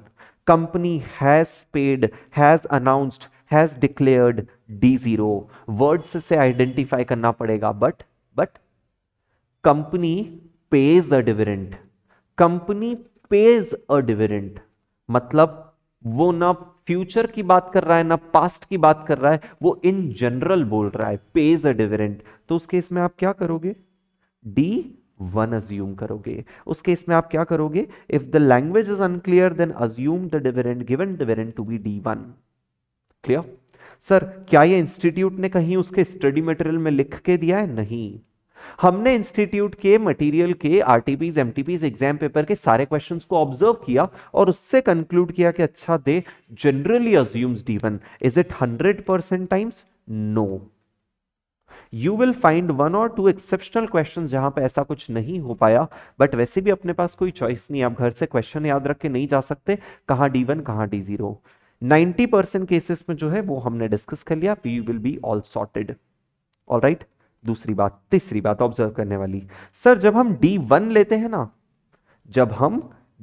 company has paid has announced has declared d0 words से identify करना पड़ेगा but but company pays a dividend company pays a dividend मतलब वो ना फ्यूचर की बात कर रहा है ना पास्ट की बात कर रहा है वो इन जनरल बोल रहा है पेज अ डिविडेंड तो उस केस में आप क्या करोगे डी वन अज्यूम करोगे उस केस में आप क्या करोगे if the language is unclear then assume the dividend given dividend to be D one clear sir क्या ये इंस्टीट्यूट ने कहीं उसके स्टडी मटेरियल में लिख के दिया है नहीं हमने इंस्टीट्यूट के मटेरियल के आरटीपीज एमटीपीज एग्जाम पेपर के सारे क्वेश्चंस को ऑब्जर्व किया और उससे कंक्लूड किया कि अच्छा they generally assumes D one is it hundred percent times no you will find one or two exceptional question जहां पर ऐसा कुछ नहीं हो पाया बट वैसे भी अपने पास कोई चॉइस नहीं आप घर से क्वेश्चन याद रख के नहीं जा सकते कहां डी वन कहां D zero ninety percent cases में जो है वो हमने डिस्कस कर लिया we will be all sorted all right दूसरी बात तीसरी बात ऑब्जर्व करने वाली सर जब हम डी वन लेते हैं ना जब हम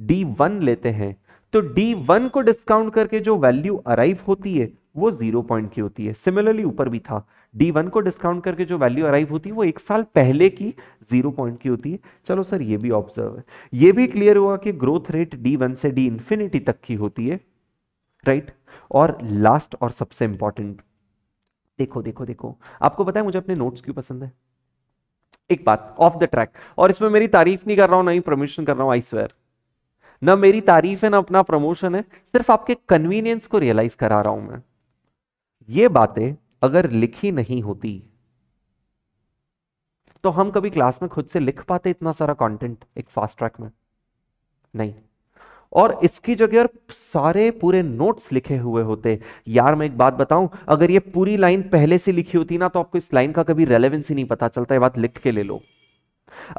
डी वन लेते हैं तो डी वन को डिस्काउंट करके जो वैल्यू अराइव होती है वो जीरो पॉइंट की होती है सिमिलरली ऊपर भी था डी वन को डिस्काउंट करके जो वैल्यू अराइव होती है वो एक साल पहले की जीरो पॉइंट की होती है चलो सर ये भी ऑब्जर्व है ये भी क्लियर हुआ कि ग्रोथ रेट डी वन से डी इंफिनिटी तक की होती है राइट right? और लास्ट और सबसे इंपॉर्टेंट देखो देखो देखो आपको पता है मुझे अपने नोट्स क्यों पसंद है एक बात ऑफ द ट्रैक और इसमें मेरी तारीफ नहीं कर रहा हूं ना ही प्रमोशन कर रहा हूं आई स्वेयर ना मेरी तारीफ है ना अपना प्रमोशन है सिर्फ आपके कन्वीनियंस को रियलाइज करा रहा हूं मैं ये बातें अगर लिखी नहीं होती तो हम कभी क्लास में खुद से लिख पाते इतना सारा कंटेंट एक फास्ट ट्रैक में नहीं और इसकी जगह सारे पूरे नोट्स लिखे हुए होते यार मैं एक बात बताऊं अगर ये पूरी लाइन पहले से लिखी होती ना तो आपको इस लाइन का कभी रेलेवेंस ही नहीं पता चलता ये बात लिख के ले लो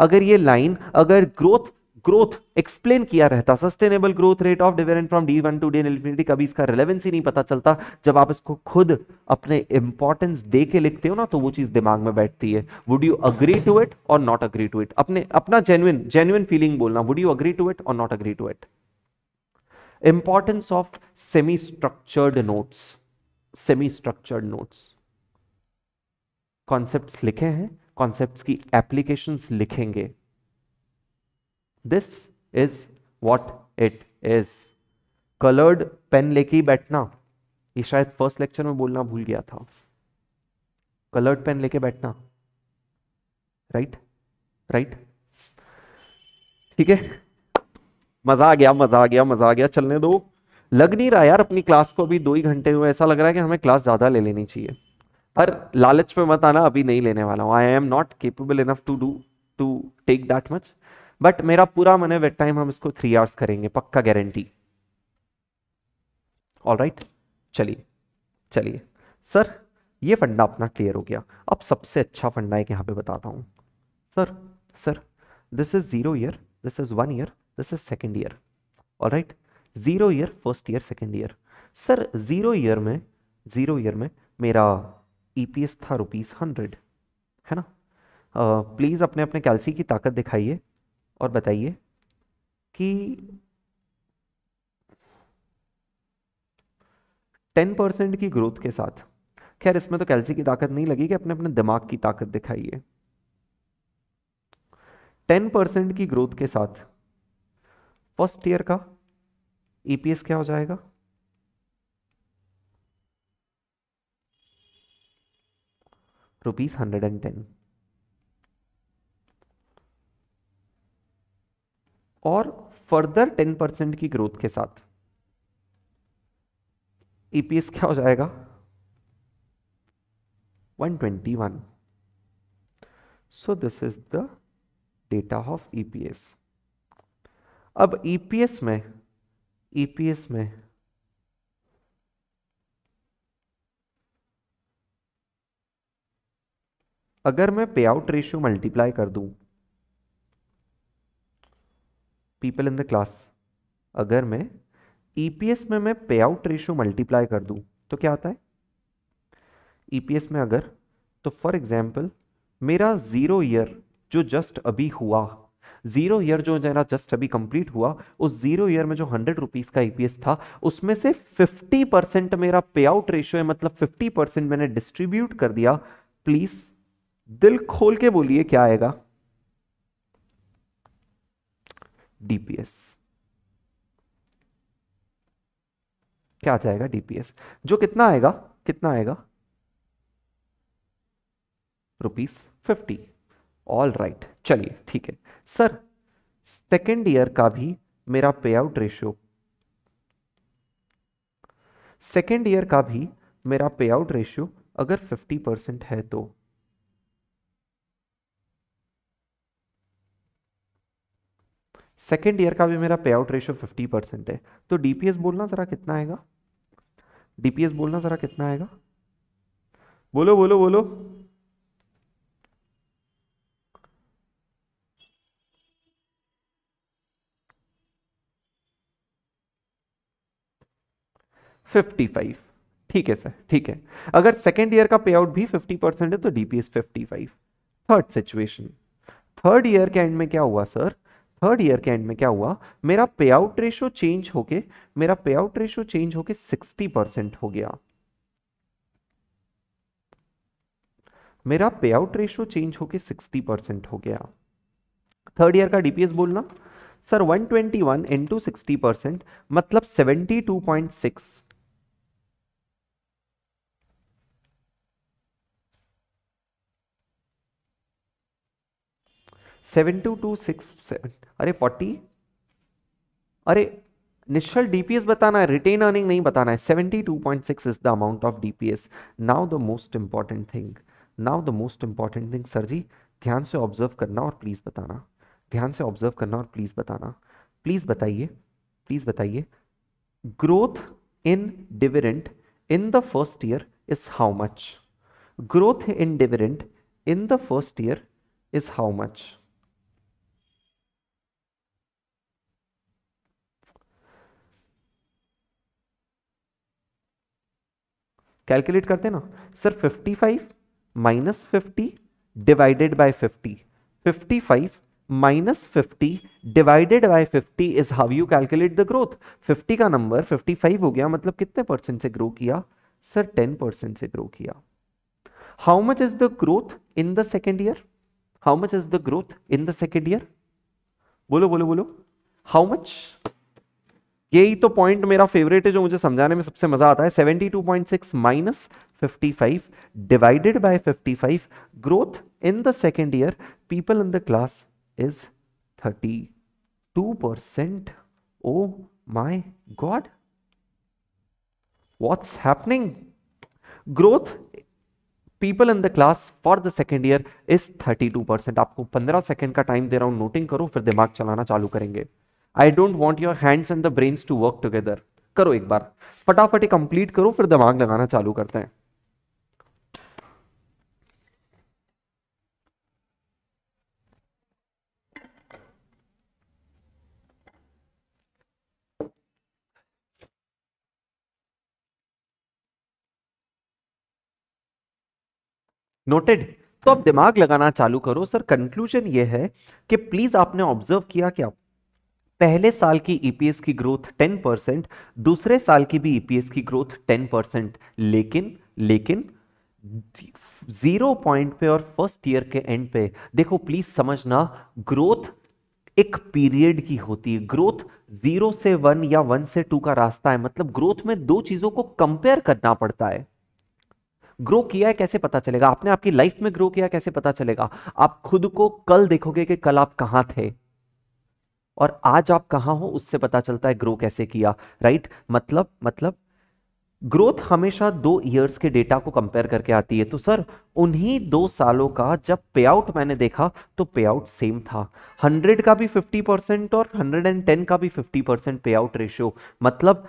अगर ये लाइन अगर ग्रोथ ग्रोथ एक्सप्लेन किया रहता sustainable growth rate of dividend from D one to D infinity कभी इसका रेलेवेंस ही नहीं पता चलता जब आप इसको खुद अपने इंपॉर्टेंस दे के लिखते हो ना तो वो चीज दिमाग में बैठती है would you agree to it or not agree to it अपने अपना जेन्युन जेन्युन फीलिंग बोलना would you agree to it or not agree to it importance of semi structured notes semi structured notes concept लिखे हैं कॉन्सेप्ट की एप्लीकेशन लिखेंगे this is what it is coloured pen लेके ही बैठना ये शायद फर्स्ट लेक्चर में बोलना भूल गया था कलर्ड पेन लेके बैठना राइट राइट ठीक है मजा आ गया मजा आ गया मजा आ गया चलने दो लग नहीं रहा यार अपनी क्लास को अभी दो ही घंटे हुए ऐसा लग रहा है कि हमें क्लास ज़्यादा ले लेनी चाहिए पर लालच में मत आना अभी नहीं लेने वाला हूँ I am not capable enough to do to take that much but मेरा पूरा मन है वेट टाइम हम इसको थ्री आवर्स करेंगे पक्का गारंटी ऑल राइट चलिए चलिए सर ये फंडा अपना क्लियर हो गया अब सबसे अच्छा फंडा एक यहाँ पे बताता हूँ sir sir this is zero year this is one year This is second year. All right. Zero year first year second year. Sir zero year में जीरो ईयर में मेरा ईपीएस e था रुपीज़ हंड्रेड है ना प्लीज़ अपने अपने कैलसी की ताकत दिखाइए और बताइए कि टेन परसेंट की ग्रोथ के साथ खैर इसमें तो कैलसी की ताकत नहीं लगी कि अपने अपने दिमाग की ताकत दिखाइए टेन परसेंट की ग्रोथ के साथ फर्स्ट ईयर का ईपीएस e क्या हो जाएगा रुपीज हंड्रेड एंड टेन और फर्दर टेन परसेंट की ग्रोथ के साथ ईपीएस e क्या हो जाएगा one twenty one so this is the data of EPS अब ईपीएस e में ईपीएस e में अगर मैं पे आउट रेशियो मल्टीप्लाई कर दूं पीपल इन द क्लास अगर मैं ईपीएस e में मैं पे आउट रेशियो मल्टीप्लाई कर दूं तो क्या आता है ईपीएस में अगर तो फॉर एग्जांपल मेरा जीरो ईयर जो जस्ट अभी हुआ जीरो ईयर जो मेरा जस्ट अभी कंप्लीट हुआ उस जीरो ईयर में जो हंड्रेड रुपीज का ईपीएस e था उसमें से फिफ्टी परसेंट मेरा पे आउट रेशियो है मतलब फिफ्टी परसेंट मैंने डिस्ट्रीब्यूट कर दिया प्लीज दिल खोल के बोलिए क्या आएगा डीपीएस क्या आ जाएगा डीपीएस जो कितना आएगा कितना आएगा रुपीस फिफ्टी ऑल राइट चलिए ठीक है सर सेकेंड ईयर का भी मेरा पे आउट रेशियो सेकेंड ईयर का भी मेरा पे आउट रेशियो अगर 50 परसेंट है तो सेकेंड ईयर का भी मेरा पे आउट रेशियो फिफ्टी परसेंट है तो डीपीएस बोलना ज़रा कितना आएगा डीपीएस बोलना ज़रा कितना आएगा बोलो बोलो बोलो 55 ठीक है सर ठीक है अगर सेकेंड ईयर का पे आउट भी 50 परसेंट है तो DPS 55 third situation third year के एंड में क्या हुआ सर थर्ड ईयर के एंड में क्या हुआ मेरा पे आउट रेशो चेंज होके मेरा पे आउट रेशो चेंज होके 60 परसेंट हो गया मेरा पे आउट रेशो चेंज होके 60 परसेंट हो गया थर्ड ईयर का डीपीएस बोलना सर 121 इनटू 60 परसेंट मतलब 72.6 seven two two six seven अरे फोर्टी अरे निश्चल डीपीएस बताना है रिटेन अर्निंग नहीं बताना है seventy two point six is the amount of DPS now the most important thing now the most important thing sir ji ध्यान से ऑब्जर्व करना और प्लीज़ बताना ध्यान से ऑब्जर्व करना और प्लीज़ बताना प्लीज़ बताइए प्लीज़ बताइए growth in dividend in the first year is how much growth in dividend in the first year is how much calculate करते ना sir 55 five minus fifty divided by fifty fifty five minus fifty divided by fifty is how you calculate the growth 50 का नंबर 55 हो गया मतलब कितने परसेंट से ग्रो किया सर 10 परसेंट से ग्रो किया how much is the growth in the second year how much is the growth in the second year बोलो बोलो बोलो हाउ मच यही तो पॉइंट मेरा फेवरेट है जो मुझे समझाने में सबसे मजा आता है 72.6 minus 55 divided by 55 growth in the second year people in the class is 32 percent oh my God what's happening growth people in the class for the second year is 32 percent आपको 15 सेकेंड का टाइम दे रहा हूं नोटिंग करो फिर दिमाग चलाना चालू करेंगे I don't want your hands and the brains to work together करो एक बार फटाफट कंप्लीट करो फिर दिमाग लगाना चालू करते हैं नोटेड तो आप दिमाग लगाना चालू करो सर कंक्लूजन ये है कि प्लीज आपने ऑब्जर्व किया आप पहले साल की ईपीएस e की ग्रोथ 10 परसेंट दूसरे साल की भी ईपीएस e की ग्रोथ 10 परसेंट लेकिन लेकिन जीरो पॉइंट पे और फर्स्ट ईयर के एंड पे देखो प्लीज समझना ग्रोथ एक पीरियड की होती है ग्रोथ जीरो से वन या वन से टू का रास्ता है मतलब ग्रोथ में दो चीजों को कंपेयर करना पड़ता है ग्रो किया है कैसे पता चलेगा आपने आपकी लाइफ में ग्रो किया कैसे पता चलेगा आप खुद को कल देखोगे कि कल आप कहां थे और आज आप कहाँ हो उससे पता चलता है ग्रो कैसे किया राइट मतलब मतलब ग्रोथ हमेशा दो इयर्स के डेटा को कंपेयर करके आती है तो सर उन्हीं दो सालों का जब पे आउट मैंने देखा तो पे आउट सेम था 100 का भी 50 परसेंट और 110 का भी 50 परसेंट पे आउट रेशियो मतलब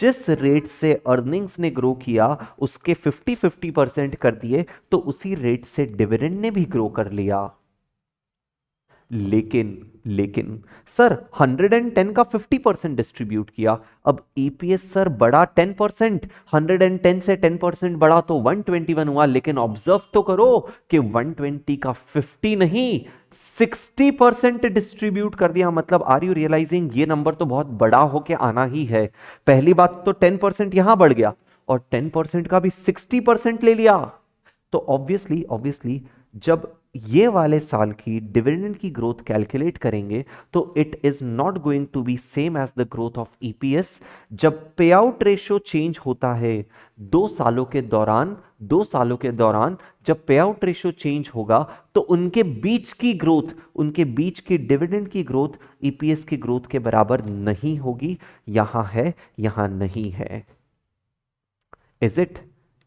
जिस रेट से अर्निंग्स ने ग्रो किया उसके 50 50 परसेंट कर दिए तो उसी रेट से डिविडेंड ने भी ग्रो कर लिया लेकिन लेकिन सर 110 का 50 परसेंट डिस्ट्रीब्यूट किया अब एपीएस e सर बड़ा 10 परसेंट हंड्रेड से 10 परसेंट बड़ा तो 121 हुआ लेकिन ऑब्जर्व तो करो कि 120 का 50 नहीं 60 परसेंट डिस्ट्रीब्यूट कर दिया मतलब आर यू रियलाइजिंग ये नंबर तो बहुत बड़ा होके आना ही है पहली बात तो 10 परसेंट यहां बढ़ गया और 10 परसेंट का भी 60 परसेंट ले लिया तो ऑब्वियसली ऑब्वियसली जब ये वाले साल की डिविडेंड की ग्रोथ कैलकुलेट करेंगे तो it is not going to be same as the growth of EPS जब पे आउट रेशियो चेंज होता है दो सालों के दौरान दो सालों के दौरान जब पे आउट रेशियो चेंज होगा तो उनके बीच की ग्रोथ उनके बीच की डिविडेंड की ग्रोथ ईपीएस e की ग्रोथ के बराबर नहीं होगी यहां है यहां नहीं है is it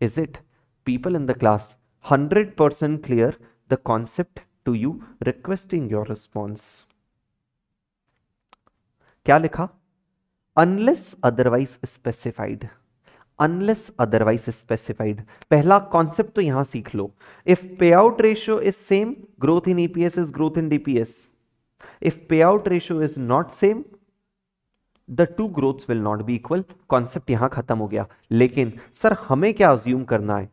is it people in the class 100% clear the concept to you requesting your response क्या लिखा unless otherwise specified unless otherwise specified पहला कॉन्सेप्ट तो यहां सीख लो if pay out ratio is same growth in EPS is growth in DPS if pay out ratio is not same the two growths will not be equal concept यहां खत्म हो गया लेकिन सर हमें क्या अज्यूम करना है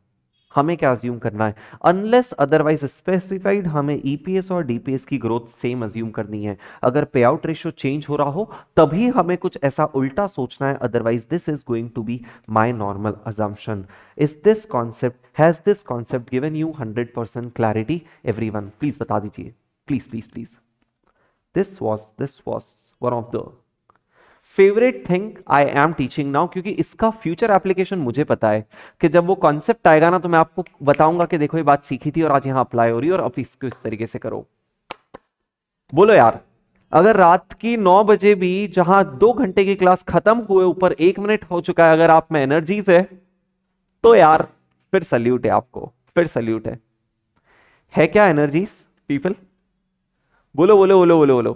हमें क्या अज्यूम करना है अनलेस अदरवाइज स्पेसिफाइड हमें ईपीएस e और डीपीएस की ग्रोथ सेम अज्यूम करनी है अगर पे आउट रेशियो चेंज हो रहा हो तभी हमें कुछ ऐसा उल्टा सोचना है otherwise this is going to be my normal assumption is this concept has this concept given you hundred percent clarity every please बता दीजिए please please please this was this was one of the favourite thing I am teaching now क्योंकि इसका फ्यूचर एप्लीकेशन मुझे पता है कि जब वो कॉन्सेप्ट आएगा ना तो मैं आपको बताऊंगा कि देखो ये बात सीखी थी और आज यहां अप्लाई हो रही है और अब इसको इस तरीके से करो बोलो यार अगर रात की नौ बजे भी जहां दो घंटे की क्लास खत्म हुए ऊपर एक मिनट हो चुका है अगर आप में एनर्जी है तो यार फिर सल्यूट है आपको फिर सल्यूट है है क्या एनर्जीज पीपल बोलो बोलो बोलो बोलो बोलो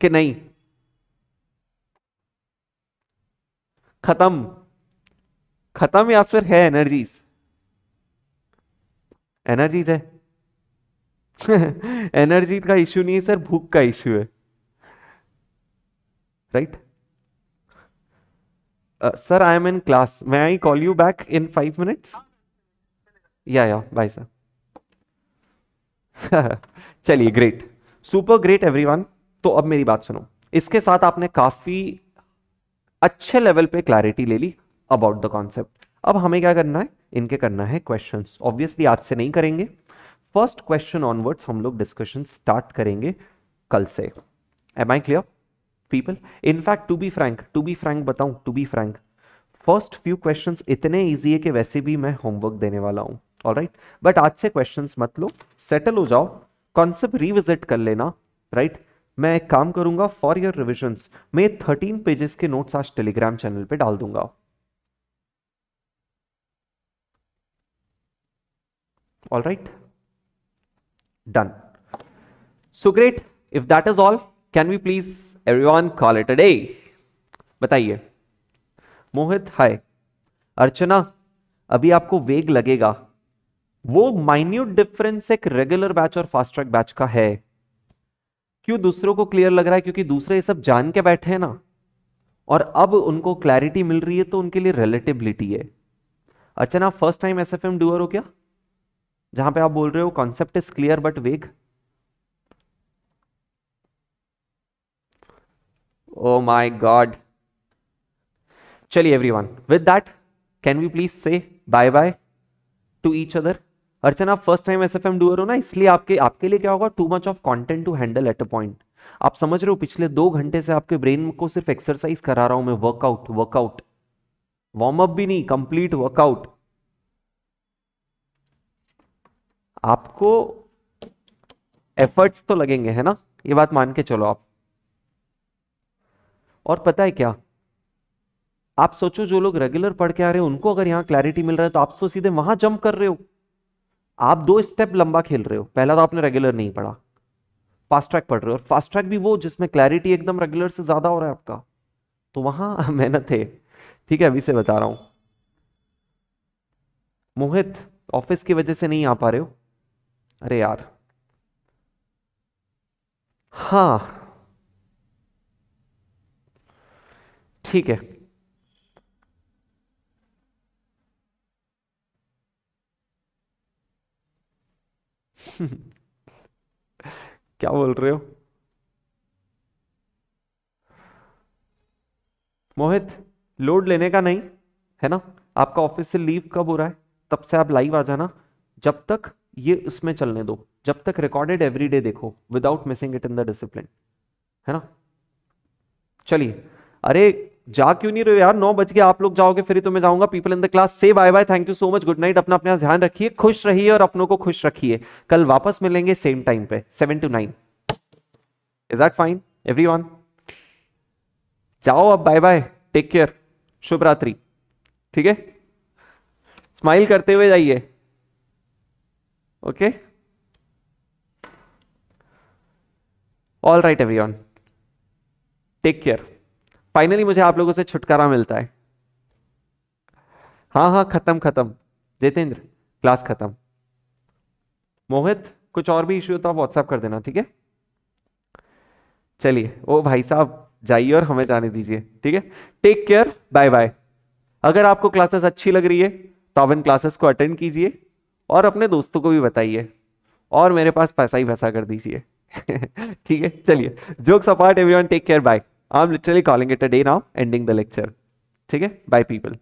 कि नहीं खत्म खत्म या फिर है एनर्जीज एनर्जीज है एनर्जी का इश्यू नहीं है सर भूख का इश्यू है right sir I am in class मैं I call you back in five minutes yeah yeah bye sir चलिए ग्रेट सुपर ग्रेट एवरीवन तो अब मेरी बात सुनो इसके साथ आपने काफी अच्छे लेवल पे क्लैरिटी ले ली अबाउट द कॉन्सेप्ट अब हमें क्या करना है इनके करना है क्वेश्चन ऑब्वियसली आज से नहीं करेंगे फर्स्ट क्वेश्चन ऑनवर्ड्स हम लोग डिस्कशन स्टार्ट करेंगे कल से am I clear people in fact to be frank to be frank बताऊं to be frank first few question इतने ईजी है कि वैसे भी मैं होमवर्क देने वाला हूं ऑल राइट बट आज से क्वेश्चन मत लो सेटल हो जाओ कॉन्सेप्ट रिविजिट कर लेना राइट right? मैं एक काम करूंगा फॉर योर रिविजन्स मैं थर्टीन पेजेस के नोट्स आज टेलीग्राम चैनल पे डाल दूंगा all right done so great if that is all can we please every call call a day बताइए मोहित हाय अर्चना अभी आपको वेग लगेगा वो माइन्यूट डिफरेंस एक रेगुलर बैच और फास्ट ट्रैक बैच का है क्यों दूसरों को क्लियर लग रहा है क्योंकि दूसरे ये सब जान के बैठे हैं ना और अब उनको क्लैरिटी मिल रही है तो उनके लिए रिलेटिबिलिटी है अच्छा ना first time S F M doer हो क्या जहां पे आप बोल रहे हो concept is clear but vague oh my God चलिए every one with that can we please say bye bye to each other Archana आप first time S F M doer हो ना इसलिए आपके आपके लिए क्या होगा too much of content to handle at a point आप समझ रहे हो पिछले दो घंटे से आपके ब्रेन को सिर्फ एक्सरसाइज करा रहा हूं मैं वर्कआउट वर्कआउट वार्म अप भी नहीं कंप्लीट वर्कआउट आपको एफर्ट्स तो लगेंगे है ना ये बात मान के चलो आप और पता है क्या आप सोचो जो लोग रेगुलर पढ़ के आ रहे हैं उनको अगर यहां क्लैरिटी मिल रहा है तो आप तो सीधे वहां जंप कर रहे हो आप दो स्टेप लंबा खेल रहे हो पहला तो आपने रेगुलर नहीं पढ़ा फास्ट ट्रैक पढ़ रहे हो और फास्ट ट्रैक भी वो जिसमें क्लैरिटी एकदम रेगुलर से ज़्यादा हो रहा है आपका तो वहां मेहनत है ठीक है अभी से बता रहा हूं मोहित ऑफिस की वजह से नहीं आ पा रहे हो अरे यार हाँ ठीक है क्या बोल रहे हो मोहित लोड लेने का नहीं है ना आपका ऑफिस से लीव कब हो रहा है तब से आप लाइव आ जाना जब तक ये उसमें चलने दो जब तक रिकॉर्डेड एवरी डे देखो without missing it in the discipline है ना चलिए अरे जा क्यों नहीं रहे हो यार नौ बज के आप लोग जाओगे फिर तो मैं जाऊंगा पीपल इन द क्लास से bye bye thank you so much good night अपना अपना ध्यान रखिए खुश रहिए और अपनों को खुश रखिए कल वापस मिलेंगे सेम टाइम पे seven two nine is that fine every जाओ अब बाय बाय टेक केयर शुभ रात्रि ठीक है स्माइल करते हुए जाइए okay all right every take care finally मुझे आप लोगों से छुटकारा मिलता है हाँ हाँ खत्म खत्म जितेंद्र क्लास खत्म मोहित कुछ और भी इश्यू तो आप व्हाट्सएप कर देना ठीक है चलिए ओ भाई साहब जाइए और हमें जाने दीजिए ठीक है टेक केयर बाय बाय अगर आपको क्लासेस अच्छी लग रही है तो आप इन क्लासेस को अटेंड कीजिए और अपने दोस्तों को भी बताइए और मेरे पास पैसा ही पैसा कर दीजिए ठीक है चलिए jokes apart everyone take care bye I'm literally calling it a day now, ending the lecture. Okay, bye people.